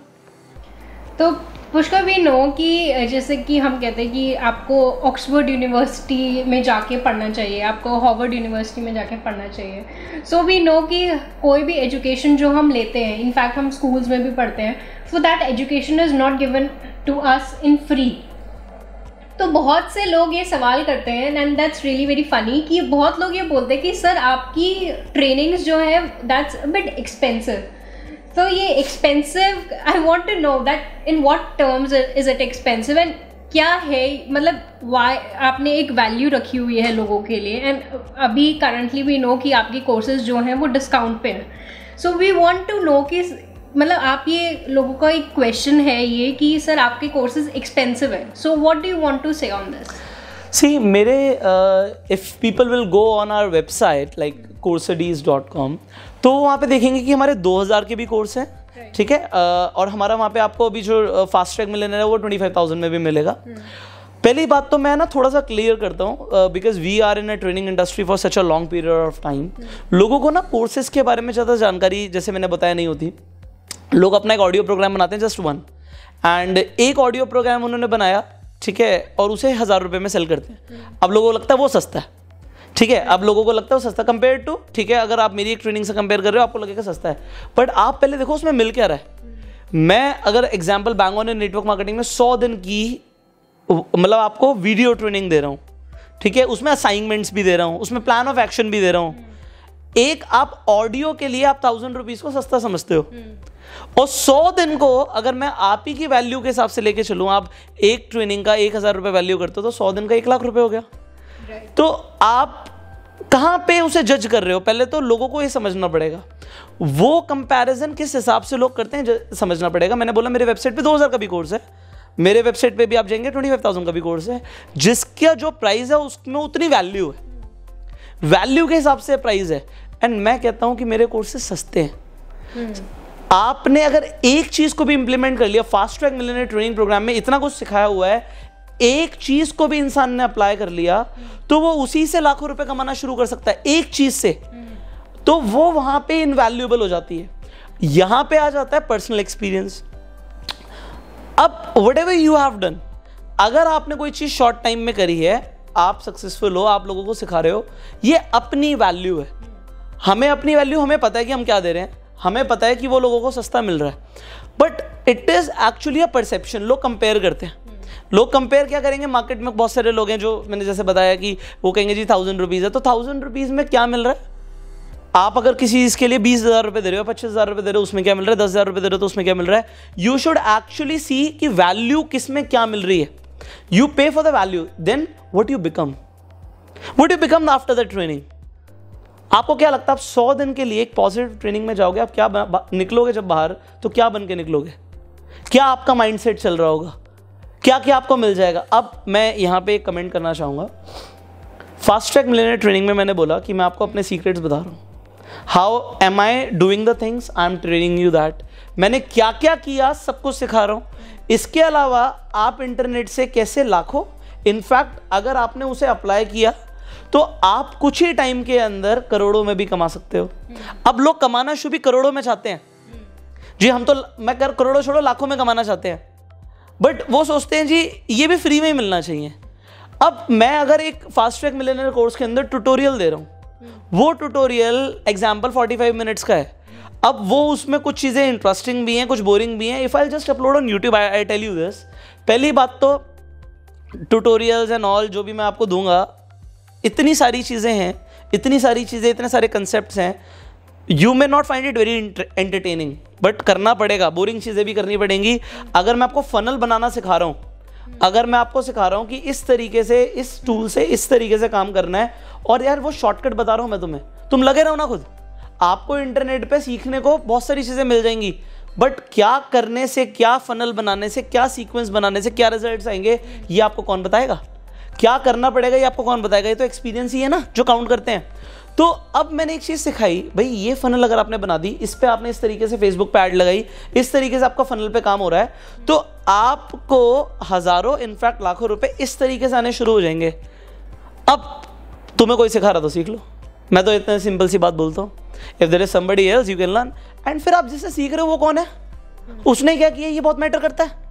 तो पुष्कर वी नो कि जैसे कि हम कहते हैं कि आपको ऑक्सफोर्ड यूनिवर्सिटी में जाके पढ़ना चाहिए आपको हॉवर्ड यूनिवर्सिटी में जाके पढ़ना चाहिए सो वी नो कि कोई भी एजुकेशन जो हम लेते हैं इनफैक्ट हम स्कूल्स में भी पढ़ते हैं so that education is not given to us in free तो बहुत से लोग ये सवाल करते हैं and that's really very funny कि बहुत लोग ये बोलते हैं कि सर आपकी ट्रेनिंग्स जो है दैट्स बिट एक्सपेंसिव तो ये expensive I want to know that in what terms is it expensive and क्या है मतलब वाई आपने एक वैल्यू रखी हुई है लोगों के लिए एंड अभी करंटली वी नो कि आपके कोर्सेज जो हैं वो डिस्काउंट पे हैं so we want to know कि मतलब आप ये लोगों का एक क्वेश्चन है ये कि सर आपके कोर्सेज एक्सपेंसिव है so what do you want to say on this see मेरे if people will go on our website like coursedees dot com तो वहाँ पे देखेंगे कि हमारे 2000 के भी कोर्स हैं ठीक है uh, और हमारा वहाँ पे आपको अभी जो फास्ट ट्रैक मिलने वो ट्वेंटी फाइव थाउजेंड में भी मिलेगा hmm. पहली बात तो मैं ना थोड़ा सा क्लियर करता हूँ because we are in a training industry for such a long period of time लोगों को ना कोर्सेज के बारे में ज़्यादा जानकारी जैसे मैंने बताया नहीं होती लोग अपना एक ऑडियो प्रोग्राम बनाते हैं जस्ट वन एंड एक ऑडियो प्रोग्राम उन्होंने बनाया ठीक है और उसे हज़ार रुपये में सेल करते हैं अब लोगों को लगता है वो सस्ता है ठीक है अब लोगों को लगता है वो सस्ता कंपेयर टू ठीक है अगर आप मेरी एक ट्रेनिंग से कंपेयर कर रहे हो आपको लगेगा सस्ता है बट आप पहले देखो उसमें मिल क्या रहा है मैं अगर एग्जाम्पल बैंगो ने नेटवर्क मार्केटिंग में सौ दिन की मतलब आपको वीडियो ट्रेनिंग दे रहा हूँ ठीक है उसमें असाइनमेंट्स भी दे रहा हूँ उसमें प्लान ऑफ एक्शन भी दे रहा हूँ एक आप ऑडियो के लिए आप थाउजेंड रुपीज़ को सस्ता समझते हो हम्म। और सौ दिन को अगर मैं आप ही की वैल्यू के हिसाब से लेके चलूँ आप एक ट्रेनिंग का एक हज़ार रुपये वैल्यू करते हो तो सौ दिन का एक लाख रुपये हो गया तो आप कहाँ पे उसे जज कर रहे हो पहले तो लोगों को ये समझना पड़ेगा वो कंपैरिजन किस हिसाब से लोग करते हैं समझना पड़ेगा मैंने बोला मेरे वेबसाइट पे 2000 का भी कोर्स है मेरे वेबसाइट पे भी आप जाएंगे 25000 का भी कोर्स है जिसका जो प्राइस है उसमें उतनी वैल्यू है वैल्यू के हिसाब से प्राइस है एंड मैं कहता हूँ कि मेरे कोर्सेज सस्ते हैं hmm. आपने अगर एक चीज को भी इंप्लीमेंट कर लिया फास्ट ट्रैक मिलने ट्रेनिंग प्रोग्राम में इतना कुछ सिखाया हुआ है एक चीज को भी इंसान ने अप्लाई कर लिया तो वो उसी से लाखों रुपए कमाना शुरू कर सकता है एक चीज से तो वो वहां पे इनवैल्यूएबल हो जाती है यहां पे आ जाता है पर्सनल एक्सपीरियंस अब whatever you have done अगर आपने कोई चीज शॉर्ट टाइम में करी है आप सक्सेसफुल हो आप लोगों को सिखा रहे हो ये अपनी वैल्यू है हमें अपनी वैल्यू हमें पता है कि हम क्या दे रहे हैं हमें पता है कि वो लोगों को सस्ता मिल रहा है but it is actually a perception लोग कंपेयर करते हैं लोग कंपेयर क्या करेंगे मार्केट में बहुत सारे लोग हैं जो मैंने जैसे बताया कि वो कहेंगे जी थाउजेंड रुपीज़ है तो थाउजेंड रुपीज़ में क्या मिल रहा है आप अगर किसी चीज़ के लिए बीस हज़ार रुपए दे रहे हो पच्चीस हज़ार रुपए दे रहे हो उसमें क्या मिल रहा है दस हज़ार रुपए दे रहे हो तो उसमें क्या मिल रहा है यू शुड एक्चुअली सी कि वैल्यू किस में क्या मिल रही है you pay for the value then what you become what you become after the training आपको क्या लगता है आप सौ दिन के लिए एक पॉजिटिव ट्रेनिंग में जाओगे आप क्या निकलोगे जब बाहर तो क्या बन के निकलोगे क्या आपका माइंडसेट चल रहा होगा क्या क्या आपको मिल जाएगा अब मैं यहाँ पे कमेंट करना चाहूँगा फास्ट ट्रैक मिलेनियर ट्रेनिंग में मैंने बोला कि मैं आपको अपने सीक्रेट्स बता रहा हूँ how am I doing the things I am training you that मैंने क्या क्या किया सब कुछ सिखा रहा हूँ इसके अलावा आप इंटरनेट से कैसे लाखों इनफैक्ट अगर आपने उसे अप्लाई किया तो आप कुछ ही टाइम के अंदर करोड़ों में भी कमा सकते हो हम्म। अब लोग कमाना शुरू भी करोड़ों में चाहते हैं हम्म। जी हम तो मैं कर करोड़ों छोड़ो लाखों में कमाना चाहते हैं बट वो सोचते हैं जी ये भी फ्री में ही मिलना चाहिए अब मैं अगर एक फास्ट ट्रैक मिलेनियर कोर्स के अंदर ट्यूटोरियल दे रहा हूँ हम्म। वो tutorial example forty five minutes का है अब वो उसमें कुछ चीज़ें इंटरेस्टिंग भी हैं कुछ बोरिंग भी हैं if I just upload on YouTube I tell you this पहली बात तो ट्यूटोरियल्स एंड ऑल जो भी मैं आपको दूंगा इतनी सारी चीज़ें हैं इतनी सारी चीज़ें इतने सारे कंसेप्ट हैं you may not find it very entertaining but करना पड़ेगा बोरिंग चीज़ें भी करनी पड़ेंगी अगर मैं आपको फनल बनाना सिखा रहा हूँ अगर मैं आपको सिखा रहा हूँ कि इस तरीके से इस टूल से इस तरीके से काम करना है और यार वो शॉर्टकट बता रहा हूँ मैं तुम्हें तुम लगे रहो ना खुद आपको इंटरनेट पे सीखने को बहुत सारी चीज़ें मिल जाएंगी बट क्या करने से क्या फनल बनाने से क्या सीक्वेंस बनाने से क्या रिजल्ट्स आएंगे ये आपको कौन बताएगा क्या करना पड़ेगा ये आपको कौन बताएगा ये तो एक्सपीरियंस ही है ना जो काउंट करते हैं तो अब मैंने एक चीज़ सिखाई भाई ये फनल अगर आपने बना दी इस पर आपने इस तरीके से फेसबुक पे ऐड लगाई इस तरीके से आपका फनल पे काम हो रहा है तो आपको हज़ारों इनफैक्ट लाखों रुपए इस तरीके से आने शुरू हो जाएंगे अब तुम्हें कोई सिखा रहा तो सीख लो मैं तो इतना सिंपल सी बात बोलता हूँ if there is somebody else you can learn and फिर आप जिससे सीख रहे हो वो कौन है उसने क्या किया ये बहुत मैटर करता है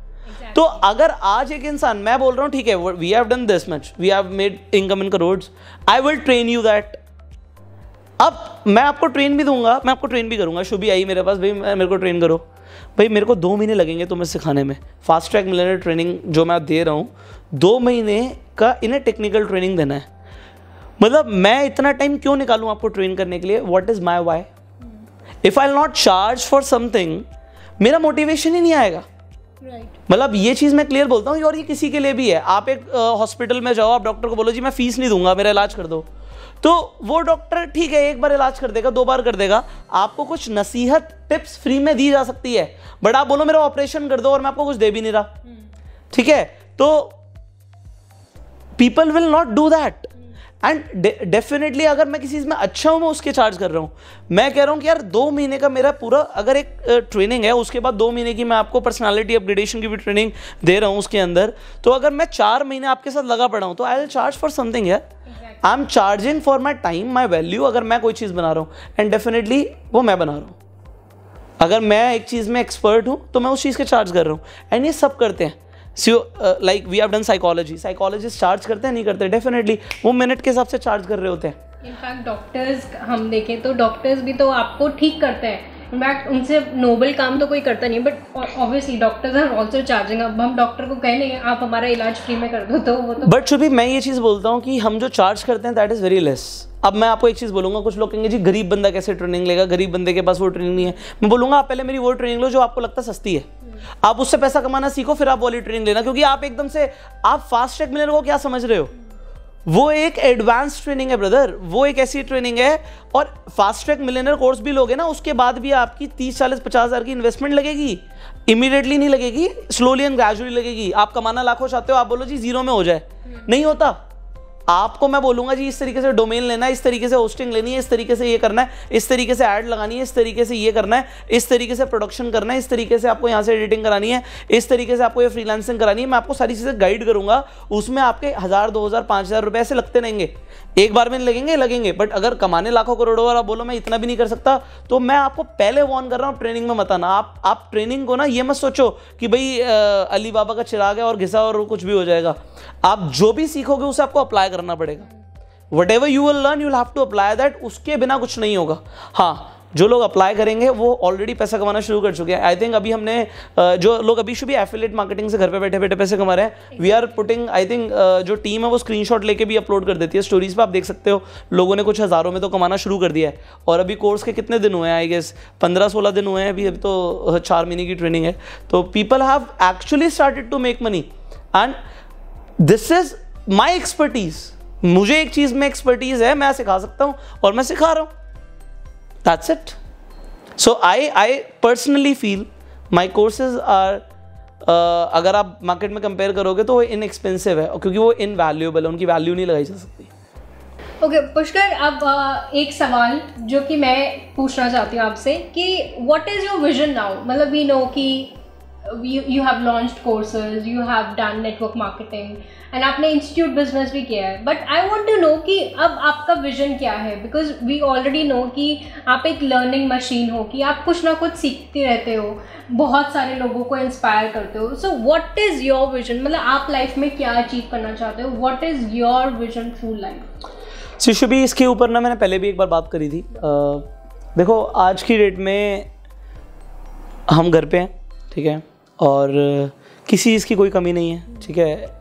तो अगर आज एक इंसान मैं बोल रहा हूँ ठीक है we have done this much we have made income in crores I will train you that अब मैं आपको ट्रेन भी दूंगा मैं आपको ट्रेन भी करूंगा शुभी आई मेरे पास भाई मेरे को ट्रेन करो भाई मेरे को दो महीने लगेंगे तुम्हें सिखाने में फास्ट ट्रैक मिलने ट्रेनिंग जो मैं दे रहा हूँ दो महीने का इन्हें टेक्निकल ट्रेनिंग देना है मतलब मैं इतना टाइम क्यों निकालू आपको ट्रेन करने के लिए what is my why if I not charge for something मेरा मोटिवेशन ही नहीं आएगा मतलब ये चीज़ मैं क्लियर बोलता हूँ और ये किसी के लिए भी है आप एक हॉस्पिटल में जाओ आप डॉक्टर को बोलो जी मैं फीस नहीं दूंगा मेरा इलाज कर दो तो वो डॉक्टर ठीक है एक बार इलाज कर देगा दो बार कर देगा आपको कुछ नसीहत टिप्स फ्री में दी जा सकती है बट आप बोलो मेरा ऑपरेशन कर दो और मैं आपको कुछ दे भी नहीं रहा हम्म। ठीक है तो people will not do that and definitely अगर मैं किसी चीज़ में अच्छा हूँ मैं उसके चार्ज कर रहा हूँ मैं कह रहा हूँ कि यार दो महीने का मेरा पूरा अगर एक ट्रेनिंग है उसके बाद दो महीने की मैं आपको पर्सनालिटी अपग्रेडेशन की भी ट्रेनिंग दे रहा हूँ उसके अंदर तो अगर मैं चार महीने आपके साथ लगा पड़ा हूँ तो I will charge for something यार I am charging for my time my value अगर मैं कोई चीज़ बना रहा हूँ एंड डेफिनेटली वो मैं बना रहा हूँ अगर मैं एक चीज़ में एक्सपर्ट हूँ तो मैं उस चीज़ के चार्ज कर रहा हूँ एंड ये सब करते हैं so like we have done psychology psychologist charge करते हैं नहीं करते डेफिनेटली वो मिनट के हिसाब से चार्ज कर रहे होते हैं इनफैक्ट डॉक्टर्स हम देखें तो डॉक्टर्स भी तो आपको ठीक करते हैं इनफैक्ट उनसे नोबल काम तो कोई करता नहीं but obviously doctors are also charging अब हम डॉक्टर को कह नहीं आप हमारा इलाज फ्री में कर दो तो वो तो बट शुभी मैं ये चीज़ बोलता हूँ कि हम जो चार्ज करते हैं दैट इज़ वेरी लेस अब मैं आपको एक चीज़ बोलूँगा कुछ लोग कहेंगे जी गरीब बंदा कैसे ट्रेनिंग लेगा गरीब बंदे के पास वो ट्रेनिंग नहीं है मैं बोलूँगा आप पहले मेरी वो ट्रेनिंग लो जो आपको लगता सस्ती है आप उससे पैसा कमाना सीखो फिर आप वाली ट्रेनिंग लेना क्योंकि आप एकदम से आप फास्ट ट्रैक मिलने को क्या समझ रहे हो वो एक एडवांस ट्रेनिंग है ब्रदर वो एक ऐसी ट्रेनिंग है और फास्ट ट्रैक मिलेनर कोर्स भी लोगे ना उसके बाद भी आपकी तीस चालीस पचास हज़ार की इन्वेस्टमेंट लगेगी इमीडिएटली नहीं लगेगी स्लोली एंड ग्रेजुअली लगेगी आप कमाना लाखों चाहते हो आप बोलो जी जीरो में हो जाए हम्म. नहीं होता आपको मैं बोलूंगा जी इस तरीके से डोमेन लेना है इस तरीके से होस्टिंग लेनी है इस तरीके से ये करना है इस तरीके से ऐड लगानी है इस तरीके से ये करना है इस तरीके से प्रोडक्शन करना है इस तरीके से आपको यहाँ से एडिटिंग करानी है इस तरीके से आपको ये फ्रीलांसिंग करानी है मैं आपको सारी चीज़ें गाइड करूंगा उसमें आपके हज़ार दो हज़ार पाँच हज़ार रुपये ऐसे लगते रहेंगे एक बार में लगेंगे लगेंगे बट अगर कमाने लाखों करोड़ों वाला बोलो मैं इतना भी नहीं कर सकता तो मैं आपको पहले वॉर्न कर रहा हूँ ट्रेनिंग में मत आना आप आप ट्रेनिंग को ना ये मत सोचो कि भाई अली बाबा का चिराग है और घिसा और कुछ भी हो जाएगा आप जो भी सीखोगे उसे आपको अप्लाई करना पड़ेगा whatever you will learn you have to apply that उसके बिना कुछ नहीं होगा हाँ जो लोग अप्लाई करेंगे वो ऑलरेडी पैसा कमाना शुरू कर चुके हैं आई थिंक अभी हमने जो लोग अभी शुभ भी एफिलेट मार्केटिंग से घर पे बैठे बैठे पैसे कमा रहे हैं we are putting I think जो टीम है वो स्क्रीनशॉट लेके भी अपलोड कर देती है स्टोरीज पर आप देख सकते हो लोगों ने कुछ हज़ारों में तो कमाना शुरू कर दिया है और अभी कोर्स के कितने दिन हुए हैं आई गेस पंद्रह सोलह दिन हुए हैं अभी अभी तो चार महीने की ट्रेनिंग है तो people have actually started to make money and this is my expertise मुझे एक चीज़ में एक्सपर्टीज़ है मैं सिखा सकता हूँ और मैं सिखा रहा हूँ that's it so i i personally feel my courses are Uh, अगर आप मार्केट में कंपेयर करोगे तो वो इनएक्सपेंसिव है क्योंकि वो इनवैल्यूएबल है उनकी वैल्यू नहीं लगाई जा सकती ओके okay, पुष्कर अब uh, एक सवाल जो कि मैं पूछना चाहती हूँ आपसे कि what is your vision now मतलब वी नो कि you have launched courses you have done network marketing and आपने इंस्टीट्यूट बिजनेस भी किया है but I want to know कि अब आपका विजन क्या है बिकॉज वी ऑलरेडी नो कि आप एक लर्निंग मशीन हो कि आप कुछ ना कुछ सीखते रहते हो बहुत सारे लोगों को इंस्पायर करते हो so what is your vision मतलब आप लाइफ में क्या अचीव करना चाहते हो what is your vision through life शिशु भी इसके ऊपर ना मैंने पहले भी एक बार बात करी थी आ, देखो आज की डेट में हम घर पे हैं ठीक है और किसी चीज़ की कोई कमी नहीं है ठीक है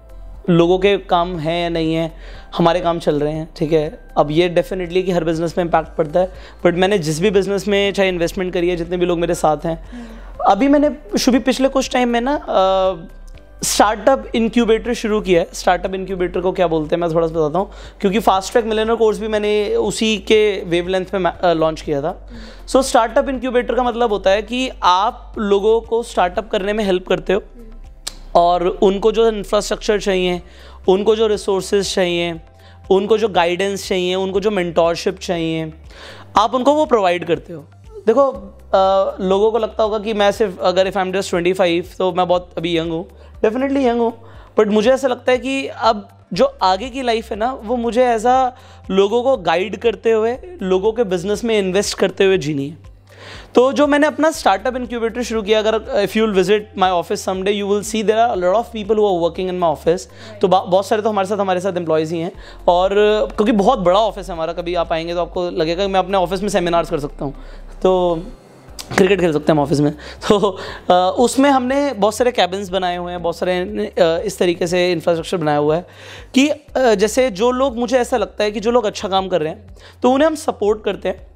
लोगों के काम हैं या नहीं है हमारे काम चल रहे हैं ठीक है अब ये डेफिनेटली कि हर बिज़नेस में इम्पैक्ट पड़ता है बट मैंने जिस भी बिज़नेस में चाहे इन्वेस्टमेंट करी है जितने भी लोग मेरे साथ हैं हम्म। अभी मैंने शुभी पिछले कुछ टाइम में ना स्टार्टअप इंक्यूबेटर शुरू किया है स्टार्टअप इंक्यूबेटर को क्या बोलते हैं मैं थोड़ा सा बताता हूँ क्योंकि फास्ट ट्रैक मिलेनर कोर्स भी मैंने उसी के लेंथ में लॉन्च किया था सो स्टार्टअप इंक्यूबेटर का मतलब होता है कि आप लोगों को स्टार्टअप करने में हेल्प करते हो और उनको जो इंफ्रास्ट्रक्चर चाहिए उनको जो रिसोर्स चाहिए उनको जो गाइडेंस चाहिए उनको जो मेंटोरशिप चाहिए आप उनको वो प्रोवाइड करते हो देखो आ, लोगों को लगता होगा कि मैं सिर्फ अगर if I am just twenty five तो मैं बहुत अभी यंग हूँ डेफिनेटली यंग हूँ बट मुझे ऐसा लगता है कि अब जो आगे की लाइफ है ना वो मुझे ऐसा लोगों को गाइड करते हुए लोगों के बिजनेस में इन्वेस्ट करते हुए जीनी है तो जो मैंने अपना स्टार्टअप इनक्यूबेटर शुरू किया अगर if you will visit my office someday you will see there are lot of people who are working in my office तो बहुत सारे तो हमारे साथ हमारे साथ एम्प्लॉयज़ ही हैं और क्योंकि बहुत बड़ा ऑफिस है हमारा कभी आप आएंगे तो आपको लगेगा कि मैं अपने ऑफिस में सेमिनार्स कर सकता हूँ तो क्रिकेट खेल सकते हैं हम ऑफिस में तो आ, उसमें हमने बहुत सारे कैबिन्स बनाए हुए हैं बहुत सारे इस तरीके से इंफ्रास्ट्रक्चर बनाया हुआ है कि जैसे जो लोग मुझे ऐसा लगता है कि जो लोग अच्छा काम कर रहे हैं तो उन्हें हम सपोर्ट करते हैं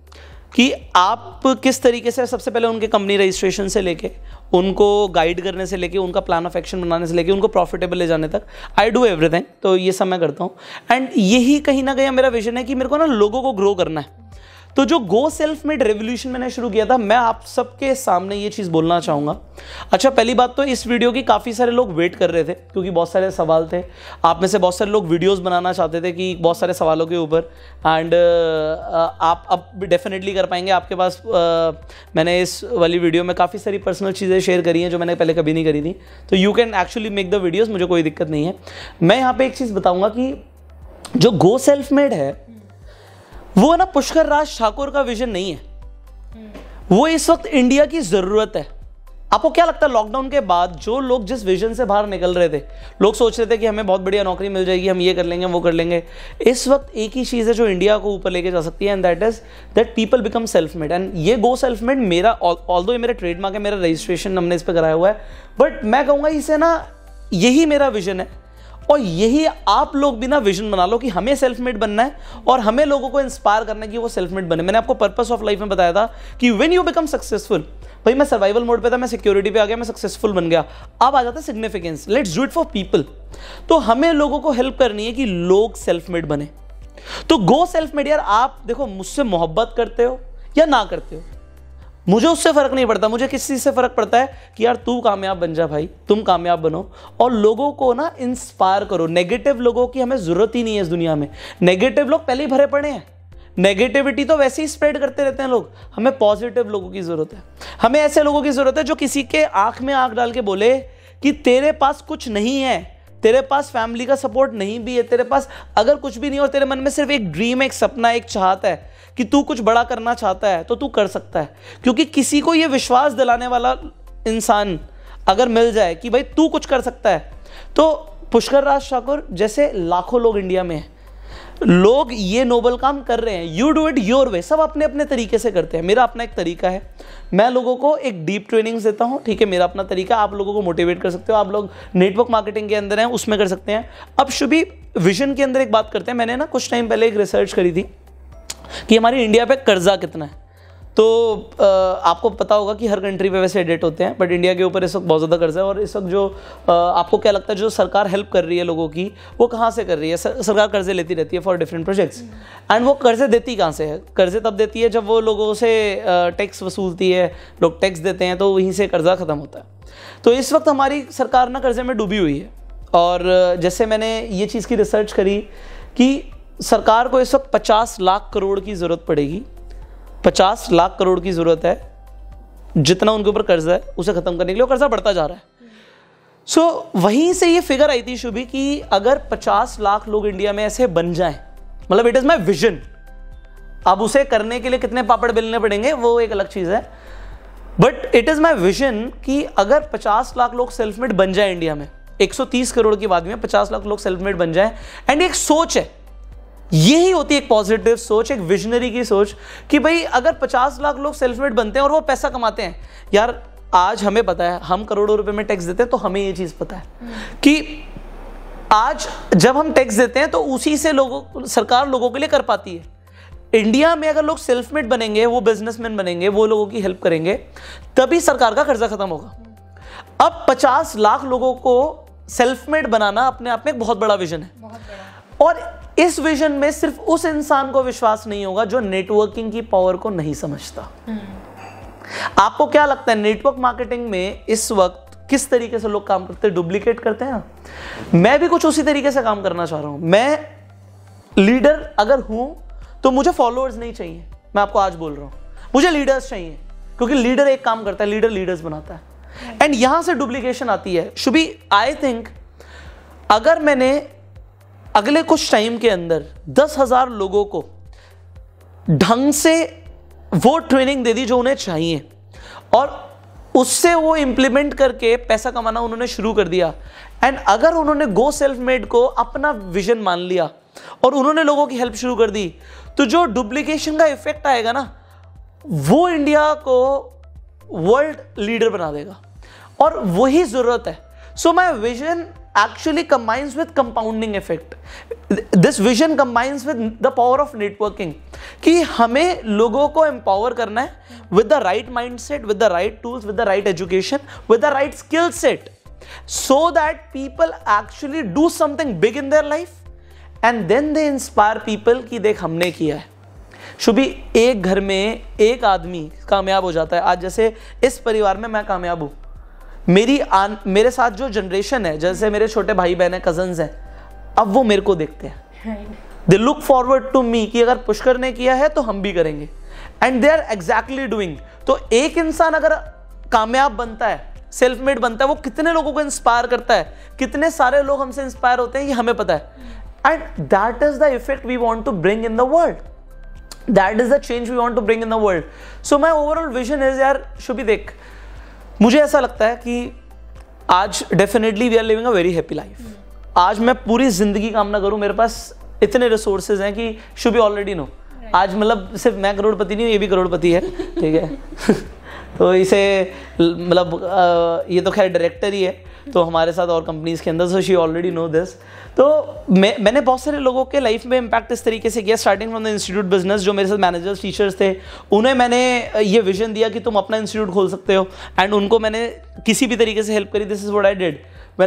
कि आप किस तरीके से सबसे पहले उनके कंपनी रजिस्ट्रेशन से लेके उनको गाइड करने से लेके उनका प्लान ऑफ एक्शन बनाने से लेके उनको प्रॉफिटेबल ले जाने तक आई डू एवरीथिंग तो ये सब मैं करता हूँ एंड यही कहीं ना कहीं मेरा विजन है कि मेरे को ना लोगों को ग्रो करना है तो जो गो सेल्फ मेड रेवोल्यूशन मैंने शुरू किया था मैं आप सबके सामने ये चीज़ बोलना चाहूंगा अच्छा पहली बात तो इस वीडियो की काफ़ी सारे लोग वेट कर रहे थे क्योंकि बहुत सारे सवाल थे आप में से बहुत सारे लोग वीडियोज़ बनाना चाहते थे कि बहुत सारे सवालों के ऊपर एंड आप अब डेफिनेटली कर पाएंगे आपके पास uh, मैंने इस वाली वीडियो में काफ़ी सारी पर्सनल चीज़ें शेयर करी हैं जो मैंने पहले कभी नहीं करी थी तो you can actually make the videos मुझे कोई दिक्कत नहीं है मैं यहाँ पर एक चीज़ बताऊँगा कि जो गो सेल्फ मेड है वो ना पुष्कर राज ठाकुर का विजन नहीं है वो इस वक्त इंडिया की जरूरत है आपको क्या लगता है लॉकडाउन के बाद जो लोग जिस विजन से बाहर निकल रहे थे लोग सोच रहे थे कि हमें बहुत बढ़िया नौकरी मिल जाएगी हम ये कर लेंगे वो कर लेंगे इस वक्त एक ही चीज़ है जो इंडिया को ऊपर लेके जा सकती है and that is that people become self made and ये गो सेल्फ मेड मेरा ऑल दो ये मेरा ट्रेडमार्क है मेरा रजिस्ट्रेशन हमने इस पर कराया हुआ है बट मैं कहूँगा इसे ना यही मेरा विजन है और यही आप लोग भी ना विजन बना लो कि हमें सेल्फ मेड बनना है और हमें लोगों को इंस्पायर करना है कि वो सेल्फ मेड बने मैंने आपको पर्पस ऑफ लाइफ में बताया था कि वेन यू बिकम सक्सेसफुल भाई मैं सर्वाइवल मोड पे था मैं सिक्योरिटी पे आ गया मैं सक्सेसफुल बन गया अब आ जाता है significance let's do it for people तो हमें लोगों को हेल्प करनी है कि लोग सेल्फ मेड बने तो गो सेल्फ मेड यार आप देखो मुझसे मोहब्बत करते हो या ना करते हो मुझे उससे फ़र्क नहीं पड़ता मुझे किस चीज से फ़र्क पड़ता है कि यार तू कामयाब बन जा भाई तुम कामयाब बनो और लोगों को ना इंस्पायर करो नेगेटिव लोगों की हमें ज़रूरत ही नहीं है इस दुनिया में नेगेटिव लोग पहले ही भरे पड़े हैं नेगेटिविटी तो वैसे ही स्प्रेड करते रहते हैं लोग हमें पॉजिटिव लोगों की ज़रूरत है हमें ऐसे लोगों की ज़रूरत है जो किसी के आंख में आँख डाल के बोले कि तेरे पास कुछ नहीं है तेरे पास फैमिली का सपोर्ट नहीं भी है तेरे पास अगर कुछ भी नहीं और तेरे मन में सिर्फ एक ड्रीम एक सपना एक चाहत है कि तू कुछ बड़ा करना चाहता है तो तू कर सकता है क्योंकि किसी को ये विश्वास दिलाने वाला इंसान अगर मिल जाए कि भाई तू कुछ कर सकता है तो पुष्कर राज ठाकुर जैसे लाखों लोग इंडिया में हैं लोग ये नोबल काम कर रहे हैं you do it your way सब अपने अपने तरीके से करते हैं मेरा अपना एक तरीका है मैं लोगों को एक डीप ट्रेनिंग्स देता हूँ ठीक है मेरा अपना तरीका आप लोगों को मोटिवेट कर सकते हो आप लोग नेटवर्क मार्केटिंग के अंदर हैं उसमें कर सकते हैं अब शुभी विजन के अंदर एक बात करते हैं मैंने ना कुछ टाइम पहले एक रिसर्च करी थी कि हमारे इंडिया पे कर्जा कितना है तो आपको पता होगा कि हर कंट्री पे वैसे डेट होते हैं बट इंडिया के ऊपर इस वक्त बहुत ज़्यादा कर्जा है और इस वक्त जो आपको क्या लगता है जो सरकार हेल्प कर रही है लोगों की वो कहाँ से कर रही है सरकार कर्जे लेती रहती है फॉर डिफरेंट प्रोजेक्ट्स एंड वो कर्जे देती कहाँ से है कर्जे तब देती है जब वो लोगों से टैक्स वसूलती है लोग टैक्स देते हैं तो वहीं से कर्जा ख़त्म होता है तो इस वक्त हमारी सरकार ना कर्जे में डूबी हुई है और जैसे मैंने ये चीज़ की रिसर्च करी कि सरकार को इस वक्त 50 लाख करोड़ की ज़रूरत पड़ेगी 50 लाख करोड़ की ज़रूरत है जितना उनके ऊपर कर्जा है उसे ख़त्म करने के लिए कर्जा बढ़ता जा रहा है सो so, वहीं से ये फिगर आई थी शुभी कि अगर 50 लाख लोग इंडिया में ऐसे बन जाएं मतलब इट इज़ माई विजन अब उसे करने के लिए कितने पापड़ बेलने पड़ेंगे वो एक अलग चीज़ है but it is my vision कि अगर 50 लाख लोग सेल्फ मेड बन जाए इंडिया में 130 करोड़ की बात में 50 लाख लोग सेल्फ मेड बन जाए एंड एक सोच है यही होती है एक पॉजिटिव सोच एक विजनरी की सोच कि भाई अगर 50 लाख लोग सेल्फ मेड बनते हैं और वो पैसा कमाते हैं यार आज हमें पता है हम करोड़ों रुपए में टैक्स देते हैं तो हमें ये चीज़ पता है कि आज जब हम टैक्स देते हैं तो उसी से लोगों सरकार लोगों के लिए कर पाती है इंडिया में अगर लोग सेल्फ मेड बनेंगे वो बिजनेसमैन बनेंगे वो लोगों की हेल्प करेंगे तभी सरकार का कर्जा खत्म होगा अब 50 लाख लोगों को सेल्फ मेड बनाना अपने आप में एक बहुत बड़ा विजन है बड़ा। और इस विजन में सिर्फ उस इंसान को विश्वास नहीं होगा जो नेटवर्किंग की पावर को नहीं समझता हम्म। आपको क्या लगता है नेटवर्क मार्केटिंग में इस वक्त किस तरीके से लोग काम करते हैं डुप्लीकेट करते हैं मैं भी कुछ उसी तरीके से काम करना चाह रहा हूं मैं लीडर अगर हूं तो मुझे फॉलोअर्स नहीं चाहिए मैं आपको आज बोल रहा हूं मुझे लीडर्स चाहिए क्योंकि लीडर एक काम करता है लीडर लीडर्स बनाता है एंड हम्म। यहां से डुप्लीकेशन आती है शुभी आई थिंक अगर मैंने अगले कुछ टाइम के अंदर दस हज़ार लोगों को ढंग से वो ट्रेनिंग दे दी जो उन्हें चाहिए और उससे वो इंप्लीमेंट करके पैसा कमाना उन्होंने शुरू कर दिया एंड अगर उन्होंने गो सेल्फ मेड को अपना विजन मान लिया और उन्होंने लोगों की हेल्प शुरू कर दी तो जो डुप्लीकेशन का इफेक्ट आएगा ना वो इंडिया को वर्ल्ड लीडर बना देगा और वही ज़रूरत है so my vision actually combines with compounding effect this vision combines with the power of networking कि हमें लोगों को empower करना है with the right mindset with the right tools with the right education with the right skill set so that people actually do something big in their life and then they inspire people कि देख हमने किया है शुभी एक घर में एक आदमी कामयाब हो जाता है आज जैसे इस परिवार में मैं कामयाब हूँ मेरी आन, मेरे साथ जो जनरेशन है जैसे मेरे छोटे भाई बहन है कजन है अब वो मेरे को देखते हैं they look forward to me कि अगर पुष्कर ने किया है तो हम भी करेंगे and they are exactly doing तो एक इंसान अगर कामयाब बनता है सेल्फ मेड बनता है वो कितने लोगों को इंस्पायर करता है कितने सारे लोग हमसे इंस्पायर होते हैं ये हमें पता है and that is the effect we want to bring in the world that is the change we want to bring in the world so my overall vision is यार शुभी देख मुझे ऐसा लगता है कि आज definitely we are living a very happy life आज मैं पूरी जिंदगी कामना करूँ मेरे पास इतने रिसोर्सेज हैं कि शुड बी ऑलरेडी नो आज मतलब सिर्फ मैं करोड़पति नहीं हूँ ये भी करोड़पति है ठीक है तो इसे मतलब ये तो खैर डायरेक्टर ही है तो हमारे साथ और कंपनीज़ के अंदर so she already know this तो मैं मैंने बहुत सारे लोगों के लाइफ में इम्पैक्ट इस तरीके से किया starting from the institute business जो मेरे साथ मैनेजर्स टीचर्स थे उन्हें मैंने ये विजन दिया कि तुम अपना इंस्टीट्यूट खोल सकते हो एंड उनको मैंने किसी भी तरीके से हेल्प करी this is what I did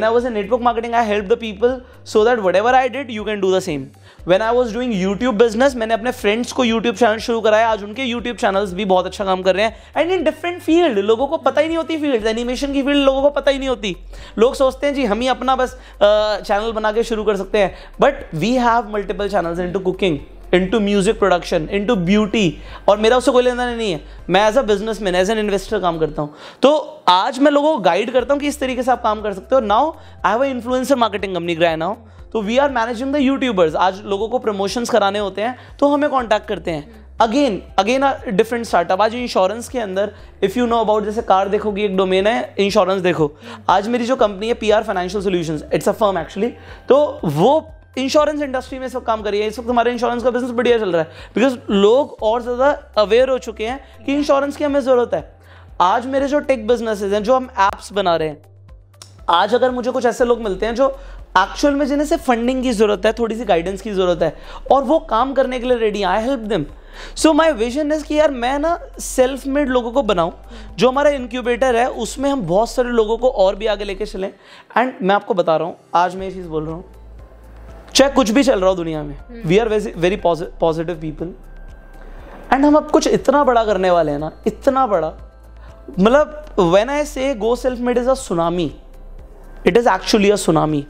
I was a network marketing I help the people so that whatever I did you can do the same when I was doing YouTube business मैंने अपने friends को YouTube channel शुरू कराया आज उनके YouTube channel भी बहुत अच्छा काम कर रहे हैं एंड इन डिफरेंट फील्ड लोगों को पता ही नहीं होती फील्ड एनिमेशन की फील्ड लोगों को पता ही नहीं होती लोग सोचते हैं जी हम ही अपना बस चैनल बना के शुरू कर सकते हैं but we have multiple channels into cooking into music production to beauty और मेरा उससे कोई लेना नहीं है मैं as a businessman as an investor काम करता हूँ तो आज मैं लोगों को गाइड करता हूँ कि इस तरीके से आप काम कर सकते हो now I have a influencer marketing company gray now तो we are managing the YouTubers आज लोगों को प्रमोशंस कराने होते हैं तो हमें कॉन्टैक्ट करते हैं अगेन अगेन डिफरेंट स्टार्टअप आज इंश्योरेंस के अंदर इफ़ यू नो अबाउट जैसे कार देखोगी एक डोमेन है इंश्योरेंस देखो आज मेरी जो कंपनी है P R financial solution it's a firm actually तो वो इंश्योरेंस इंडस्ट्री में सब काम करिए इस वक्त हमारे इंश्योरेंस का बिजनेस बढ़िया चल रहा है बिकॉज लोग और ज़्यादा अवेयर हो चुके हैं कि इंश्योरेंस की हमें ज़रूरत है आज मेरे जो टेक बिजनेसेस हैं जो हम एप्स बना रहे हैं आज अगर मुझे कुछ ऐसे लोग मिलते हैं जो एक्चुअल में जिन्हें से फंडिंग की जरूरत है थोड़ी सी गाइडेंस की जरूरत है और वो काम करने के लिए रेडी आई हेल्प दिम सो माई विजन इज कि यार मैं ना सेल्फ मेड लोगों को बनाऊं जो हमारा इंक्यूबेटर है उसमें हम बहुत सारे लोगों को और भी आगे लेके चलें एंड मैं आपको बता रहा हूँ आज मैं ये चीज़ बोल रहा हूँ चाहे कुछ भी चल रहा हो दुनिया में we are very positive people and हम अब कुछ इतना बड़ा करने वाले हैं ना इतना बड़ा मतलब when I say go self made is a tsunami it is actually a tsunami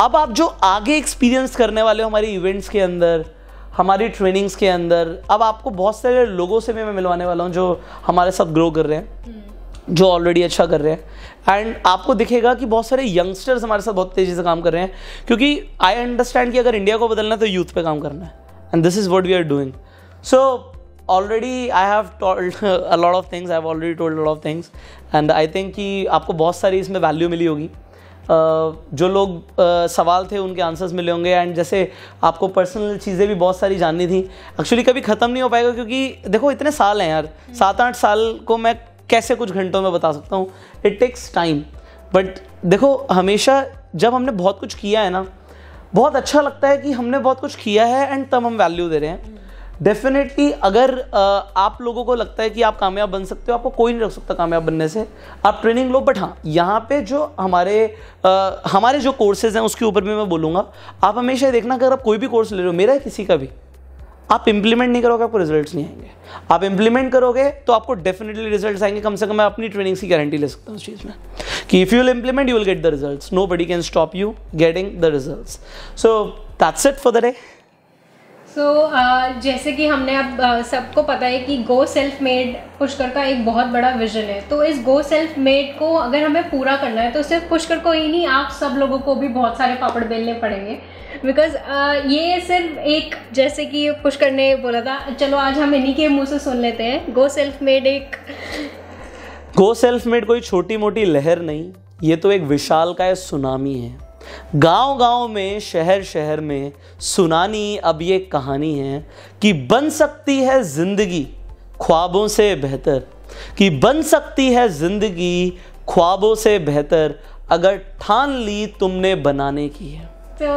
अब आप जो आगे एक्सपीरियंस करने वाले हो हमारे इवेंट्स के अंदर हमारी ट्रेनिंग्स के अंदर अब आपको बहुत सारे लोगों से भी मैं मिलवाने वाला हूँ जो हमारे साथ ग्रो कर रहे हैं जो ऑलरेडी अच्छा कर रहे हैं एंड आपको दिखेगा कि बहुत सारे यंगस्टर्स हमारे साथ बहुत तेज़ी से काम कर रहे हैं क्योंकि आई अंडरस्टैंड कि अगर इंडिया को बदलना है तो यूथ पे काम करना है and this is what we are doing so already I have told lot of things I have already told lot of things and I think कि आपको बहुत सारी इसमें वैल्यू मिली होगी जो लोग सवाल थे उनके आंसर्स मिले होंगे एंड जैसे आपको पर्सनल चीज़ें भी बहुत सारी जाननी थी एक्चुअली कभी ख़त्म नहीं हो पाएगा क्योंकि देखो इतने साल हैं यार हम्म। सात आठ साल को मैं कैसे कुछ घंटों में बता सकता हूँ इट टेक्स टाइम बट देखो हमेशा जब हमने बहुत कुछ किया है ना बहुत अच्छा लगता है कि हमने बहुत कुछ किया है एंड तब हम वैल्यू दे रहे हैं हम्म। डेफिनेटली अगर आप लोगों को लगता है कि आप कामयाब बन सकते हो आपको कोई नहीं रख सकता कामयाब बनने से आप ट्रेनिंग लो बट हाँ यहाँ पे जो हमारे आ, हमारे जो कोर्सेज हैं उसके ऊपर भी मैं बोलूँगा आप हमेशा देखना अगर आप कोई भी कोर्स ले लो मेरा है किसी का भी आप इंप्लीमेंट नहीं करोगे आपको रिजल्ट्स नहीं आएंगे आप इंप्लीमेंट करोगे तो आपको डेफिनेटली रिजल्ट्स आएंगे कम से कम मैं अपनी ट्रेनिंग की गारंटी ले सकता हूँ उस चीज़ में कि if you will implement you will get the result nobody can stop you getting the result so that's it for the day so so, uh, जैसे कि हमने अब uh, सबको पता है कि गो सेल्फ मेड पुष्कर का एक बहुत बड़ा विजन है तो इस गो सेल्फ मेड को अगर हमें पूरा करना है तो सिर्फ पुष्कर को ही नहीं आप सब लोगों को भी बहुत सारे पापड़ बेलने पड़ेंगे बिकॉज uh, ये सिर्फ एक जैसे कि पुष्कर ने बोला था चलो आज हम इन्हीं के मुँह से सुन लेते हैं गो सेल्फ मेड एक गो सेल्फ मेड कोई छोटी मोटी लहर नहीं ये तो एक विशाल का सुनामी है गांव गांव में शहर शहर में सुनानी अब ये कहानी है कि बन सकती है ज़िंदगी ख्वाबों से बेहतर कि बन सकती है ज़िंदगी ख्वाबों से बेहतर अगर ठान ली तुमने बनाने की है तो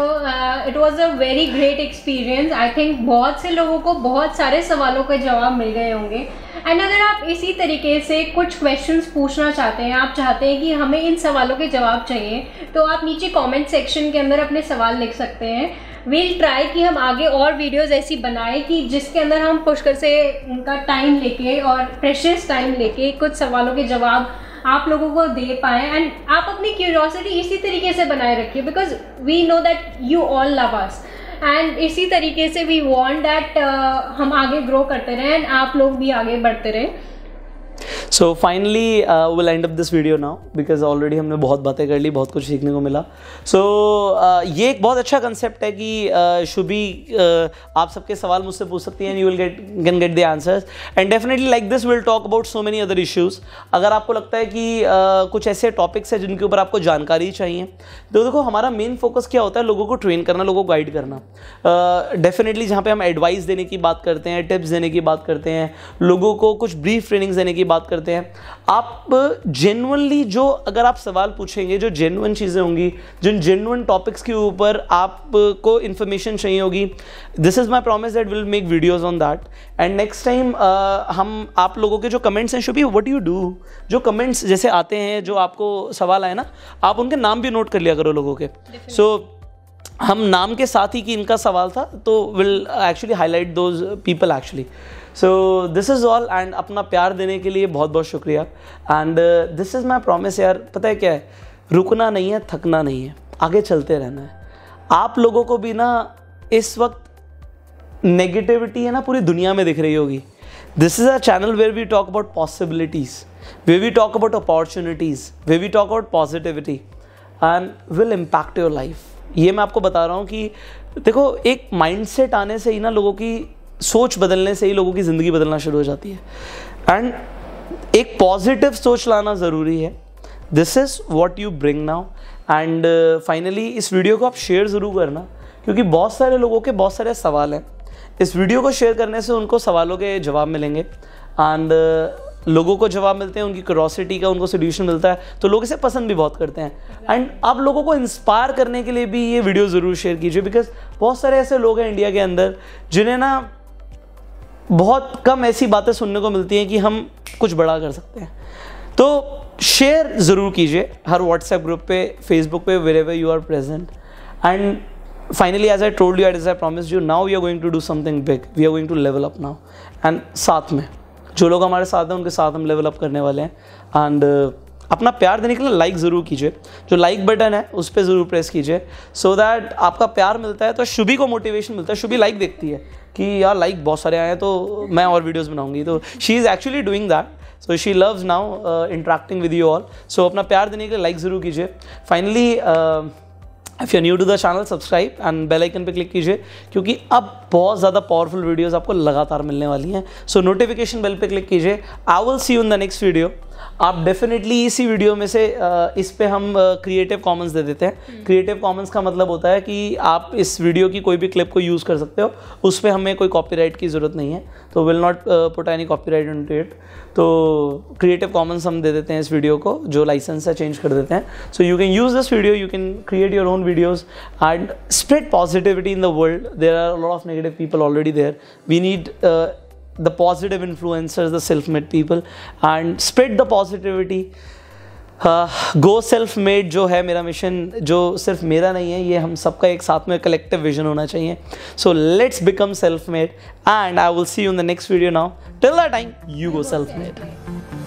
it was a very great experience I think बहुत से लोगों को बहुत सारे सवालों के जवाब मिल गए होंगे एंड अगर आप इसी तरीके से कुछ क्वेश्चंस पूछना चाहते हैं आप चाहते हैं कि हमें इन सवालों के जवाब चाहिए तो आप नीचे कमेंट सेक्शन के अंदर अपने सवाल लिख सकते हैं वील ट्राई कि हम आगे और वीडियोस ऐसी बनाएं कि जिसके अंदर हम पुष्कर से उनका टाइम लेके और प्रेशियस टाइम लेके कुछ सवालों के जवाब आप लोगों को दे पाए एंड आप अपनी क्यूरियोसिटी इसी तरीके से बनाए रखिए because we know that you all love us and इसी तरीके से वी वॉन्ट दैट हम आगे ग्रो करते रहें एंड आप लोग भी आगे बढ़ते रहें so finally will end of this video now because already हमने बहुत बातें कर ली बहुत कुछ सीखने को मिला सो so, uh, ये एक बहुत अच्छा कंसेप्ट है कि uh, शुभी uh, आप सबके सवाल मुझसे पूछ सकती हैं and you will get can get the answers and definitely like this will talk about so many other issues अगर आपको लगता है कि uh, कुछ ऐसे टॉपिक्स हैं जिनके ऊपर आपको जानकारी चाहिए तो देखो हमारा मेन फोकस क्या होता है लोगों को ट्रेन करना लोगों को गाइड करना डेफिनेटली uh, जहाँ पे हम एडवाइस देने की बात करते हैं टिप्स देने की बात करते हैं लोगों को कुछ ब्रीफ ट्रेनिंग्स देने की बात करते हैं आप जेनुअनली जो अगर आप सवाल पूछेंगे जो जेनुअन चीज़ें होंगी जिन जेनुअन टॉपिक्स के ऊपर आपको इन्फॉर्मेशन चाहिए होगी this is my promise that will make videos on that and next time हम आप लोगों के जो कमेंट्स हैं शुभी वट यू डू जो कमेंट्स जैसे आते हैं जो आपको सवाल आए ना आप उनके नाम भी नोट कर लिया करो लोगों के सो हम नाम के साथ ही कि इनका सवाल था तो will actually highlight those people actually so this is all and अपना प्यार देने के लिए बहुत बहुत शुक्रिया and this is my promise यार पता है क्या है रुकना नहीं है थकना नहीं है आगे चलते रहना है आप लोगों को भी ना इस वक्त नेगेटिविटी है ना पूरी दुनिया में दिख रही होगी this is a channel where we talk about possibilities where we talk about opportunities where we talk about positivity and will impact your life ये मैं आपको बता रहा हूँ कि देखो एक माइंड सेट आने से ही ना लोगों की सोच बदलने से ही लोगों की ज़िंदगी बदलना शुरू हो जाती है एंड एक पॉजिटिव सोच लाना ज़रूरी है this is what you bring now and finally इस वीडियो को आप शेयर ज़रूर करना क्योंकि बहुत सारे लोगों के बहुत सारे सवाल हैं इस वीडियो को शेयर करने से उनको सवालों के जवाब मिलेंगे एंड uh, लोगों को जवाब मिलते हैं उनकी क्रॉसिटी का उनको सोल्यूशन मिलता है तो लोग इसे पसंद भी बहुत करते हैं एंड आप लोगों को इंस्पायर करने के लिए भी ये वीडियो ज़रूर शेयर कीजिए बिकॉज बहुत सारे ऐसे लोग हैं इंडिया के अंदर जिन्हें ना बहुत कम ऐसी बातें सुनने को मिलती हैं कि हम कुछ बड़ा कर सकते हैं तो शेयर ज़रूर कीजिए हर व्हाट्सएप ग्रुप पे फेसबुक पे wherever you are present and finally as I told you at as I promise you now we are going to do something big we are going to level up now and साथ में जो लोग हमारे साथ हैं उनके साथ हम लेवल अप करने वाले हैं एंड अपना प्यार देने के लिए लाइक ज़रूर कीजिए जो लाइक बटन है उस पर ज़रूर प्रेस कीजिए सो दैट आपका प्यार मिलता है तो शुभी को मोटिवेशन मिलता है शुभी लाइक देखती है कि यार लाइक बहुत सारे आए हैं तो मैं और वीडियोज़ बनाऊंगी तो she is actually doing that so she loves now interacting with you all so अपना प्यार देने के लिए लाइक ज़रूर कीजिए finally if you new to the channel subscribe and bell icon पे क्लिक कीजिए क्योंकि अब बहुत ज़्यादा पावरफुल वीडियोज़ आपको लगातार मिलने वाली हैं सो नोटिफिकेशन बेल पे क्लिक कीजिए I will see you in the next video आप डेफिनेटली इसी वीडियो में से इस पे हम क्रिएटिव कॉमन्स दे देते हैं क्रिएटिव हम्म। कॉमन्स का मतलब होता है कि आप इस वीडियो की कोई भी क्लिप को यूज़ कर सकते हो उस पर हमें कोई कॉपीराइट की ज़रूरत नहीं है तो will not put any copyright into it तो क्रिएटिव कॉमन्स हम दे देते हैं इस वीडियो को जो लाइसेंस है चेंज कर देते हैं so you can use this video you can create your own videos and spread positivity in the world there are lot of negative people already there we need the positive influencers, the self made people, and spread the positivity. Go self made जो है मेरा mission जो सिर्फ मेरा नहीं है ये हम सबका एक साथ में कलेक्टिव विजन होना चाहिए so let's become self made and I will see you in the next video now till the time you go self made